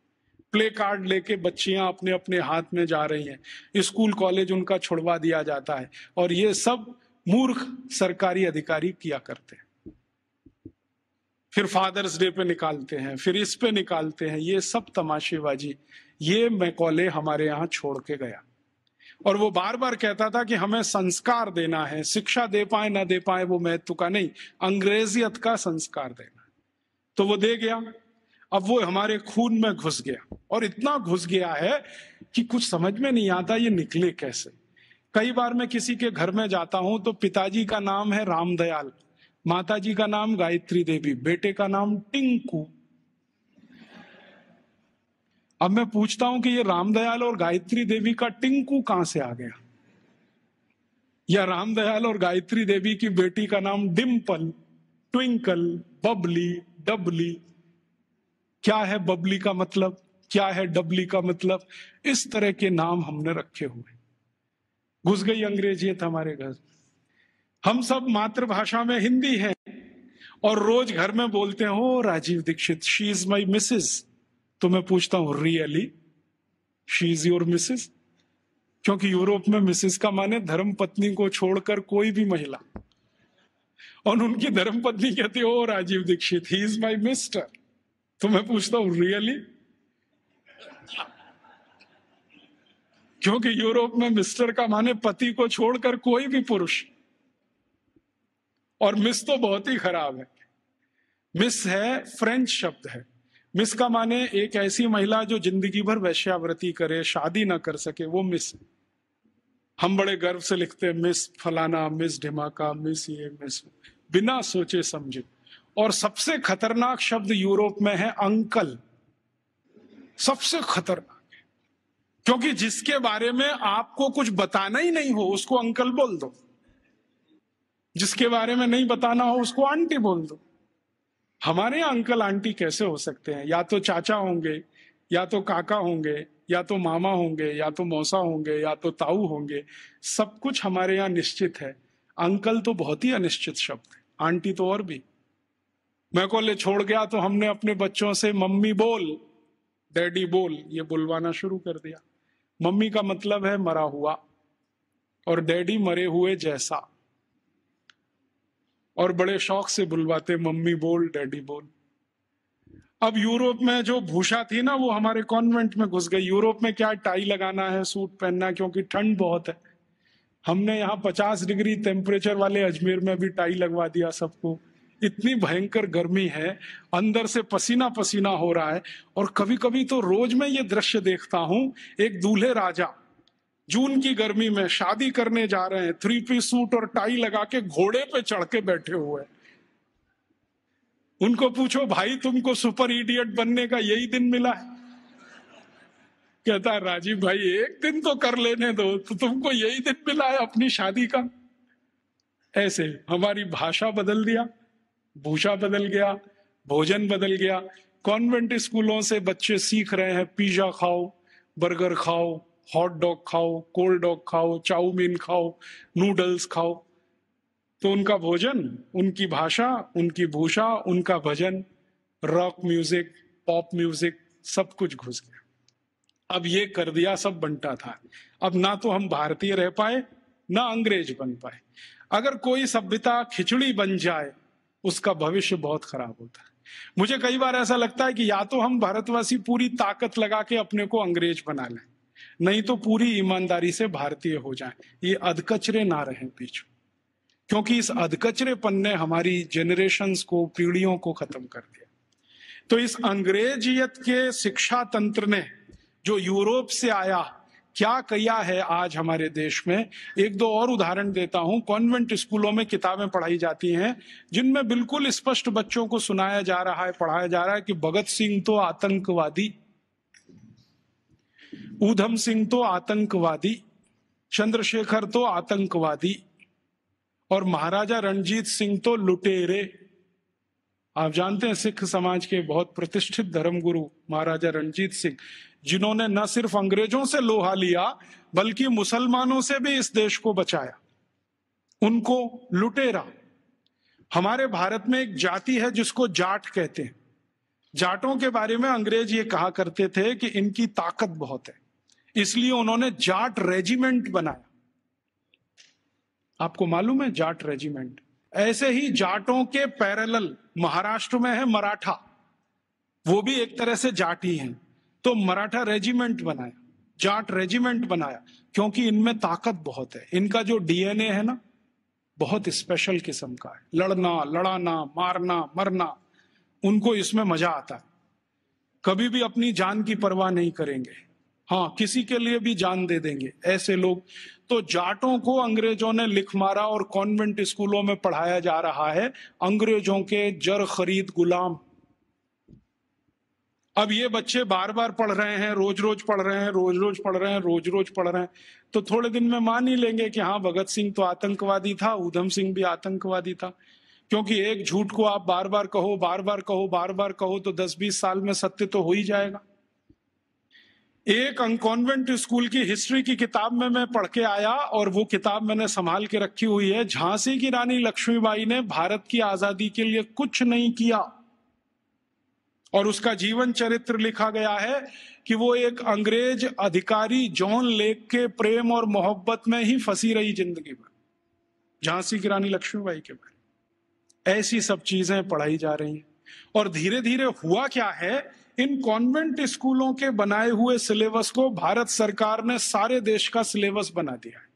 प्ले कार्ड लेके बच्चियां अपने अपने हाथ में जा रही हैं स्कूल कॉलेज उनका छुड़वा दिया जाता है और ये सब मूर्ख सरकारी अधिकारी किया करते हैं फिर फादर्स डे पे निकालते हैं फिर इस पे निकालते हैं ये सब तमाशेबाजी ये मैकौले हमारे यहाँ छोड़ के गया और वो बार बार कहता था कि हमें संस्कार देना है शिक्षा दे पाए ना दे पाए वो महत्व का नहीं अंग्रेजियत का संस्कार देना तो वो दे गया अब वो हमारे खून में घुस गया और इतना घुस गया है कि कुछ समझ में नहीं आता ये निकले कैसे कई बार मैं किसी के घर में जाता हूं तो पिताजी का नाम है रामदयाल माताजी का नाम गायत्री देवी बेटे का नाम टिंकू अब मैं पूछता हूं कि ये रामदयाल और गायत्री देवी का टिंकू कहां से आ गया या रामदयाल और गायत्री देवी की बेटी का नाम डिम्पल ट्विंकल बबली डबली क्या है बबली का मतलब क्या है डबली का मतलब इस तरह के नाम हमने रखे हुए घुस गई अंग्रेजी हमारे घर हम सब मातृभाषा में हिंदी है और रोज घर में बोलते हो Rajiv Dixit she is my Mrs तो मैं पूछता हूं really she is your Mrs क्योंकि यूरोप में मिसेस का माने धर्म पत्नी को छोड़कर कोई भी महिला और उनकी धर्म पत्नी कहती हो Rajiv Dixit he is my mister तो मैं पूछता हूं रियली क्योंकि यूरोप में मिस्टर का माने पति को छोड़कर कोई भी पुरुष और मिस तो बहुत ही खराब है मिस है फ्रेंच शब्द है मिस का माने एक ऐसी महिला जो जिंदगी भर वैश्याव्रति करे शादी ना कर सके वो मिस हम बड़े गर्व से लिखते हैं मिस फलाना मिस ढिमाका मिस ये मिस बिना सोचे समझे और सबसे खतरनाक शब्द यूरोप में है अंकल सबसे खतरनाक है क्योंकि जिसके बारे में आपको कुछ बताना ही नहीं हो उसको अंकल बोल दो जिसके बारे में नहीं बताना हो उसको आंटी बोल दो हमारे अंकल आंटी कैसे हो सकते हैं या तो चाचा होंगे या तो काका होंगे या तो मामा होंगे या तो मौसा होंगे या तो ताऊ होंगे सब कुछ हमारे यहाँ निश्चित है अंकल तो बहुत ही अनिश्चित शब्द है आंटी तो और भी मैं कॉलेज छोड़ गया तो हमने अपने बच्चों से मम्मी बोल डैडी बोल ये बुलवाना शुरू कर दिया मम्मी का मतलब है मरा हुआ और डैडी मरे हुए जैसा और बड़े शौक से बुलवाते मम्मी बोल डैडी बोल अब यूरोप में जो भूषा थी ना वो हमारे कॉन्वेंट में घुस गई यूरोप में क्या टाई लगाना है सूट पहनना क्योंकि ठंड बहुत है हमने यहाँ पचास डिग्री टेम्परेचर वाले अजमेर में भी टाई लगवा दिया सबको इतनी भयंकर गर्मी है अंदर से पसीना पसीना हो रहा है और कभी कभी तो रोज में ये दृश्य देखता हूं एक दूल्हे राजा जून की गर्मी में शादी करने जा रहे हैं थ्री पीस सूट और टाई लगा के घोड़े पे चढ़ के बैठे हुए उनको पूछो भाई तुमको सुपर इडियट बनने का यही दिन मिला है कहता है राजीव भाई एक दिन तो कर लेने दो तो तुमको यही दिन मिला है अपनी शादी का ऐसे हमारी भाषा बदल दिया भूषा बदल गया भोजन बदल गया कॉन्वेंट स्कूलों से बच्चे सीख रहे हैं पिज्जा खाओ बर्गर खाओ हॉट डॉग खाओ कोल्ड डॉग खाओ चाउमीन खाओ नूडल्स खाओ तो उनका भोजन उनकी भाषा उनकी भूषा उनका भजन रॉक म्यूजिक पॉप म्यूजिक सब कुछ घुस गया अब ये कर दिया सब बनता था अब ना तो हम भारतीय रह पाए ना अंग्रेज बन पाए अगर कोई सभ्यता खिचड़ी बन जाए उसका भविष्य बहुत खराब होता है मुझे कई बार ऐसा लगता है कि या तो हम भारतवासी पूरी ताकत लगा के अपने को अंग्रेज बना लें नहीं तो पूरी ईमानदारी से भारतीय हो जाए ये अधकचरे ना रहे बीच क्योंकि इस अधकचरेपन ने हमारी जनरेशन को पीढ़ियों को खत्म कर दिया तो इस अंग्रेजियत के शिक्षा तंत्र ने जो यूरोप से आया क्या किया है आज हमारे देश में एक दो और उदाहरण देता हूं कॉन्वेंट स्कूलों में किताबें पढ़ाई जाती हैं जिनमें बिल्कुल स्पष्ट बच्चों को सुनाया जा रहा है पढ़ाया जा रहा है कि भगत सिंह तो आतंकवादी ऊधम सिंह तो आतंकवादी चंद्रशेखर तो आतंकवादी और महाराजा रणजीत सिंह तो लुटेरे आप जानते हैं सिख समाज के बहुत प्रतिष्ठित धर्मगुरु महाराजा रणजीत सिंह जिन्होंने न सिर्फ अंग्रेजों से लोहा लिया बल्कि मुसलमानों से भी इस देश को बचाया उनको लुटेरा हमारे भारत में एक जाति है जिसको जाट कहते हैं जाटों के बारे में अंग्रेज ये कहा करते थे कि इनकी ताकत बहुत है इसलिए उन्होंने जाट रेजिमेंट बनाया आपको मालूम है जाट रेजिमेंट ऐसे ही जाटों के पैरेलल महाराष्ट्र में है मराठा वो भी एक तरह से जाट ही है तो मराठा रेजिमेंट बनाया जाट रेजिमेंट बनाया क्योंकि इनमें ताकत बहुत है इनका जो डीएनए है ना बहुत स्पेशल किस्म का है लड़ना लड़ाना मारना मरना उनको इसमें मजा आता है कभी भी अपनी जान की परवाह नहीं करेंगे हाँ किसी के लिए भी जान दे देंगे ऐसे लोग तो जाटों को अंग्रेजों ने लिख मारा और कॉन्वेंट स्कूलों में पढ़ाया जा रहा है अंग्रेजों के जर खरीद गुलाम अब ये बच्चे बार बार पढ़ रहे हैं रोज रोज पढ़ रहे हैं रोज रोज पढ़ रहे हैं रोज रोज पढ़ रहे हैं तो थोड़े दिन में मान ही लेंगे कि हाँ भगत सिंह तो आतंकवादी था ऊधम सिंह भी आतंकवादी था क्योंकि एक झूठ को आप बार बार कहो बार बार कहो बार बार कहो तो दस बीस साल में सत्य तो हो ही जाएगा एक अंकॉन्वेंट स्कूल की हिस्ट्री की किताब में मैं पढ़ के आया और वो किताब मैंने संभाल के रखी हुई है झांसी की रानी लक्ष्मीबाई ने भारत की आजादी के लिए कुछ नहीं किया और उसका जीवन चरित्र लिखा गया है कि वो एक अंग्रेज अधिकारी जॉन लेक के प्रेम और मोहब्बत में ही फंसी रही जिंदगी में झांसी की रानी लक्ष्मीबाई के बारे ऐसी सब चीजें पढ़ाई जा रही हैं और धीरे धीरे हुआ क्या है इन कॉन्वेंट स्कूलों के बनाए हुए सिलेबस को भारत सरकार ने सारे देश का सिलेबस बना दिया है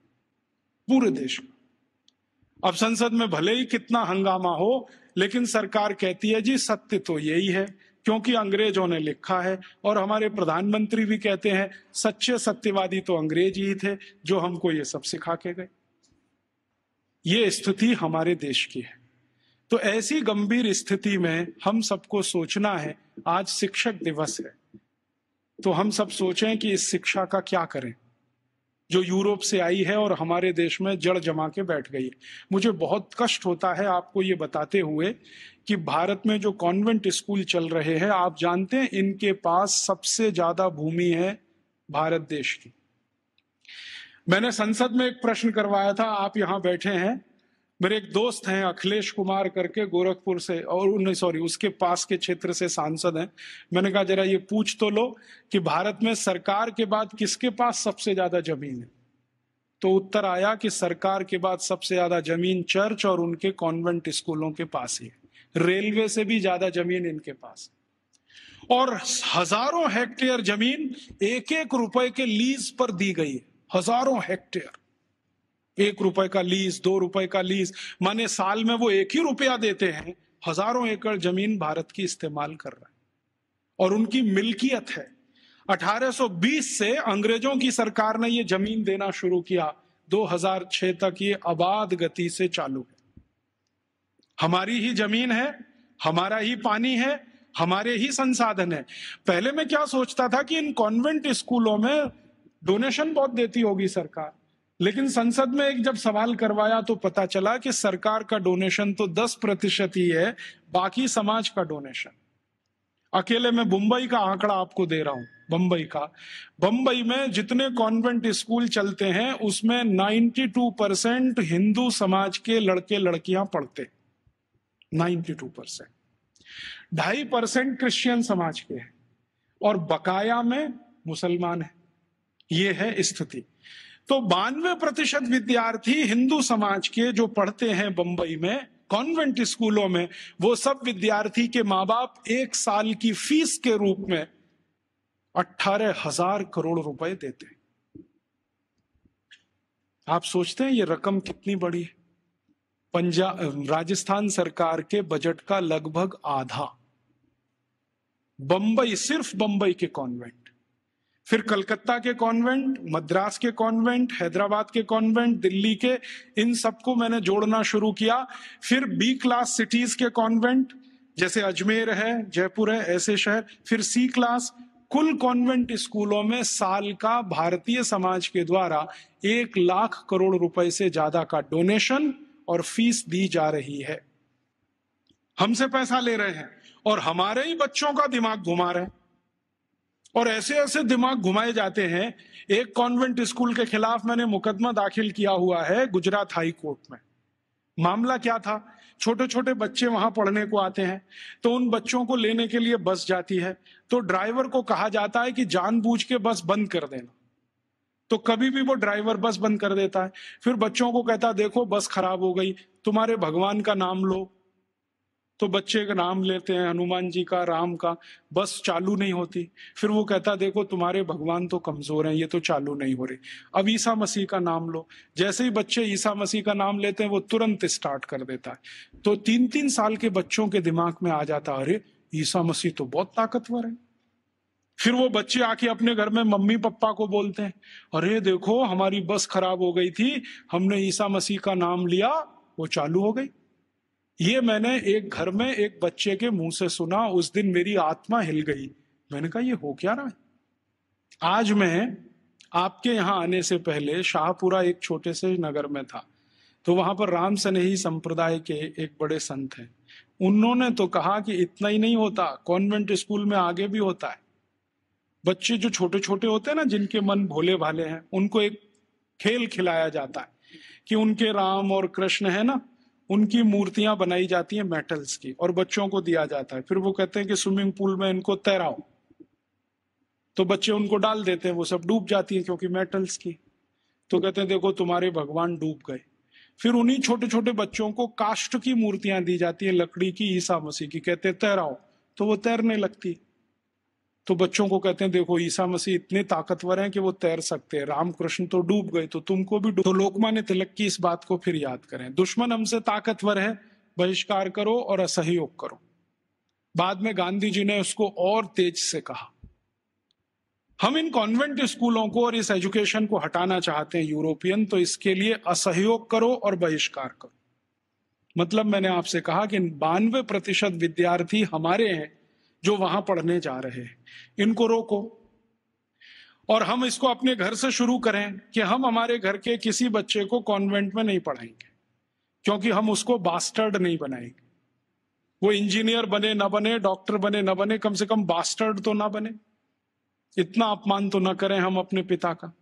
पूरे देश का अब संसद में भले ही कितना हंगामा हो लेकिन सरकार कहती है जी सत्य तो यही है क्योंकि अंग्रेजों ने लिखा है और हमारे प्रधानमंत्री भी कहते हैं सच्चे सत्यवादी तो अंग्रेज ही थे जो हमको ये सब सिखा के गए ये स्थिति हमारे देश की है तो ऐसी गंभीर स्थिति में हम सबको सोचना है आज शिक्षक दिवस है तो हम सब सोचें कि इस शिक्षा का क्या करें जो यूरोप से आई है और हमारे देश में जड़ जमा के बैठ गई है मुझे बहुत कष्ट होता है आपको ये बताते हुए कि भारत में जो कॉन्वेंट स्कूल चल रहे हैं आप जानते हैं इनके पास सबसे ज्यादा भूमि है भारत देश की मैंने संसद में एक प्रश्न करवाया था आप यहां बैठे हैं मेरे एक दोस्त हैं अखिलेश कुमार करके गोरखपुर से और नहीं सॉरी उसके पास के क्षेत्र से सांसद हैं मैंने कहा जरा ये पूछ तो लो कि भारत में सरकार के बाद किसके पास सबसे ज्यादा जमीन है तो उत्तर आया कि सरकार के बाद सबसे ज्यादा जमीन चर्च और उनके कॉन्वेंट स्कूलों के पास ही रेलवे से भी ज्यादा जमीन इनके पास और हजारों हेक्टेयर जमीन एक एक रुपए के लीज पर दी गई है हजारों हेक्टेयर एक रुपए का लीज दो रुपए का लीज माने साल में वो एक ही रुपया देते हैं हजारों एकड़ जमीन भारत की इस्तेमाल कर रहा है और उनकी मिल्कियत है 1820 से अंग्रेजों की सरकार ने ये जमीन देना शुरू किया 2006 तक ये आबाद गति से चालू है हमारी ही जमीन है हमारा ही पानी है हमारे ही संसाधन है पहले मैं क्या सोचता था कि इन कॉन्वेंट स्कूलों में डोनेशन बहुत देती होगी सरकार लेकिन संसद में एक जब सवाल करवाया तो पता चला कि सरकार का डोनेशन तो 10 प्रतिशत ही है बाकी समाज का डोनेशन अकेले में मुंबई का आंकड़ा आपको दे रहा हूं बंबई का बंबई में जितने कॉन्वेंट स्कूल चलते हैं उसमें 92 परसेंट हिंदू समाज के लड़के लड़कियां पढ़ते 92 परसेंट ढाई परसेंट क्रिश्चियन समाज के हैं और बकाया में मुसलमान है ये है स्थिति तो बानवे प्रतिशत विद्यार्थी हिंदू समाज के जो पढ़ते हैं बंबई में कॉन्वेंट स्कूलों में वो सब विद्यार्थी के माँ बाप एक साल की फीस के रूप में अट्ठारह हजार करोड़ रुपए देते हैं आप सोचते हैं ये रकम कितनी बड़ी है पंजाब राजस्थान सरकार के बजट का लगभग आधा बंबई सिर्फ बंबई के कॉन्वेंट फिर कलकत्ता के कॉन्वेंट मद्रास के कॉन्वेंट हैदराबाद के कॉन्वेंट दिल्ली के इन सबको मैंने जोड़ना शुरू किया फिर बी क्लास सिटीज के कॉन्वेंट जैसे अजमेर है जयपुर है ऐसे शहर फिर सी क्लास कुल कॉन्वेंट स्कूलों में साल का भारतीय समाज के द्वारा एक लाख करोड़ रुपए से ज्यादा का डोनेशन और फीस दी जा रही है हमसे पैसा ले रहे हैं और हमारे ही बच्चों का दिमाग घुमा रहे हैं और ऐसे ऐसे दिमाग घुमाए जाते हैं एक कॉन्वेंट स्कूल के खिलाफ मैंने मुकदमा दाखिल किया हुआ है गुजरात हाई कोर्ट में मामला क्या था छोटे छोटे बच्चे वहां पढ़ने को आते हैं तो उन बच्चों को लेने के लिए बस जाती है तो ड्राइवर को कहा जाता है कि जानबूझ के बस बंद कर देना तो कभी भी वो ड्राइवर बस बंद कर देता है फिर बच्चों को कहता देखो बस खराब हो गई तुम्हारे भगवान का नाम लो तो बच्चे का नाम लेते हैं हनुमान जी का राम का बस चालू नहीं होती फिर वो कहता देखो तुम्हारे भगवान तो कमजोर हैं ये तो चालू नहीं हो रही अब ईसा मसीह का नाम लो जैसे ही बच्चे ईसा मसीह का नाम लेते हैं वो तुरंत स्टार्ट कर देता है तो तीन तीन साल के बच्चों के दिमाग में आ जाता अरे ईसा मसीह तो बहुत ताकतवर है फिर वो बच्चे आके अपने घर में मम्मी पप्पा को बोलते हैं अरे देखो हमारी बस खराब हो गई थी हमने ईसा मसीह का नाम लिया वो चालू हो गई ये मैंने एक घर में एक बच्चे के मुंह से सुना उस दिन मेरी आत्मा हिल गई मैंने कहा ये हो क्या रहा है आज मैं आपके यहाँ आने से पहले शाहपुरा एक छोटे से नगर में था तो वहां पर राम सनेही संप्रदाय के एक बड़े संत हैं उन्होंने तो कहा कि इतना ही नहीं होता कॉन्वेंट स्कूल में आगे भी होता है बच्चे जो छोटे छोटे होते हैं ना जिनके मन भोले भाले हैं उनको एक खेल खिलाया जाता है कि उनके राम और कृष्ण है ना उनकी मूर्तियां बनाई जाती हैं मेटल्स की और बच्चों को दिया जाता है फिर वो कहते हैं कि स्विमिंग पूल में इनको तैराओ तो बच्चे उनको डाल देते हैं वो सब डूब जाती है क्योंकि मेटल्स की तो कहते हैं देखो तुम्हारे भगवान डूब गए फिर उन्हीं छोटे छोटे बच्चों को काष्ट की मूर्तियां दी जाती है लकड़ी की ईसा मसीह की कहते हैं तैराओ तो वो तैरने लगती है तो बच्चों को कहते हैं देखो ईसा मसीह इतने ताकतवर हैं कि वो तैर सकते हैं रामकृष्ण तो डूब गए तो तुमको भी डूब तो लोकमान्य तिलक की इस बात को फिर याद करें दुश्मन हमसे ताकतवर है बहिष्कार करो और असहयोग करो बाद में गांधी जी ने उसको और तेज से कहा हम इन कॉन्वेंट स्कूलों को और इस एजुकेशन को हटाना चाहते हैं यूरोपियन तो इसके लिए असहयोग करो और बहिष्कार करो मतलब मैंने आपसे कहा कि बानवे प्रतिशत विद्यार्थी हमारे हैं जो वहां पढ़ने जा रहे हैं इनको रोको और हम इसको अपने घर से शुरू करें कि हम हमारे घर के किसी बच्चे को कॉन्वेंट में नहीं पढ़ाएंगे क्योंकि हम उसको बास्टर्ड नहीं बनाएंगे वो इंजीनियर बने ना बने डॉक्टर बने ना बने कम से कम बास्टर्ड तो ना बने इतना अपमान तो ना करें हम अपने पिता का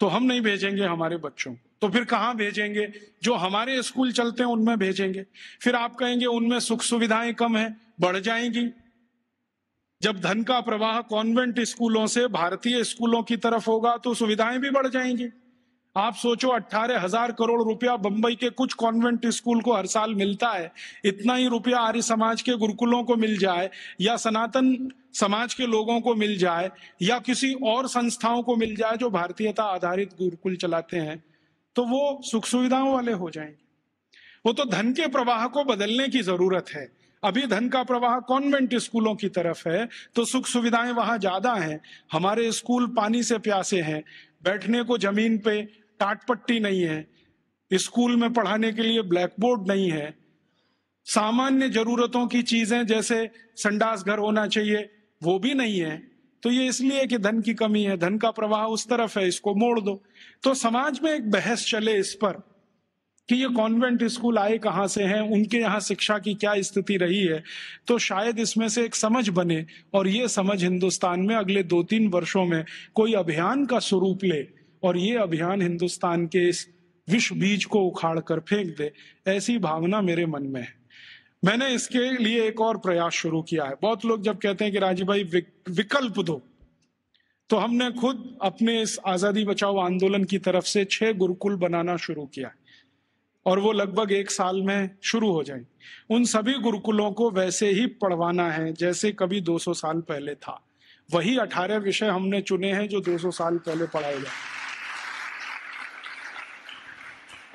तो हम नहीं भेजेंगे हमारे बच्चों को तो फिर कहाँ भेजेंगे जो हमारे स्कूल चलते हैं उनमें भेजेंगे फिर आप कहेंगे उनमें सुख सुविधाएं कम है बढ़ जाएंगी जब धन का प्रवाह कॉन्वेंट स्कूलों से भारतीय स्कूलों की तरफ होगा तो सुविधाएं भी बढ़ जाएंगी आप सोचो अट्ठारह हजार करोड़ रुपया बंबई के कुछ कॉन्वेंट स्कूल को हर साल मिलता है इतना ही रुपया आर्य समाज के गुरुकुलों को मिल जाए या सनातन समाज के लोगों को मिल जाए या किसी और संस्थाओं को मिल जाए जो भारतीयता आधारित गुरुकुल चलाते हैं तो वो सुख सुविधाओं वाले हो जाएंगे वो तो धन के प्रवाह को बदलने की जरूरत है अभी धन का प्रवाह कॉन्वेंट स्कूलों की तरफ है तो सुख सुविधाएं वहां ज्यादा हैं हमारे स्कूल पानी से प्यासे हैं बैठने को जमीन पे टाट पट्टी नहीं है स्कूल में पढ़ाने के लिए ब्लैक बोर्ड नहीं है सामान्य जरूरतों की चीजें जैसे संडास घर होना चाहिए वो भी नहीं है तो ये इसलिए कि धन की कमी है धन का प्रवाह उस तरफ है इसको मोड़ दो तो समाज में एक बहस चले इस पर कि ये कॉन्वेंट स्कूल आए कहाँ से हैं उनके यहाँ शिक्षा की क्या स्थिति रही है तो शायद इसमें से एक समझ बने और ये समझ हिंदुस्तान में अगले दो तीन वर्षों में कोई अभियान का स्वरूप ले और ये अभियान हिंदुस्तान के इस विश्व बीज को उखाड़ कर फेंक दे ऐसी भावना मेरे मन में है मैंने इसके लिए एक और प्रयास शुरू किया है बहुत लोग जब कहते हैं कि राजीव भाई विकल्प दो तो हमने खुद अपने इस आज़ादी बचाओ आंदोलन की तरफ से छह गुरुकुल बनाना शुरू किया है और वो लगभग एक साल में शुरू हो जाए उन सभी गुरुकुलों को वैसे ही पढ़वाना है जैसे कभी 200 साल पहले था वही 18 विषय हमने चुने हैं जो 200 साल पहले पढ़ाए गए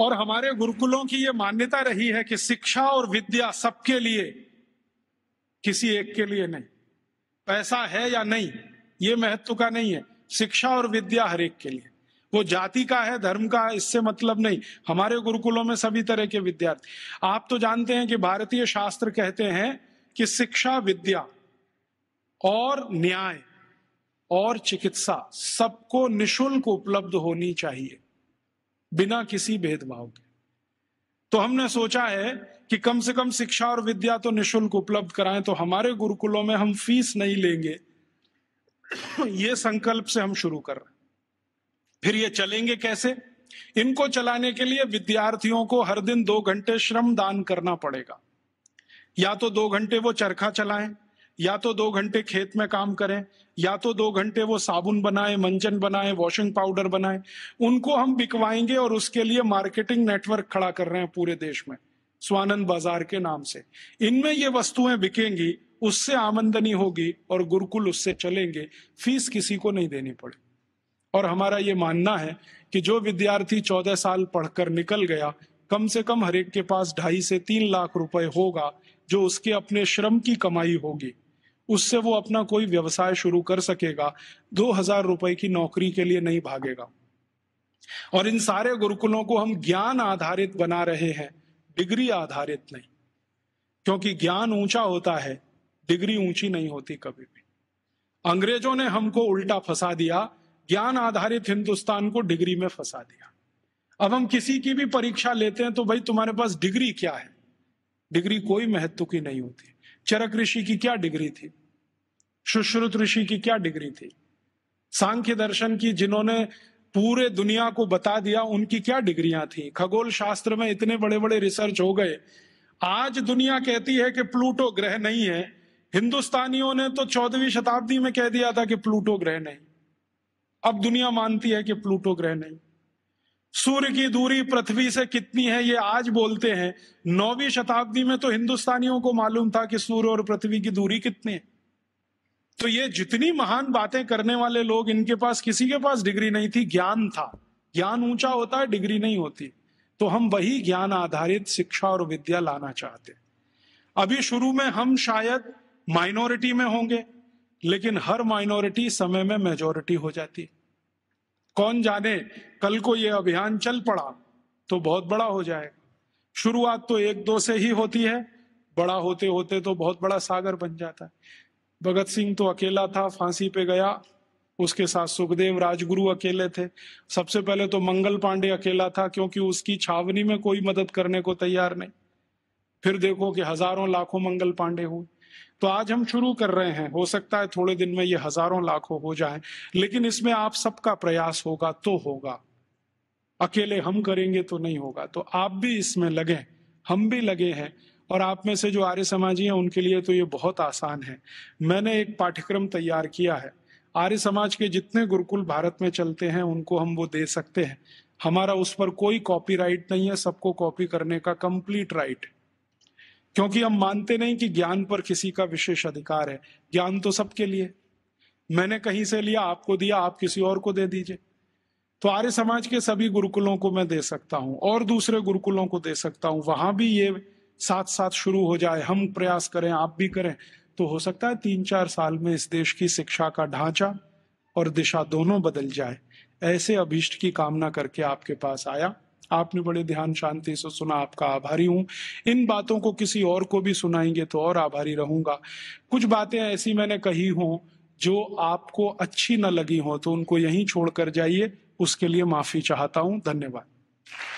और हमारे गुरुकुलों की ये मान्यता रही है कि शिक्षा और विद्या सबके लिए किसी एक के लिए नहीं पैसा है या नहीं ये महत्व का नहीं है शिक्षा और विद्या हर एक के लिए वो जाति का है धर्म का है इससे मतलब नहीं हमारे गुरुकुलों में सभी तरह के विद्यार्थी आप तो जानते हैं कि भारतीय शास्त्र कहते हैं कि शिक्षा विद्या और न्याय और चिकित्सा सबको निशुल्क उपलब्ध होनी चाहिए बिना किसी भेदभाव के तो हमने सोचा है कि कम से कम शिक्षा और विद्या तो निशुल्क उपलब्ध कराएं तो हमारे गुरुकुलों में हम फीस नहीं लेंगे ये संकल्प से हम शुरू कर रहे हैं फिर ये चलेंगे कैसे इनको चलाने के लिए विद्यार्थियों को हर दिन दो घंटे श्रम दान करना पड़ेगा या तो दो घंटे वो चरखा चलाएं या तो दो घंटे खेत में काम करें या तो दो घंटे वो साबुन बनाए मंजन बनाए वॉशिंग पाउडर बनाए उनको हम बिकवाएंगे और उसके लिए मार्केटिंग नेटवर्क खड़ा कर रहे हैं पूरे देश में स्वानंद बाजार के नाम से इनमें ये वस्तुएं बिकेंगी उससे आमंदनी होगी और गुरुकुल उससे चलेंगे फीस किसी को नहीं देनी पड़ेगी और हमारा ये मानना है कि जो विद्यार्थी चौदह साल पढ़कर निकल गया कम से कम हरेक के पास ढाई से तीन लाख रुपए होगा जो उसके अपने श्रम की कमाई होगी उससे वो अपना कोई व्यवसाय शुरू कर सकेगा दो हजार रुपए की नौकरी के लिए नहीं भागेगा और इन सारे गुरुकुलों को हम ज्ञान आधारित बना रहे हैं डिग्री आधारित नहीं क्योंकि ज्ञान ऊंचा होता है डिग्री ऊंची नहीं होती कभी भी अंग्रेजों ने हमको उल्टा फंसा दिया ज्ञान आधारित हिंदुस्तान को डिग्री में फंसा दिया अब हम किसी की भी परीक्षा लेते हैं तो भाई तुम्हारे पास डिग्री क्या है डिग्री कोई महत्व की नहीं होती चरक ऋषि की क्या डिग्री थी सुश्रुत ऋषि की क्या डिग्री थी सांख्य दर्शन की जिन्होंने पूरे दुनिया को बता दिया उनकी क्या डिग्रियां थी खगोल शास्त्र में इतने बड़े बड़े रिसर्च हो गए आज दुनिया कहती है कि प्लूटो ग्रह नहीं है हिंदुस्तानियों ने तो चौदहवीं शताब्दी में कह दिया था कि प्लूटो ग्रह नहीं अब दुनिया मानती है कि प्लूटो ग्रह नहीं सूर्य की दूरी पृथ्वी से कितनी है ये आज बोलते हैं नौवीं शताब्दी में तो हिंदुस्तानियों को मालूम था कि सूर्य और पृथ्वी की दूरी कितनी है तो ये जितनी महान बातें करने वाले लोग इनके पास किसी के पास डिग्री नहीं थी ज्ञान था ज्ञान ऊंचा होता है डिग्री नहीं होती तो हम वही ज्ञान आधारित शिक्षा और विद्या लाना चाहते अभी शुरू में हम शायद माइनॉरिटी में होंगे लेकिन हर माइनॉरिटी समय में मेजोरिटी हो जाती है कौन जाने कल को यह अभियान चल पड़ा तो बहुत बड़ा हो जाएगा शुरुआत तो एक दो से ही होती है बड़ा होते होते तो बहुत बड़ा सागर बन जाता है भगत सिंह तो अकेला था फांसी पे गया उसके साथ सुखदेव राजगुरु अकेले थे सबसे पहले तो मंगल पांडे अकेला था क्योंकि उसकी छावनी में कोई मदद करने को तैयार नहीं फिर देखो कि हजारों लाखों मंगल पांडे हुए तो आज हम शुरू कर रहे हैं हो सकता है थोड़े दिन में ये हजारों लाखों हो जाए लेकिन इसमें आप सबका प्रयास होगा तो होगा अकेले हम करेंगे तो नहीं होगा तो आप भी इसमें लगे हम भी लगे हैं और आप में से जो आर्य समाजी हैं उनके लिए तो ये बहुत आसान है मैंने एक पाठ्यक्रम तैयार किया है आर्य समाज के जितने गुरुकुल भारत में चलते हैं उनको हम वो दे सकते हैं हमारा उस पर कोई कॉपीराइट नहीं है सबको कॉपी करने का कंप्लीट राइट है क्योंकि हम मानते नहीं कि ज्ञान पर किसी का विशेष अधिकार है ज्ञान तो सबके लिए मैंने कहीं से लिया आपको दिया आप किसी और को दे दीजिए तो आर्य समाज के सभी गुरुकुलों को मैं दे सकता हूँ और दूसरे गुरुकुलों को दे सकता हूँ वहां भी ये साथ साथ शुरू हो जाए हम प्रयास करें आप भी करें तो हो सकता है तीन चार साल में इस देश की शिक्षा का ढांचा और दिशा दोनों बदल जाए ऐसे अभिष्ट की कामना करके आपके पास आया आपने बड़े ध्यान शांति से सुना आपका आभारी हूँ इन बातों को किसी और को भी सुनाएंगे तो और आभारी रहूंगा कुछ बातें ऐसी मैंने कही हों जो आपको अच्छी न लगी हो तो उनको यहीं छोड़कर जाइए उसके लिए माफी चाहता हूँ धन्यवाद